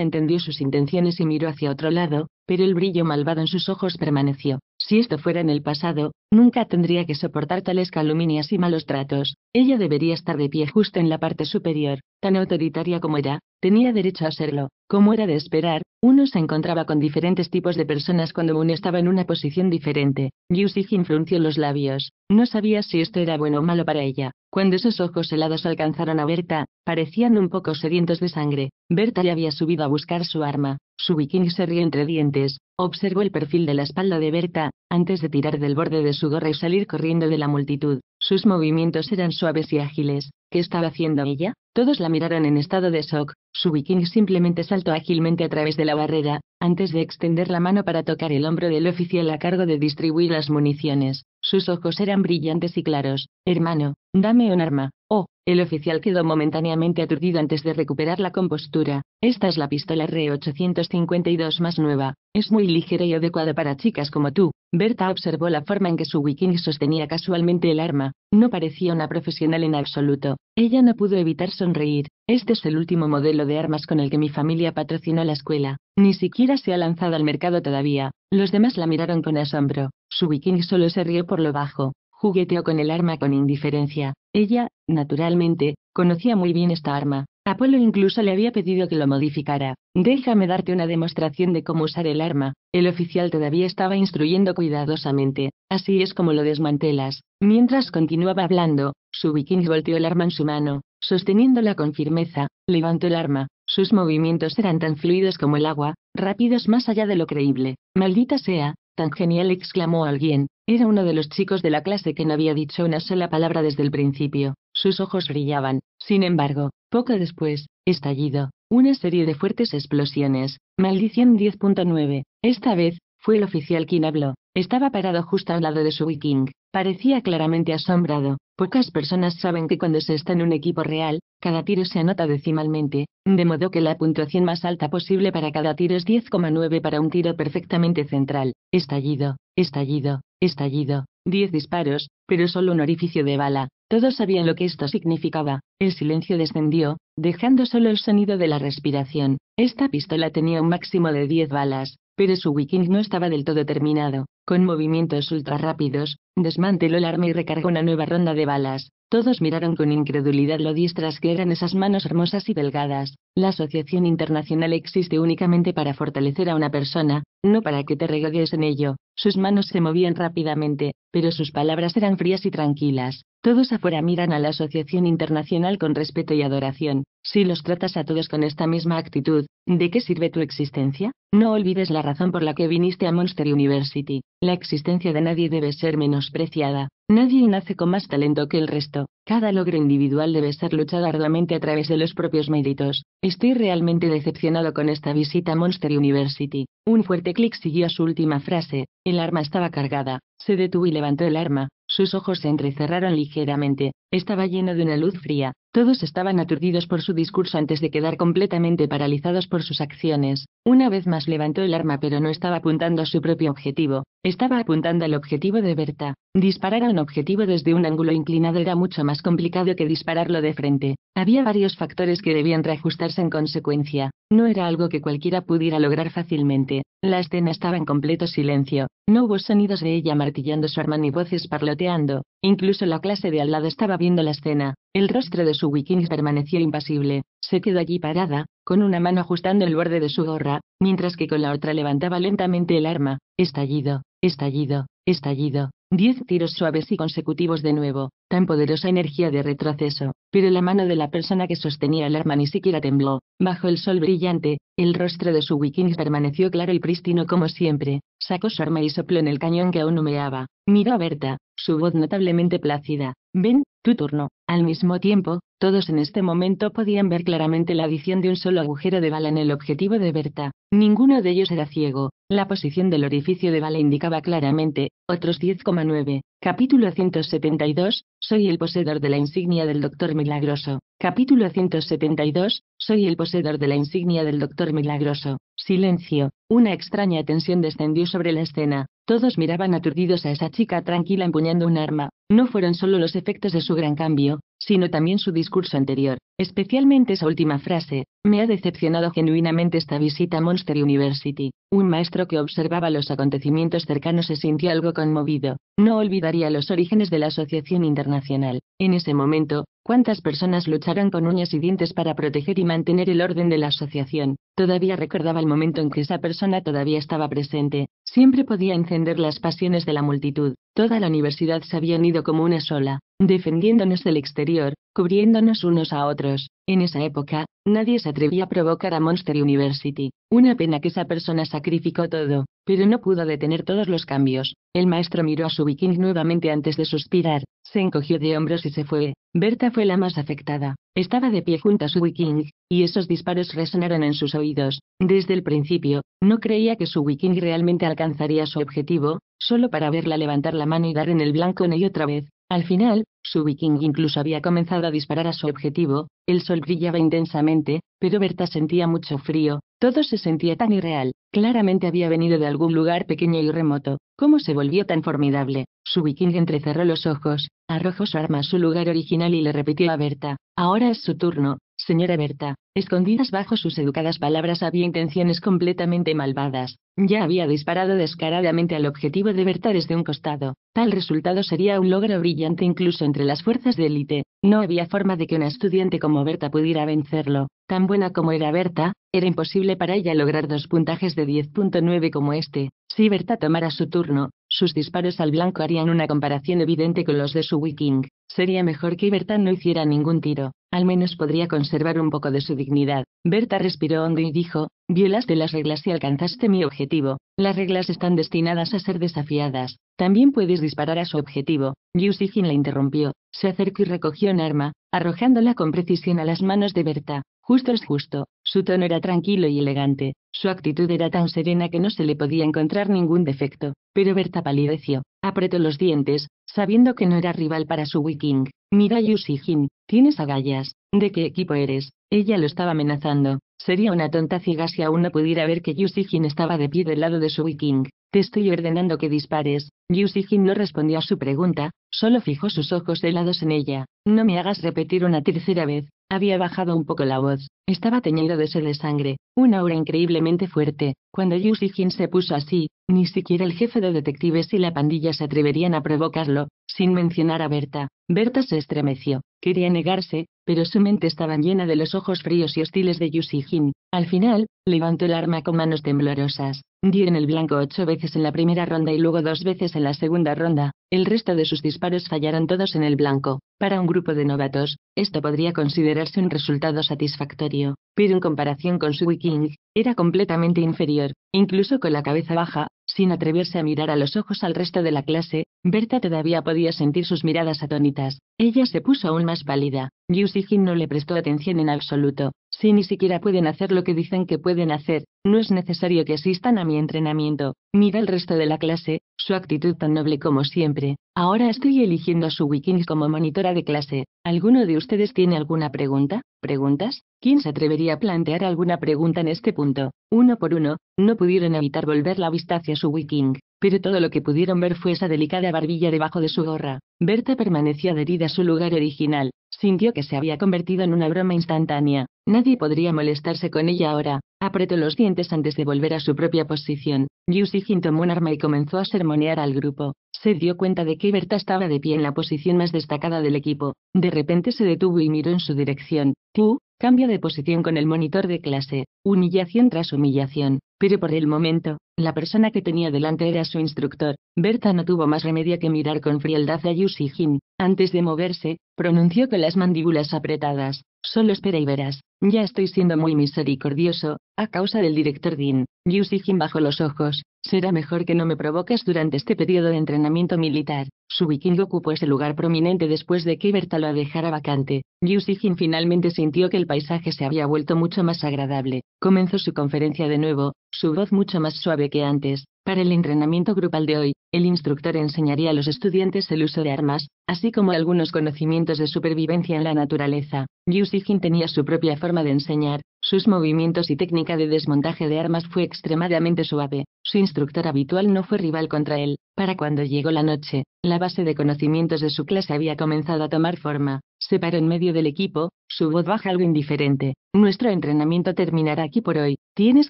entendió sus intenciones y miró hacia otro lado, pero el brillo malvado en sus ojos permaneció. Si esto fuera en el pasado, nunca tendría que soportar tales calumnias y malos tratos. Ella debería estar de pie justo en la parte superior, tan autoritaria como era, tenía derecho a serlo. Como era de esperar, uno se encontraba con diferentes tipos de personas cuando uno estaba en una posición diferente. Yusijin frunció los labios. No sabía si esto era bueno o malo para ella. Cuando esos ojos helados alcanzaron a Berta, parecían un poco sedientos de sangre. Berta ya había subido a buscar su arma. Su viking se rió entre dientes, observó el perfil de la espalda de Berta, antes de tirar del borde de su gorra y salir corriendo de la multitud. Sus movimientos eran suaves y ágiles. ¿Qué estaba haciendo ella? Todos la miraron en estado de shock. Su viking simplemente saltó ágilmente a través de la barrera, antes de extender la mano para tocar el hombro del oficial a cargo de distribuir las municiones. Sus ojos eran brillantes y claros. Hermano, dame un arma. Oh, el oficial quedó momentáneamente aturdido antes de recuperar la compostura. Esta es la pistola R852 más nueva. Es muy ligera y adecuada para chicas como tú. Berta observó la forma en que su wikini sostenía casualmente el arma, no parecía una profesional en absoluto. Ella no pudo evitar sonreír. Este es el último modelo de armas con el que mi familia patrocinó la escuela. Ni siquiera se ha lanzado al mercado todavía. Los demás la miraron con asombro. Su wikini solo se rió por lo bajo. Jugueteó con el arma con indiferencia. Ella, naturalmente, conocía muy bien esta arma. Apolo incluso le había pedido que lo modificara. Déjame darte una demostración de cómo usar el arma. El oficial todavía estaba instruyendo cuidadosamente. Así es como lo desmantelas. Mientras continuaba hablando, su viking volteó el arma en su mano, sosteniéndola con firmeza, levantó el arma. Sus movimientos eran tan fluidos como el agua, rápidos más allá de lo creíble. Maldita sea, tan genial exclamó alguien, era uno de los chicos de la clase que no había dicho una sola palabra desde el principio. Sus ojos brillaban. Sin embargo, poco después, estallido, una serie de fuertes explosiones. Maldición 10.9. Esta vez, fue el oficial quien habló. Estaba parado justo al lado de su viking. Parecía claramente asombrado. Pocas personas saben que cuando se está en un equipo real, cada tiro se anota decimalmente, de modo que la puntuación más alta posible para cada tiro es 10,9 para un tiro perfectamente central. Estallido, estallido, estallido. 10 disparos, pero solo un orificio de bala. Todos sabían lo que esto significaba. El silencio descendió, dejando solo el sonido de la respiración. Esta pistola tenía un máximo de 10 balas pero su Wiking no estaba del todo terminado. Con movimientos ultra rápidos, desmanteló el arma y recargó una nueva ronda de balas. Todos miraron con incredulidad lo diestras que eran esas manos hermosas y delgadas. La asociación internacional existe únicamente para fortalecer a una persona, no para que te regagues en ello. Sus manos se movían rápidamente, pero sus palabras eran frías y tranquilas. Todos afuera miran a la asociación internacional con respeto y adoración. Si los tratas a todos con esta misma actitud, ¿de qué sirve tu existencia? No olvides la razón por la que viniste a Monster University. La existencia de nadie debe ser menospreciada. Nadie nace con más talento que el resto. Cada logro individual debe ser luchado arduamente a través de los propios méritos. Estoy realmente decepcionado con esta visita a Monster University. Un fuerte clic siguió a su última frase. El arma estaba cargada. Se detuvo y levantó el arma. Sus ojos se entrecerraron ligeramente. Estaba lleno de una luz fría. Todos estaban aturdidos por su discurso antes de quedar completamente paralizados por sus acciones. Una vez más levantó el arma pero no estaba apuntando a su propio objetivo, estaba apuntando al objetivo de Berta. Disparar a un objetivo desde un ángulo inclinado era mucho más complicado que dispararlo de frente. Había varios factores que debían reajustarse en consecuencia. No era algo que cualquiera pudiera lograr fácilmente. La escena estaba en completo silencio. No hubo sonidos de ella martillando su arma ni voces parloteando. Incluso la clase de al lado estaba viendo la escena. El rostro de su wikings permaneció impasible, se quedó allí parada, con una mano ajustando el borde de su gorra, mientras que con la otra levantaba lentamente el arma, estallido, estallido, estallido. Diez tiros suaves y consecutivos de nuevo, tan poderosa energía de retroceso, pero la mano de la persona que sostenía el arma ni siquiera tembló. Bajo el sol brillante, el rostro de su wikings permaneció claro y prístino como siempre, sacó su arma y sopló en el cañón que aún humeaba. Miró a Berta, su voz notablemente plácida. Ven, tu turno. Al mismo tiempo, todos en este momento podían ver claramente la adición de un solo agujero de bala en el objetivo de Berta. Ninguno de ellos era ciego. La posición del orificio de bala indicaba claramente, otros 10,9. Capítulo 172, soy el poseedor de la insignia del Doctor Milagroso. Capítulo 172, soy el poseedor de la insignia del Doctor Milagroso. Silencio. Una extraña tensión descendió sobre la escena. Todos miraban aturdidos a esa chica tranquila empuñando un arma. No fueron solo los efectos de su gran cambio, sino también su discurso anterior, especialmente esa última frase, me ha decepcionado genuinamente esta visita a Monster University. Un maestro que observaba los acontecimientos cercanos se sintió algo conmovido. No olvidaría los orígenes de la Asociación Internacional. En ese momento, cuántas personas lucharon con uñas y dientes para proteger y mantener el orden de la asociación. Todavía recordaba el momento en que esa persona todavía estaba presente. Siempre podía encender las pasiones de la multitud. Toda la universidad se había unido como una sola, defendiéndonos del exterior, cubriéndonos unos a otros. En esa época, nadie se atrevía a provocar a Monster University. Una pena que esa persona sacrificó todo, pero no pudo detener todos los cambios. El maestro miró a su viking nuevamente antes de suspirar, se encogió de hombros y se fue. Berta fue la más afectada. Estaba de pie junto a su wiking, y esos disparos resonaron en sus oídos. Desde el principio, no creía que su wiking realmente alcanzaría su objetivo, solo para verla levantar la mano y dar en el blanco en ella otra vez, al final, su viking incluso había comenzado a disparar a su objetivo, el sol brillaba intensamente, pero Berta sentía mucho frío, todo se sentía tan irreal, claramente había venido de algún lugar pequeño y remoto, ¿cómo se volvió tan formidable? Su viking entrecerró los ojos, arrojó su arma a su lugar original y le repitió a Berta, ahora es su turno, Señora Berta, escondidas bajo sus educadas palabras había intenciones completamente malvadas. Ya había disparado descaradamente al objetivo de Berta desde un costado. Tal resultado sería un logro brillante incluso entre las fuerzas de élite. No había forma de que una estudiante como Berta pudiera vencerlo. Tan buena como era Berta, era imposible para ella lograr dos puntajes de 10.9 como este. Si Berta tomara su turno, sus disparos al blanco harían una comparación evidente con los de su Wiking. Sería mejor que Berta no hiciera ningún tiro al menos podría conservar un poco de su dignidad. Berta respiró hondo y dijo, violaste las reglas y alcanzaste mi objetivo. Las reglas están destinadas a ser desafiadas. También puedes disparar a su objetivo. Liu la interrumpió, se acercó y recogió un arma, arrojándola con precisión a las manos de Berta. Justo es justo, su tono era tranquilo y elegante, su actitud era tan serena que no se le podía encontrar ningún defecto, pero Berta palideció, apretó los dientes, sabiendo que no era rival para su Wiking. Mira Yusijin, tienes agallas. ¿De qué equipo eres? Ella lo estaba amenazando. Sería una tonta ciega si aún no pudiera ver que Yusijin estaba de pie del lado de su Wiking estoy ordenando que dispares. Yu Sijin no respondió a su pregunta, solo fijó sus ojos helados en ella. No me hagas repetir una tercera vez. Había bajado un poco la voz. Estaba teñido de sed de sangre, una aura increíblemente fuerte. Cuando Yu Sijin se puso así, ni siquiera el jefe de detectives y la pandilla se atreverían a provocarlo, sin mencionar a Berta. Berta se estremeció. Quería negarse, pero su mente estaba llena de los ojos fríos y hostiles de Yu Sijin. Al final, levantó el arma con manos temblorosas. Dio en el blanco ocho veces en la primera ronda y luego dos veces en la segunda ronda. El resto de sus disparos fallaron todos en el blanco. Para un grupo de novatos, esto podría considerarse un resultado satisfactorio, pero en comparación con su King, era completamente inferior. Incluso con la cabeza baja, sin atreverse a mirar a los ojos al resto de la clase, Berta todavía podía sentir sus miradas atónitas. Ella se puso aún más pálida. Yu no le prestó atención en absoluto. Si ni siquiera pueden hacer lo que dicen que pueden hacer, no es necesario que asistan a mi entrenamiento. Mira el resto de la clase, su actitud tan noble como siempre. Ahora estoy eligiendo a su Wikings como monitora de clase. ¿Alguno de ustedes tiene alguna pregunta? ¿Preguntas? ¿Quién se atrevería a plantear alguna pregunta en este punto? Uno por uno, no pudieron evitar volver la vista hacia su wiking, pero todo lo que pudieron ver fue esa delicada barbilla debajo de su gorra. Berta permaneció adherida a su lugar original, sintió que se había convertido en una broma instantánea. Nadie podría molestarse con ella ahora. Apretó los dientes antes de volver a su propia posición. Yu tomó un arma y comenzó a sermonear al grupo. Se dio cuenta de que Berta estaba de pie en la posición más destacada del equipo. De repente se detuvo y miró en su dirección. Tú, Cambio de posición con el monitor de clase, humillación tras humillación, pero por el momento, la persona que tenía delante era su instructor. Berta no tuvo más remedio que mirar con frialdad a Yushijin, antes de moverse, pronunció con las mandíbulas apretadas. Solo espera y verás. Ya estoy siendo muy misericordioso, a causa del director Dean. Yusijin bajo los ojos. Será mejor que no me provoques durante este periodo de entrenamiento militar. Su vikingo ocupó ese lugar prominente después de que Berta lo dejara vacante. Yusijin finalmente sintió que el paisaje se había vuelto mucho más agradable. Comenzó su conferencia de nuevo, su voz mucho más suave que antes. Para el entrenamiento grupal de hoy, el instructor enseñaría a los estudiantes el uso de armas, así como algunos conocimientos de supervivencia en la naturaleza. Yusigin tenía su propia forma de enseñar, sus movimientos y técnica de desmontaje de armas fue extremadamente suave, su instructor habitual no fue rival contra él. Para cuando llegó la noche, la base de conocimientos de su clase había comenzado a tomar forma, se paró en medio del equipo, su voz baja algo indiferente. Nuestro entrenamiento terminará aquí por hoy, tienes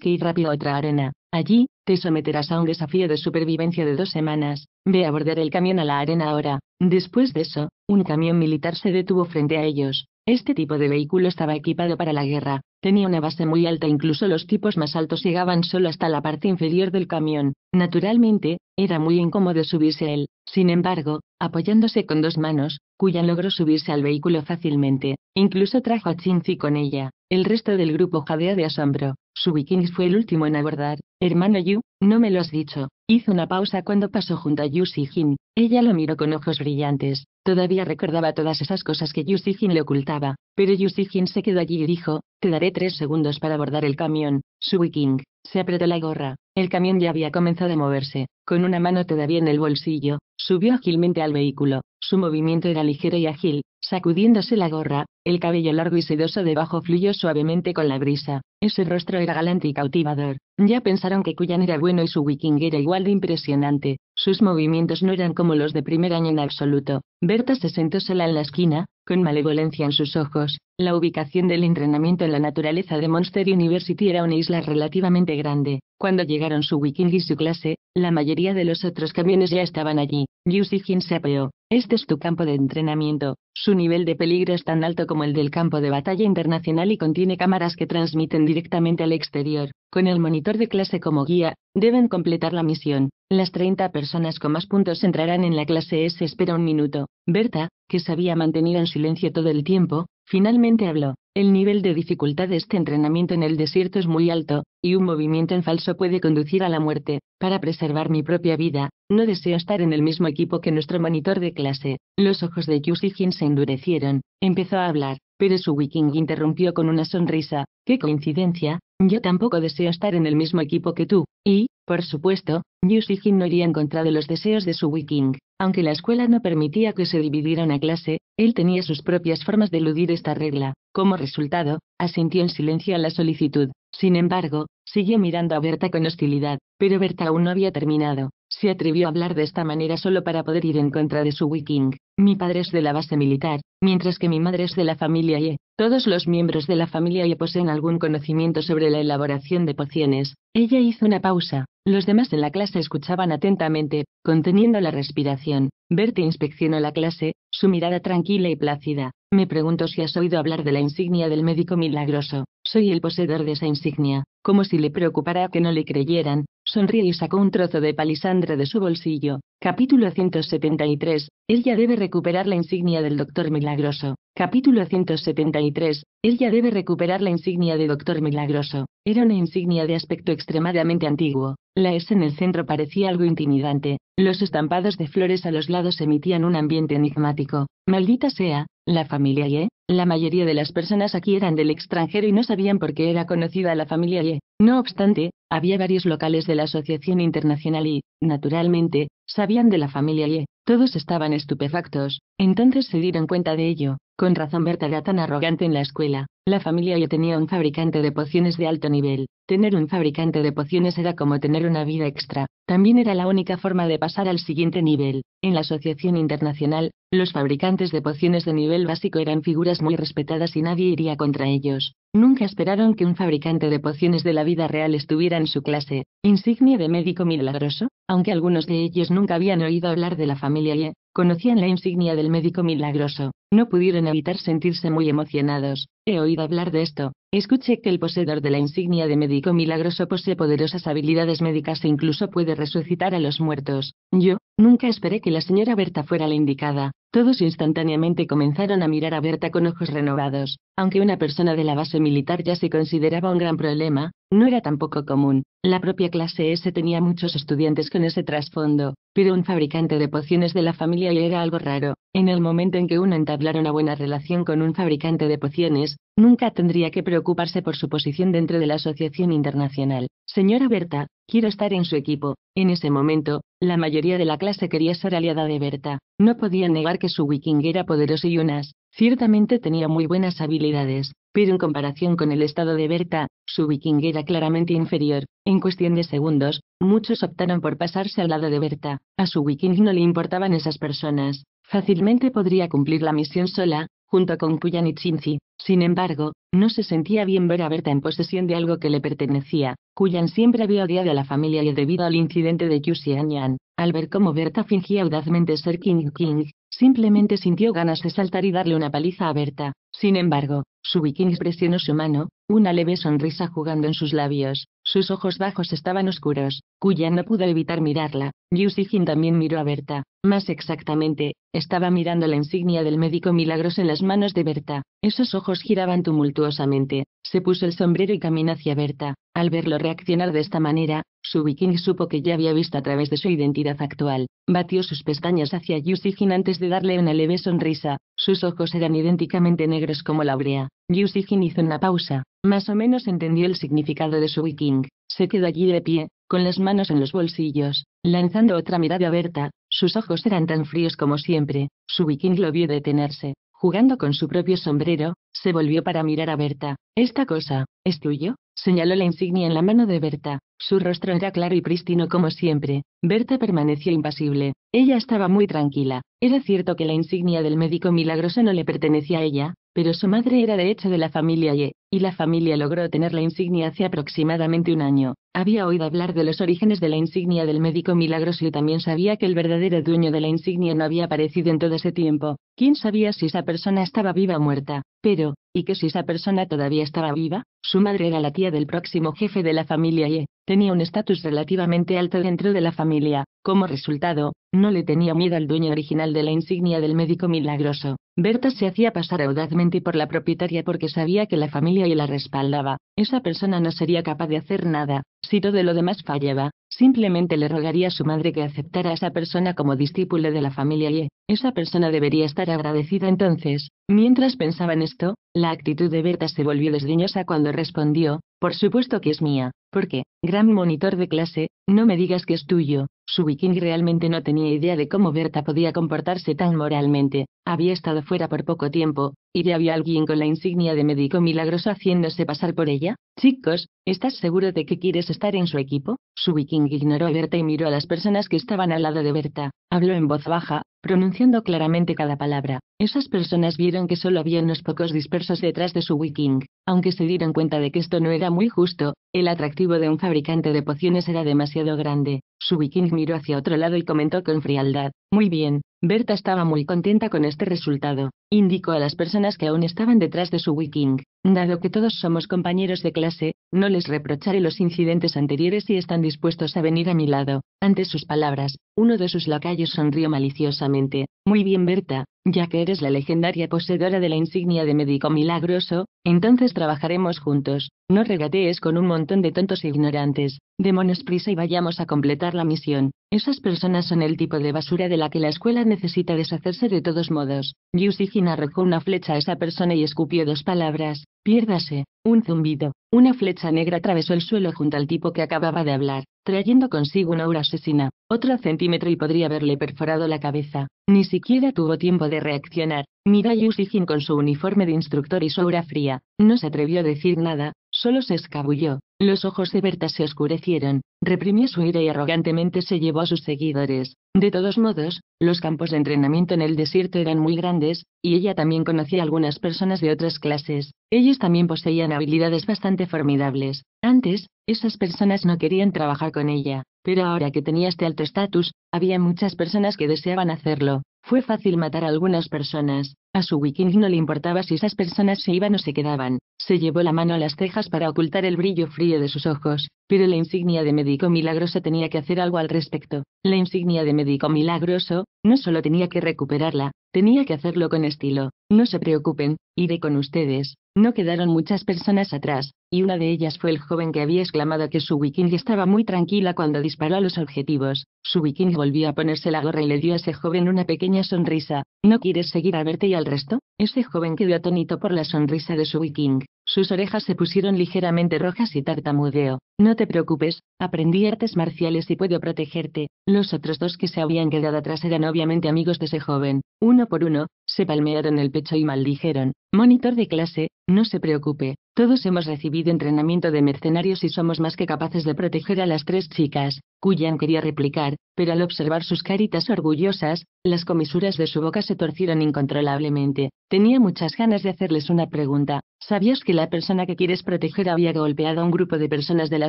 que ir rápido a otra arena, Allí, te someterás a un desafío de supervivencia de dos semanas. Ve a bordar el camión a la arena ahora. Después de eso, un camión militar se detuvo frente a ellos. Este tipo de vehículo estaba equipado para la guerra. Tenía una base muy alta, incluso los tipos más altos llegaban solo hasta la parte inferior del camión. Naturalmente, era muy incómodo subirse a él. Sin embargo, apoyándose con dos manos, cuya logró subirse al vehículo fácilmente, incluso trajo a Chinzi con ella. El resto del grupo jadea de asombro. Su viking fue el último en abordar. Hermano Yu, no me lo has dicho. Hizo una pausa cuando pasó junto a Yu Jin. Ella lo miró con ojos brillantes. Todavía recordaba todas esas cosas que Yu Jin le ocultaba. Pero Yu Jin se quedó allí y dijo, te daré tres segundos para abordar el camión. Su viking Se apretó la gorra. El camión ya había comenzado a moverse. Con una mano todavía en el bolsillo, subió ágilmente al vehículo. Su movimiento era ligero y ágil, sacudiéndose la gorra, el cabello largo y sedoso debajo fluyó suavemente con la brisa. Ese rostro era galante y cautivador. Ya pensaron que Kuyan era bueno y su wiking era igual de impresionante. Sus movimientos no eran como los de primer año en absoluto. Berta se sentó sola en la esquina, con malevolencia en sus ojos. La ubicación del entrenamiento en la naturaleza de Monster University era una isla relativamente grande. Cuando llegaron su wiking y su clase, la mayoría de los otros camiones ya estaban allí. Yusigin se apeó. Este es tu campo de entrenamiento, su nivel de peligro es tan alto como el del campo de batalla internacional y contiene cámaras que transmiten directamente al exterior. Con el monitor de clase como guía, deben completar la misión. Las 30 personas con más puntos entrarán en la clase S. Espera un minuto. Berta, que se había mantenido en silencio todo el tiempo, Finalmente habló. El nivel de dificultad de este entrenamiento en el desierto es muy alto, y un movimiento en falso puede conducir a la muerte. Para preservar mi propia vida, no deseo estar en el mismo equipo que nuestro monitor de clase. Los ojos de Yushijin se endurecieron. Empezó a hablar, pero su wiking interrumpió con una sonrisa. ¡Qué coincidencia! Yo tampoco deseo estar en el mismo equipo que tú. Y, por supuesto, Yushijin no iría en contra de los deseos de su wiking. Aunque la escuela no permitía que se dividiera una clase, él tenía sus propias formas de eludir esta regla. Como resultado, asintió en silencio a la solicitud. Sin embargo, siguió mirando a Berta con hostilidad. Pero Berta aún no había terminado. Se atrevió a hablar de esta manera solo para poder ir en contra de su wiking. Mi padre es de la base militar, mientras que mi madre es de la familia Y. Todos los miembros de la familia Y poseen algún conocimiento sobre la elaboración de pociones. Ella hizo una pausa. Los demás en la clase escuchaban atentamente, conteniendo la respiración. Berta inspeccionó la clase, su mirada tranquila y plácida. Me pregunto si has oído hablar de la insignia del médico milagroso. Soy el poseedor de esa insignia. Como si le preocupara que no le creyeran, Sonríe y sacó un trozo de palisandre de su bolsillo. Capítulo 173. Ella debe recuperar la insignia del Doctor Milagroso. Capítulo 173. Ella debe recuperar la insignia de Doctor Milagroso. Era una insignia de aspecto extremadamente antiguo. La S en el centro parecía algo intimidante. Los estampados de flores a los lados emitían un ambiente enigmático. Maldita sea, la familia Ye. La mayoría de las personas aquí eran del extranjero y no sabían por qué era conocida la familia Ye. No obstante, había varios locales de la Asociación Internacional y, naturalmente, sabían de la familia Ye. Eh, todos estaban estupefactos, entonces se dieron cuenta de ello, con razón Berta era tan arrogante en la escuela. La familia Ye tenía un fabricante de pociones de alto nivel. Tener un fabricante de pociones era como tener una vida extra. También era la única forma de pasar al siguiente nivel. En la Asociación Internacional, los fabricantes de pociones de nivel básico eran figuras muy respetadas y nadie iría contra ellos. Nunca esperaron que un fabricante de pociones de la vida real estuviera en su clase. Insignia de médico milagroso, aunque algunos de ellos nunca habían oído hablar de la familia Ye, conocían la insignia del médico milagroso, no pudieron evitar sentirse muy emocionados. He oído hablar de esto. Escuché que el poseedor de la insignia de médico milagroso posee poderosas habilidades médicas e incluso puede resucitar a los muertos. Yo, nunca esperé que la señora Berta fuera la indicada. Todos instantáneamente comenzaron a mirar a Berta con ojos renovados. Aunque una persona de la base militar ya se consideraba un gran problema, no era tampoco común. La propia clase S tenía muchos estudiantes con ese trasfondo, pero un fabricante de pociones de la familia era algo raro. En el momento en que uno entablara una buena relación con un fabricante de pociones, nunca tendría que preocuparse por su posición dentro de la Asociación Internacional. Señora Berta, Quiero estar en su equipo. En ese momento, la mayoría de la clase quería ser aliada de Berta. No podía negar que su Wiking era poderoso y unas, ciertamente tenía muy buenas habilidades, pero en comparación con el estado de Berta, su Wiking era claramente inferior. En cuestión de segundos, muchos optaron por pasarse al lado de Berta. A su Wiking no le importaban esas personas. Fácilmente podría cumplir la misión sola, junto con y Kuyanitsinzi. Sin embargo, no se sentía bien ver a Berta en posesión de algo que le pertenecía. Kuyan siempre había odiado a la familia y debido al incidente de Yan, al ver cómo Berta fingía audazmente ser King King, simplemente sintió ganas de saltar y darle una paliza a Berta. Sin embargo, su viking presionó su mano, una leve sonrisa jugando en sus labios. Sus ojos bajos estaban oscuros. Kuyan no pudo evitar mirarla. Yu también miró a Berta. Más exactamente, estaba mirando la insignia del médico Milagros en las manos de Berta. Esos ojos giraban tumultuosamente. Se puso el sombrero y caminó hacia Berta. Al verlo reaccionar de esta manera, su viking supo que ya había visto a través de su identidad actual. Batió sus pestañas hacia Yu antes de darle una leve sonrisa. Sus ojos eran idénticamente negros como la urea. Yu hizo una pausa. Más o menos entendió el significado de su viking. Se quedó allí de pie, con las manos en los bolsillos, lanzando otra mirada a Berta, sus ojos eran tan fríos como siempre, su viking lo vio detenerse, jugando con su propio sombrero, se volvió para mirar a Berta. ¿Esta cosa, es tuyo? señaló la insignia en la mano de Berta. Su rostro era claro y prístino como siempre. Berta permaneció impasible. Ella estaba muy tranquila. Era cierto que la insignia del médico milagroso no le pertenecía a ella, pero su madre era de hecho de la familia Ye, y la familia logró tener la insignia hace aproximadamente un año. Había oído hablar de los orígenes de la insignia del médico milagroso y también sabía que el verdadero dueño de la insignia no había aparecido en todo ese tiempo. ¿Quién sabía si esa persona estaba viva o muerta? Pero, y que si esa persona todavía estaba viva, su madre era la tía del próximo jefe de la familia y tenía un estatus relativamente alto dentro de la familia. Como resultado, no le tenía miedo al dueño original de la insignia del médico milagroso. Berta se hacía pasar audazmente por la propietaria porque sabía que la familia y la respaldaba. Esa persona no sería capaz de hacer nada, si todo lo demás fallaba, Simplemente le rogaría a su madre que aceptara a esa persona como discípulo de la familia y esa persona debería estar agradecida entonces. Mientras pensaba en esto, la actitud de Berta se volvió desdeñosa cuando respondió, por supuesto que es mía, porque, gran monitor de clase, no me digas que es tuyo. Su viking realmente no tenía idea de cómo Berta podía comportarse tan moralmente. Había estado fuera por poco tiempo, y ya había alguien con la insignia de médico milagroso haciéndose pasar por ella. Chicos, ¿estás seguro de que quieres estar en su equipo? Su viking ignoró a Berta y miró a las personas que estaban al lado de Berta. Habló en voz baja, pronunciando claramente cada palabra. Esas personas vieron que solo había unos pocos dispersos detrás de su Viking, aunque se dieron cuenta de que esto no era muy justo, el atractivo de un fabricante de pociones era demasiado grande. Su Viking miró hacia otro lado y comentó con frialdad, Muy bien, Berta estaba muy contenta con este resultado. Indicó a las personas que aún estaban detrás de su Viking. Dado que todos somos compañeros de clase, no les reprocharé los incidentes anteriores si están dispuestos a venir a mi lado. Ante sus palabras, uno de sus lacayos sonrió maliciosamente. Muy bien, Berta, ya que eres la legendaria poseedora de la insignia de médico milagroso, entonces trabajaremos juntos, no regatees con un montón de tontos e ignorantes, démonos prisa y vayamos a completar la misión, esas personas son el tipo de basura de la que la escuela necesita deshacerse de todos modos, Yusijin arrojó una flecha a esa persona y escupió dos palabras, piérdase, un zumbido, una flecha negra atravesó el suelo junto al tipo que acababa de hablar, trayendo consigo una aura asesina. Otro centímetro y podría haberle perforado la cabeza. Ni siquiera tuvo tiempo de reaccionar. Mira, a con su uniforme de instructor y su aura fría. No se atrevió a decir nada, Solo se escabulló. Los ojos de Berta se oscurecieron, reprimió su ira y arrogantemente se llevó a sus seguidores. De todos modos, los campos de entrenamiento en el desierto eran muy grandes, y ella también conocía algunas personas de otras clases. Ellos también poseían habilidades bastante formidables. Antes, esas personas no querían trabajar con ella, pero ahora que tenía este alto estatus, había muchas personas que deseaban hacerlo. Fue fácil matar a algunas personas, a su Wiking no le importaba si esas personas se iban o se quedaban. Se llevó la mano a las cejas para ocultar el brillo frío de sus ojos, pero la insignia de médico milagroso tenía que hacer algo al respecto. La insignia de médico milagroso, no solo tenía que recuperarla, tenía que hacerlo con estilo. No se preocupen, iré con ustedes. No quedaron muchas personas atrás, y una de ellas fue el joven que había exclamado que su Wiking estaba muy tranquila cuando disparó a los objetivos. Su Wiking volvió a ponerse la gorra y le dio a ese joven una pequeña sonrisa. No quieres seguir a verte y al resto, ese joven quedó atónito por la sonrisa de su viking. Sus orejas se pusieron ligeramente rojas y tartamudeó. No te preocupes, aprendí artes marciales y puedo protegerte. Los otros dos que se habían quedado atrás eran obviamente amigos de ese joven. Uno por uno, se palmearon el pecho y maldijeron. Monitor de clase, no se preocupe, todos hemos recibido entrenamiento de mercenarios y somos más que capaces de proteger a las tres chicas, Kuyan quería replicar, pero al observar sus caritas orgullosas, las comisuras de su boca se torcieron incontrolablemente. Tenía muchas ganas de hacerles una pregunta. ¿Sabías que la persona que quieres proteger había golpeado a un grupo de personas de la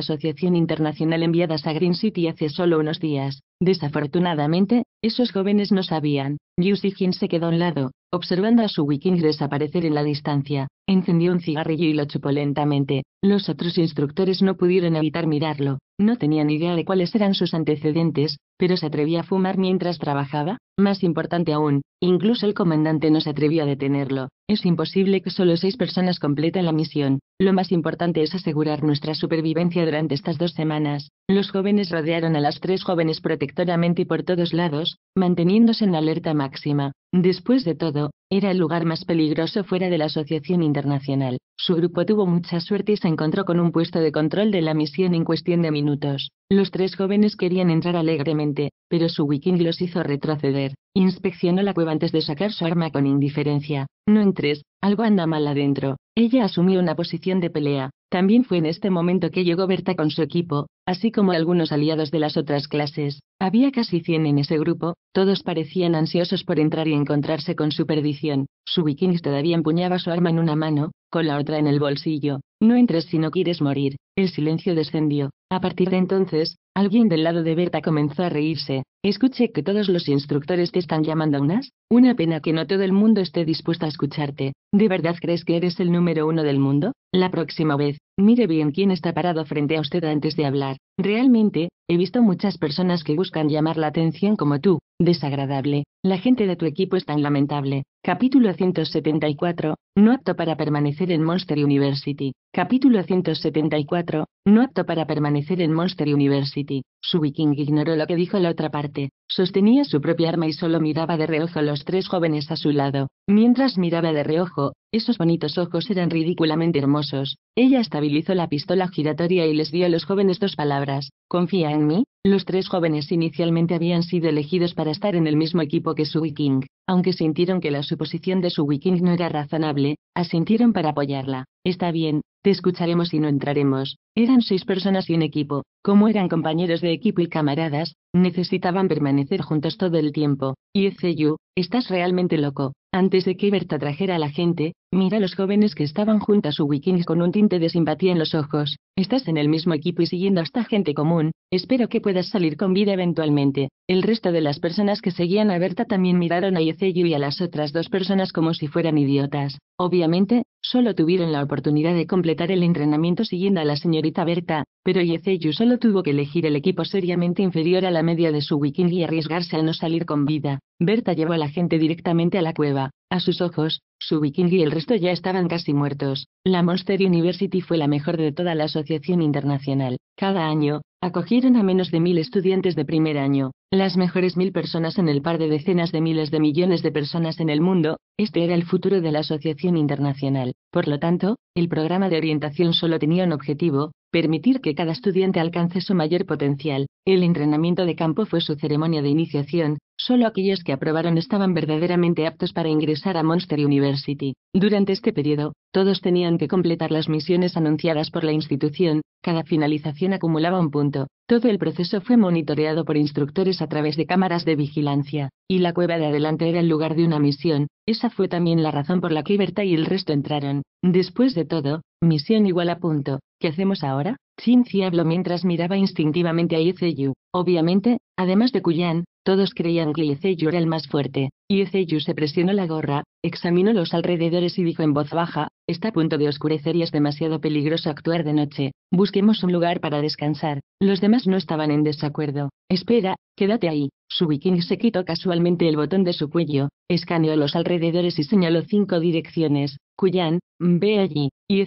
Asociación Internacional enviadas a Green City hace solo unos días? Desafortunadamente, esos jóvenes no sabían. Yusijin se quedó a un lado, Observando a su wiking desaparecer en la distancia, encendió un cigarrillo y lo chupó lentamente. Los otros instructores no pudieron evitar mirarlo, no tenía ni idea de cuáles eran sus antecedentes, pero se atrevía a fumar mientras trabajaba. Más importante aún, incluso el comandante no se atrevió a detenerlo. Es imposible que solo seis personas completen la misión. Lo más importante es asegurar nuestra supervivencia durante estas dos semanas. Los jóvenes rodearon a las tres jóvenes protectoramente y por todos lados, manteniéndose en alerta máxima. Después de todo, era el lugar más peligroso fuera de la Asociación Internacional. Su grupo tuvo mucha suerte y se encontró con un puesto de control de la misión en cuestión de minutos. Los tres jóvenes querían entrar alegremente, pero su wiking los hizo retroceder. Inspeccionó la cueva antes de sacar su arma con indiferencia. No entres, algo anda mal adentro. Ella asumió una posición de pelea, también fue en este momento que llegó Berta con su equipo, así como algunos aliados de las otras clases. Había casi 100 en ese grupo, todos parecían ansiosos por entrar y encontrarse con su perdición. Su bikini todavía empuñaba su arma en una mano, con la otra en el bolsillo. No entres si no quieres morir. El silencio descendió. A partir de entonces, alguien del lado de Berta comenzó a reírse. Escuche que todos los instructores te están llamando a unas. Una pena que no todo el mundo esté dispuesto a escucharte. ¿De verdad crees que eres el número uno del mundo? La próxima vez, mire bien quién está parado frente a usted antes de hablar. Realmente, he visto muchas personas que buscan llamar la atención como tú. Desagradable. La gente de tu equipo es tan lamentable. Capítulo 174. No apto para permanecer en Monster University. Capítulo 174 no apto para permanecer en Monster University. Su viking ignoró lo que dijo la otra parte, sostenía su propia arma y solo miraba de reojo a los tres jóvenes a su lado. Mientras miraba de reojo, esos bonitos ojos eran ridículamente hermosos. Ella estabilizó la pistola giratoria y les dio a los jóvenes dos palabras. ¿Confía en mí? Los tres jóvenes inicialmente habían sido elegidos para estar en el mismo equipo que su viking aunque sintieron que la suposición de su Wiking no era razonable, asintieron para apoyarla. Está bien, te escucharemos y no entraremos. Eran seis personas y un equipo. Como eran compañeros de equipo y camaradas, necesitaban permanecer juntos todo el tiempo. Y Yu, estás realmente loco. Antes de que Berta trajera a la gente, Mira los jóvenes que estaban junto a su Wikings con un tinte de simpatía en los ojos. Estás en el mismo equipo y siguiendo a esta gente común. Espero que puedas salir con vida eventualmente. El resto de las personas que seguían a Berta también miraron a Yeseyu y a las otras dos personas como si fueran idiotas. Obviamente, solo tuvieron la oportunidad de completar el entrenamiento siguiendo a la señorita Berta, pero Yeseyu solo tuvo que elegir el equipo seriamente inferior a la media de su Wiking y arriesgarse a no salir con vida. Berta llevó a la gente directamente a la cueva. A sus ojos, su Viking y el resto ya estaban casi muertos. La Monster University fue la mejor de toda la asociación internacional. Cada año, acogieron a menos de mil estudiantes de primer año, las mejores mil personas en el par de decenas de miles de millones de personas en el mundo, este era el futuro de la asociación internacional. Por lo tanto, el programa de orientación solo tenía un objetivo, permitir que cada estudiante alcance su mayor potencial. El entrenamiento de campo fue su ceremonia de iniciación, Solo aquellos que aprobaron estaban verdaderamente aptos para ingresar a Monster University. Durante este periodo, todos tenían que completar las misiones anunciadas por la institución, cada finalización acumulaba un punto. Todo el proceso fue monitoreado por instructores a través de cámaras de vigilancia, y la cueva de adelante era el lugar de una misión, esa fue también la razón por la que Berta y el resto entraron. Después de todo, misión igual a punto. ¿Qué hacemos ahora? Sin habló mientras miraba instintivamente a Iceyu. Obviamente, además de Kuyan, todos creían que Iceyu era el más fuerte, y se presionó la gorra, examinó los alrededores y dijo en voz baja, está a punto de oscurecer y es demasiado peligroso actuar de noche, busquemos un lugar para descansar. Los demás no estaban en desacuerdo. Espera, quédate ahí. Su viking se quitó casualmente el botón de su cuello, escaneó los alrededores y señaló cinco direcciones, Kuyan, ve allí, y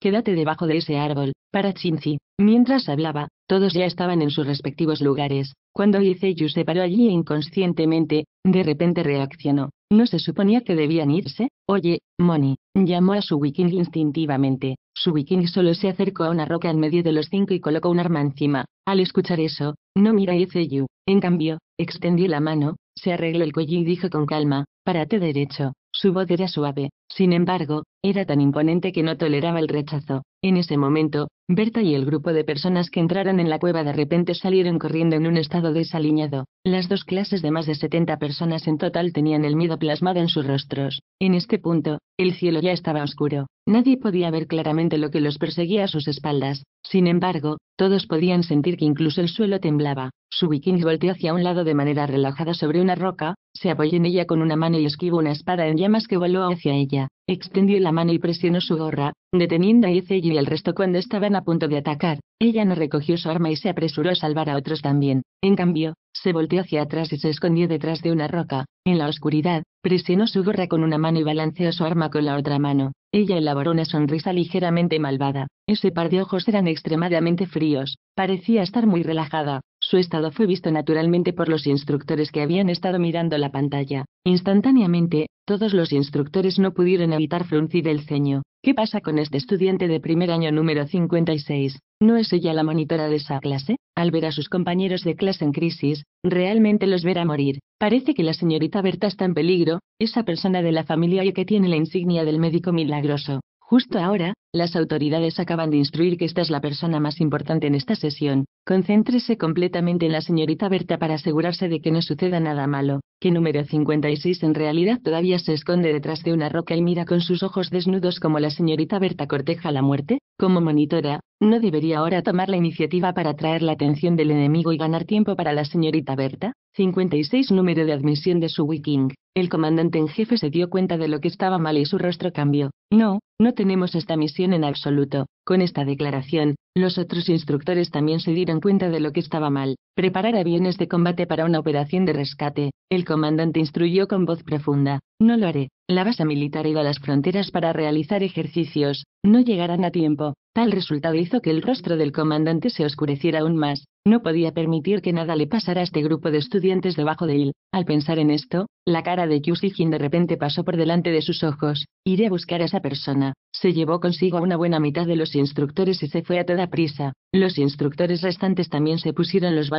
Quédate debajo de ese árbol, para Chinzi. Mientras hablaba, todos ya estaban en sus respectivos lugares. Cuando Iseyu se paró allí e inconscientemente, de repente reaccionó. ¿No se suponía que debían irse? Oye, Moni, llamó a su wiking instintivamente. Su wiking solo se acercó a una roca en medio de los cinco y colocó un arma encima. Al escuchar eso, no mira a Iseyu. En cambio, extendió la mano, se arregló el cuello y dijo con calma, párate derecho. Su voz era suave, sin embargo, era tan imponente que no toleraba el rechazo. En ese momento, Berta y el grupo de personas que entraron en la cueva de repente salieron corriendo en un estado desaliñado. Las dos clases de más de 70 personas en total tenían el miedo plasmado en sus rostros. En este punto, el cielo ya estaba oscuro. Nadie podía ver claramente lo que los perseguía a sus espaldas. Sin embargo, todos podían sentir que incluso el suelo temblaba. Su viking volteó hacia un lado de manera relajada sobre una roca, se apoyó en ella con una mano y esquivó una espada en llamas que voló hacia ella extendió la mano y presionó su gorra, deteniendo a Ice y al resto cuando estaban a punto de atacar. Ella no recogió su arma y se apresuró a salvar a otros también. En cambio, se volteó hacia atrás y se escondió detrás de una roca. En la oscuridad, presionó su gorra con una mano y balanceó su arma con la otra mano. Ella elaboró una sonrisa ligeramente malvada. Ese par de ojos eran extremadamente fríos. Parecía estar muy relajada. Su estado fue visto naturalmente por los instructores que habían estado mirando la pantalla. Instantáneamente, todos los instructores no pudieron evitar fruncir el ceño. ¿Qué pasa con este estudiante de primer año número 56? ¿No es ella la monitora de esa clase? Al ver a sus compañeros de clase en crisis, realmente los verá morir. Parece que la señorita Berta está en peligro, esa persona de la familia y que tiene la insignia del médico milagroso. Justo ahora, las autoridades acaban de instruir que esta es la persona más importante en esta sesión. Concéntrese completamente en la señorita Berta para asegurarse de que no suceda nada malo, que número 56 en realidad todavía se esconde detrás de una roca y mira con sus ojos desnudos como la señorita Berta corteja la muerte. Como monitora, ¿no debería ahora tomar la iniciativa para atraer la atención del enemigo y ganar tiempo para la señorita Berta? 56 número de admisión de su Wiking. El comandante en jefe se dio cuenta de lo que estaba mal y su rostro cambió. No, no tenemos esta misión en absoluto. Con esta declaración, los otros instructores también se dieron cuenta de lo que estaba mal. Preparar aviones de combate para una operación de rescate. El comandante instruyó con voz profunda. No lo haré. La base militar iba a las fronteras para realizar ejercicios. No llegarán a tiempo. Tal resultado hizo que el rostro del comandante se oscureciera aún más. No podía permitir que nada le pasara a este grupo de estudiantes debajo de él. Al pensar en esto, la cara de Yusijin de repente pasó por delante de sus ojos. Iré a buscar a esa persona. Se llevó consigo a una buena mitad de los instructores y se fue a toda prisa. Los instructores restantes también se pusieron los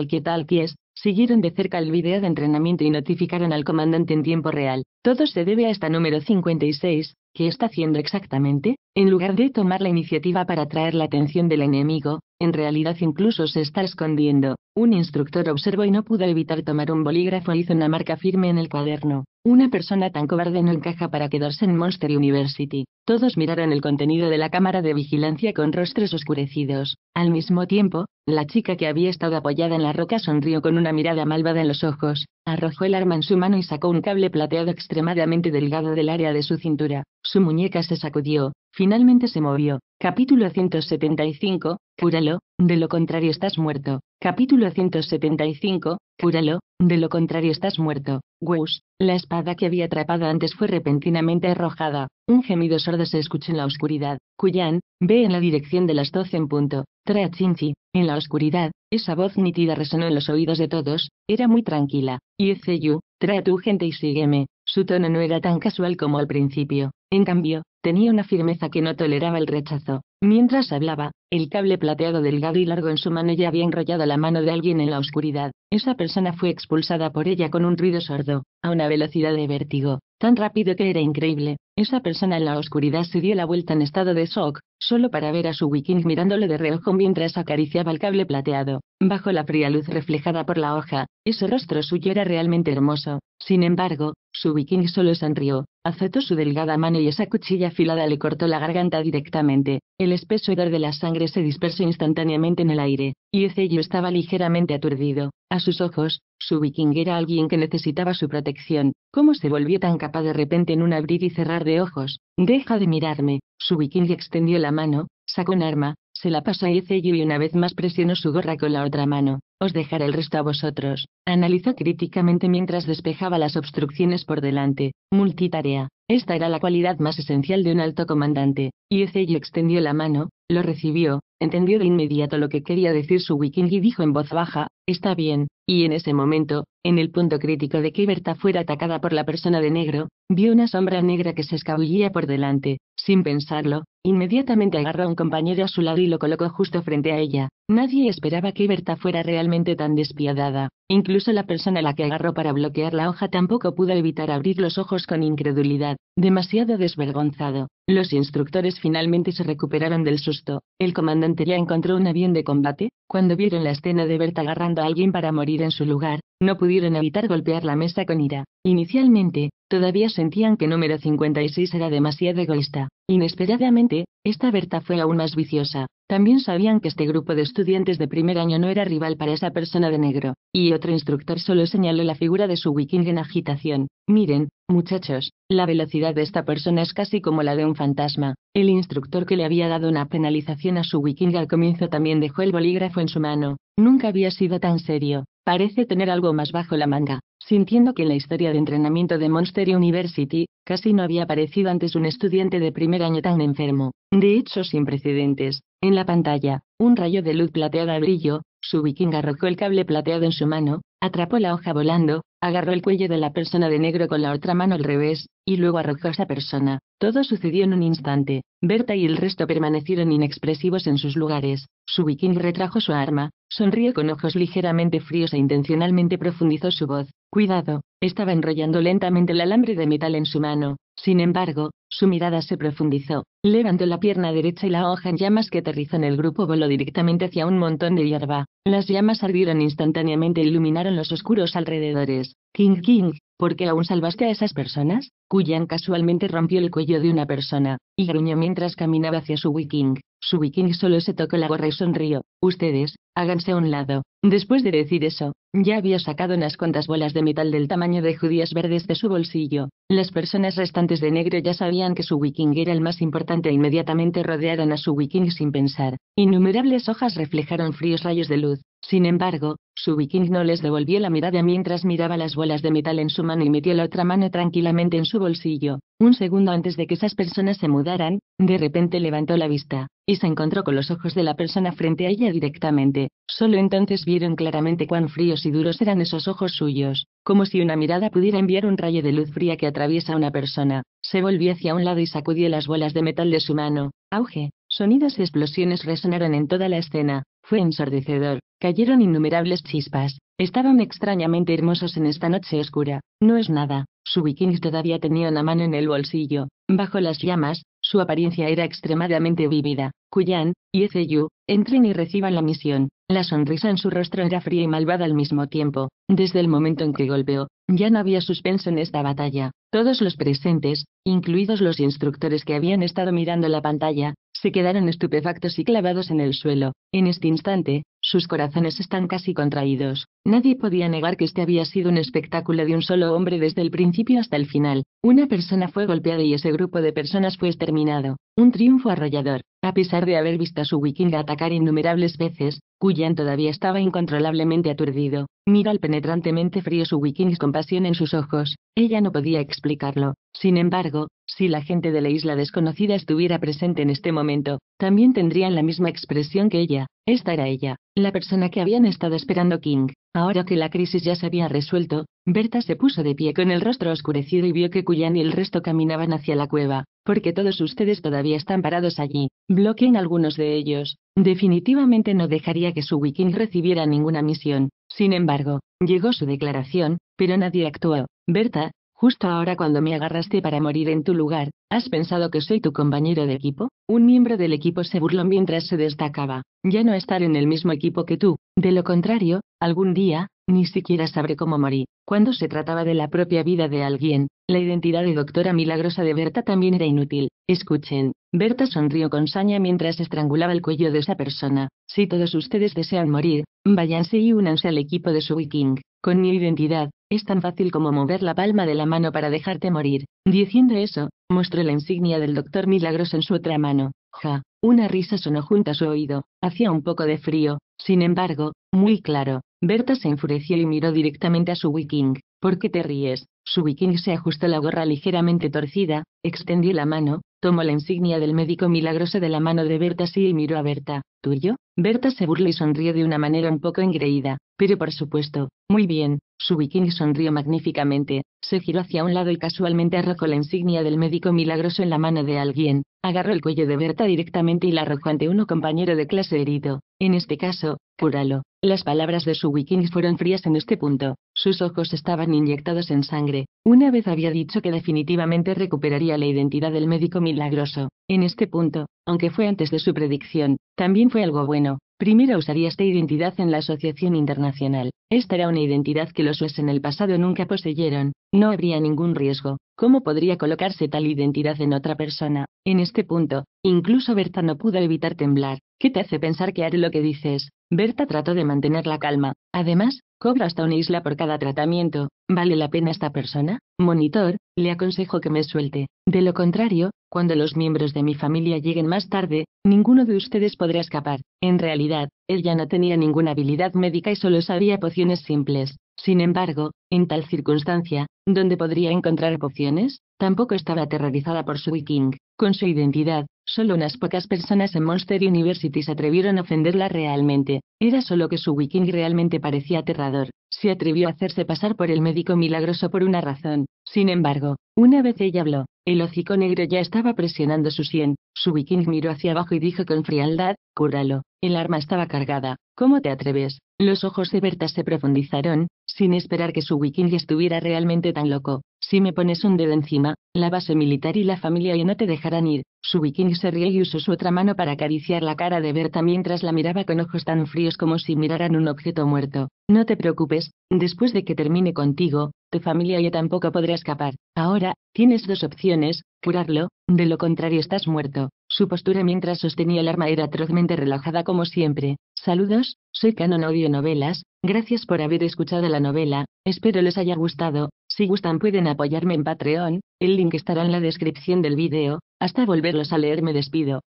pies, siguieron de cerca el video de entrenamiento y notificaron al comandante en tiempo real. Todo se debe a esta número 56, ¿qué está haciendo exactamente? En lugar de tomar la iniciativa para atraer la atención del enemigo, en realidad incluso se está escondiendo. Un instructor observó y no pudo evitar tomar un bolígrafo e hizo una marca firme en el cuaderno. Una persona tan cobarde no encaja para quedarse en Monster University. Todos miraron el contenido de la cámara de vigilancia con rostros oscurecidos. Al mismo tiempo, la chica que había estado apoyada en la roca sonrió con una mirada malvada en los ojos, arrojó el arma en su mano y sacó un cable plateado extremadamente delgado del área de su cintura. Su muñeca se sacudió, Finalmente se movió. Capítulo 175, cúralo, de lo contrario estás muerto. Capítulo 175, cúralo, de lo contrario estás muerto. Weus, la espada que había atrapado antes fue repentinamente arrojada. Un gemido sordo se escuchó en la oscuridad. Kuyan, ve en la dirección de las 12 en punto. a Chinchi. En la oscuridad, esa voz nítida resonó en los oídos de todos, era muy tranquila. Y Yu, trae a tu gente y sígueme. Su tono no era tan casual como al principio. En cambio, Tenía una firmeza que no toleraba el rechazo. Mientras hablaba, el cable plateado delgado y largo en su mano ya había enrollado la mano de alguien en la oscuridad. Esa persona fue expulsada por ella con un ruido sordo, a una velocidad de vértigo tan rápido que era increíble. Esa persona en la oscuridad se dio la vuelta en estado de shock, solo para ver a su viking mirándolo de reojo mientras acariciaba el cable plateado. Bajo la fría luz reflejada por la hoja, ese rostro suyo era realmente hermoso. Sin embargo, su viking solo sonrió, azotó su delgada mano y esa cuchilla afilada le cortó la garganta directamente. El espeso hedor de la sangre se dispersó instantáneamente en el aire, y yo estaba ligeramente aturdido. A sus ojos, su viking era alguien que necesitaba su protección. ¿Cómo se volvió tan capaz de repente en un abrir y cerrar de ojos? Deja de mirarme. Su viking extendió la mano, sacó un arma, se la pasó a Ezeyu y una vez más presionó su gorra con la otra mano. Os dejaré el resto a vosotros. Analizó críticamente mientras despejaba las obstrucciones por delante. Multitarea. Esta era la cualidad más esencial de un alto comandante, y Ezeyo extendió la mano, lo recibió, entendió de inmediato lo que quería decir su wiking y dijo en voz baja, está bien, y en ese momento, en el punto crítico de que Berta fuera atacada por la persona de negro, vio una sombra negra que se escabullía por delante, sin pensarlo, inmediatamente agarró a un compañero a su lado y lo colocó justo frente a ella, nadie esperaba que Berta fuera realmente tan despiadada, incluso la persona a la que agarró para bloquear la hoja tampoco pudo evitar abrir los ojos con incredulidad, demasiado desvergonzado. Los instructores finalmente se recuperaron del susto. El comandante ya encontró un avión de combate. Cuando vieron la escena de Berta agarrando a alguien para morir en su lugar, no pudieron evitar golpear la mesa con ira. Inicialmente, todavía sentían que número 56 era demasiado egoísta. Inesperadamente, esta Berta fue aún más viciosa. También sabían que este grupo de estudiantes de primer año no era rival para esa persona de negro, y otro instructor solo señaló la figura de su wiking en agitación. Miren, Muchachos, la velocidad de esta persona es casi como la de un fantasma. El instructor que le había dado una penalización a su wiking al comienzo también dejó el bolígrafo en su mano. Nunca había sido tan serio. Parece tener algo más bajo la manga. Sintiendo que en la historia de entrenamiento de Monster University, casi no había aparecido antes un estudiante de primer año tan enfermo. De hecho, sin precedentes. En la pantalla, un rayo de luz plateada brilló, su viking arrojó el cable plateado en su mano, atrapó la hoja volando, agarró el cuello de la persona de negro con la otra mano al revés, y luego arrojó a esa persona. Todo sucedió en un instante. Berta y el resto permanecieron inexpresivos en sus lugares. Su viking retrajo su arma, sonrió con ojos ligeramente fríos e intencionalmente profundizó su voz. Cuidado, estaba enrollando lentamente el alambre de metal en su mano. Sin embargo, su mirada se profundizó. Levantó la pierna derecha y la hoja en llamas que aterrizó en el grupo voló directamente hacia un montón de hierba. Las llamas ardieron instantáneamente e iluminaron los oscuros alrededores. King King, porque aún salvaste a esas personas, Kuyan casualmente rompió el cuello de una persona, y gruñó mientras caminaba hacia su wiking. Su wiking solo se tocó la gorra y sonrió. Ustedes, háganse a un lado. Después de decir eso, ya había sacado unas cuantas bolas de metal del tamaño de judías verdes de su bolsillo. Las personas restantes de negro ya sabían que su wiking era el más importante e inmediatamente rodearon a su wiking sin pensar. Innumerables hojas reflejaron fríos rayos de luz, sin embargo, su viking no les devolvió la mirada mientras miraba las bolas de metal en su mano y metió la otra mano tranquilamente en su bolsillo. Un segundo antes de que esas personas se mudaran, de repente levantó la vista, y se encontró con los ojos de la persona frente a ella directamente. Solo entonces vieron claramente cuán fríos y duros eran esos ojos suyos, como si una mirada pudiera enviar un rayo de luz fría que atraviesa a una persona. Se volvió hacia un lado y sacudió las bolas de metal de su mano. Auge. Sonidos y explosiones resonaron en toda la escena, fue ensordecedor, cayeron innumerables chispas, estaban extrañamente hermosos en esta noche oscura, no es nada, su bikini todavía tenía una mano en el bolsillo, bajo las llamas, su apariencia era extremadamente vívida, Kuyan, y Ezeyu, entren y reciban la misión, la sonrisa en su rostro era fría y malvada al mismo tiempo, desde el momento en que golpeó, ya no había suspenso en esta batalla, todos los presentes, incluidos los instructores que habían estado mirando la pantalla, se quedaron estupefactos y clavados en el suelo. En este instante, sus corazones están casi contraídos. Nadie podía negar que este había sido un espectáculo de un solo hombre desde el principio hasta el final. Una persona fue golpeada y ese grupo de personas fue exterminado. Un triunfo arrollador. A pesar de haber visto a su vikinga atacar innumerables veces, Kuyan todavía estaba incontrolablemente aturdido. Miró al penetrantemente frío su Wiking con pasión en sus ojos. Ella no podía explicarlo. Sin embargo, si la gente de la isla desconocida estuviera presente en este momento, también tendrían la misma expresión que ella. Esta era ella, la persona que habían estado esperando King. Ahora que la crisis ya se había resuelto, Berta se puso de pie con el rostro oscurecido y vio que Kuyan y el resto caminaban hacia la cueva, porque todos ustedes todavía están parados allí. Bloqueen algunos de ellos. Definitivamente no dejaría que su Wiking recibiera ninguna misión. Sin embargo, llegó su declaración, pero nadie actuó. Berta, Justo ahora cuando me agarraste para morir en tu lugar, ¿has pensado que soy tu compañero de equipo? Un miembro del equipo se burló mientras se destacaba. Ya no estar en el mismo equipo que tú. De lo contrario, algún día, ni siquiera sabré cómo morí. Cuando se trataba de la propia vida de alguien, la identidad de doctora milagrosa de Berta también era inútil. Escuchen, Berta sonrió con saña mientras estrangulaba el cuello de esa persona. Si todos ustedes desean morir, váyanse y únanse al equipo de su Viking. Con mi identidad, es tan fácil como mover la palma de la mano para dejarte morir. Diciendo eso, mostró la insignia del doctor Milagros en su otra mano. Ja, una risa sonó junto a su oído. Hacía un poco de frío, sin embargo, muy claro. Berta se enfureció y miró directamente a su wiking. ¿Por qué te ríes? Su wiking se ajustó la gorra ligeramente torcida, extendió la mano, Tomó la insignia del médico milagroso de la mano de Berta sí y miró a Berta. ¿Tuyo? Berta se burló y sonrió de una manera un poco engreída. Pero por supuesto, muy bien, su bikini sonrió magníficamente, se giró hacia un lado y casualmente arrojó la insignia del médico milagroso en la mano de alguien, agarró el cuello de Berta directamente y la arrojó ante uno compañero de clase herido. En este caso, Cúralo. Las palabras de su wikings fueron frías en este punto. Sus ojos estaban inyectados en sangre. Una vez había dicho que definitivamente recuperaría la identidad del médico milagroso. En este punto, aunque fue antes de su predicción, también fue algo bueno. Primero usaría esta identidad en la Asociación Internacional. Esta era una identidad que los US en el pasado nunca poseyeron. No habría ningún riesgo. ¿Cómo podría colocarse tal identidad en otra persona? En este punto, incluso Berta no pudo evitar temblar. ¿Qué te hace pensar que haré lo que dices? Berta trató de mantener la calma. Además, cobra hasta una isla por cada tratamiento. ¿Vale la pena esta persona? Monitor, le aconsejo que me suelte. De lo contrario, cuando los miembros de mi familia lleguen más tarde, ninguno de ustedes podrá escapar. En realidad, ella no tenía ninguna habilidad médica y solo sabía pociones simples. Sin embargo, en tal circunstancia, donde podría encontrar pociones? Tampoco estaba aterrorizada por su Viking. Con su identidad, Solo unas pocas personas en Monster University se atrevieron a ofenderla realmente. Era solo que su Viking realmente parecía aterrador. Se atrevió a hacerse pasar por el médico milagroso por una razón. Sin embargo, una vez ella habló, el hocico negro ya estaba presionando su sien. Su Viking miró hacia abajo y dijo con frialdad, cúralo. El arma estaba cargada. ¿Cómo te atreves? Los ojos de Berta se profundizaron, sin esperar que su wiking estuviera realmente tan loco. Si me pones un dedo encima, la base militar y la familia ya no te dejarán ir. Su viking se rió y usó su otra mano para acariciar la cara de Berta mientras la miraba con ojos tan fríos como si miraran un objeto muerto. No te preocupes, después de que termine contigo, tu familia ya tampoco podrá escapar. Ahora, tienes dos opciones, curarlo, de lo contrario estás muerto. Su postura mientras sostenía el arma era atrozmente relajada como siempre. Saludos, soy Canon Odio Novelas, gracias por haber escuchado la novela, espero les haya gustado, si gustan pueden apoyarme en Patreon, el link estará en la descripción del video. hasta volverlos a leer me despido,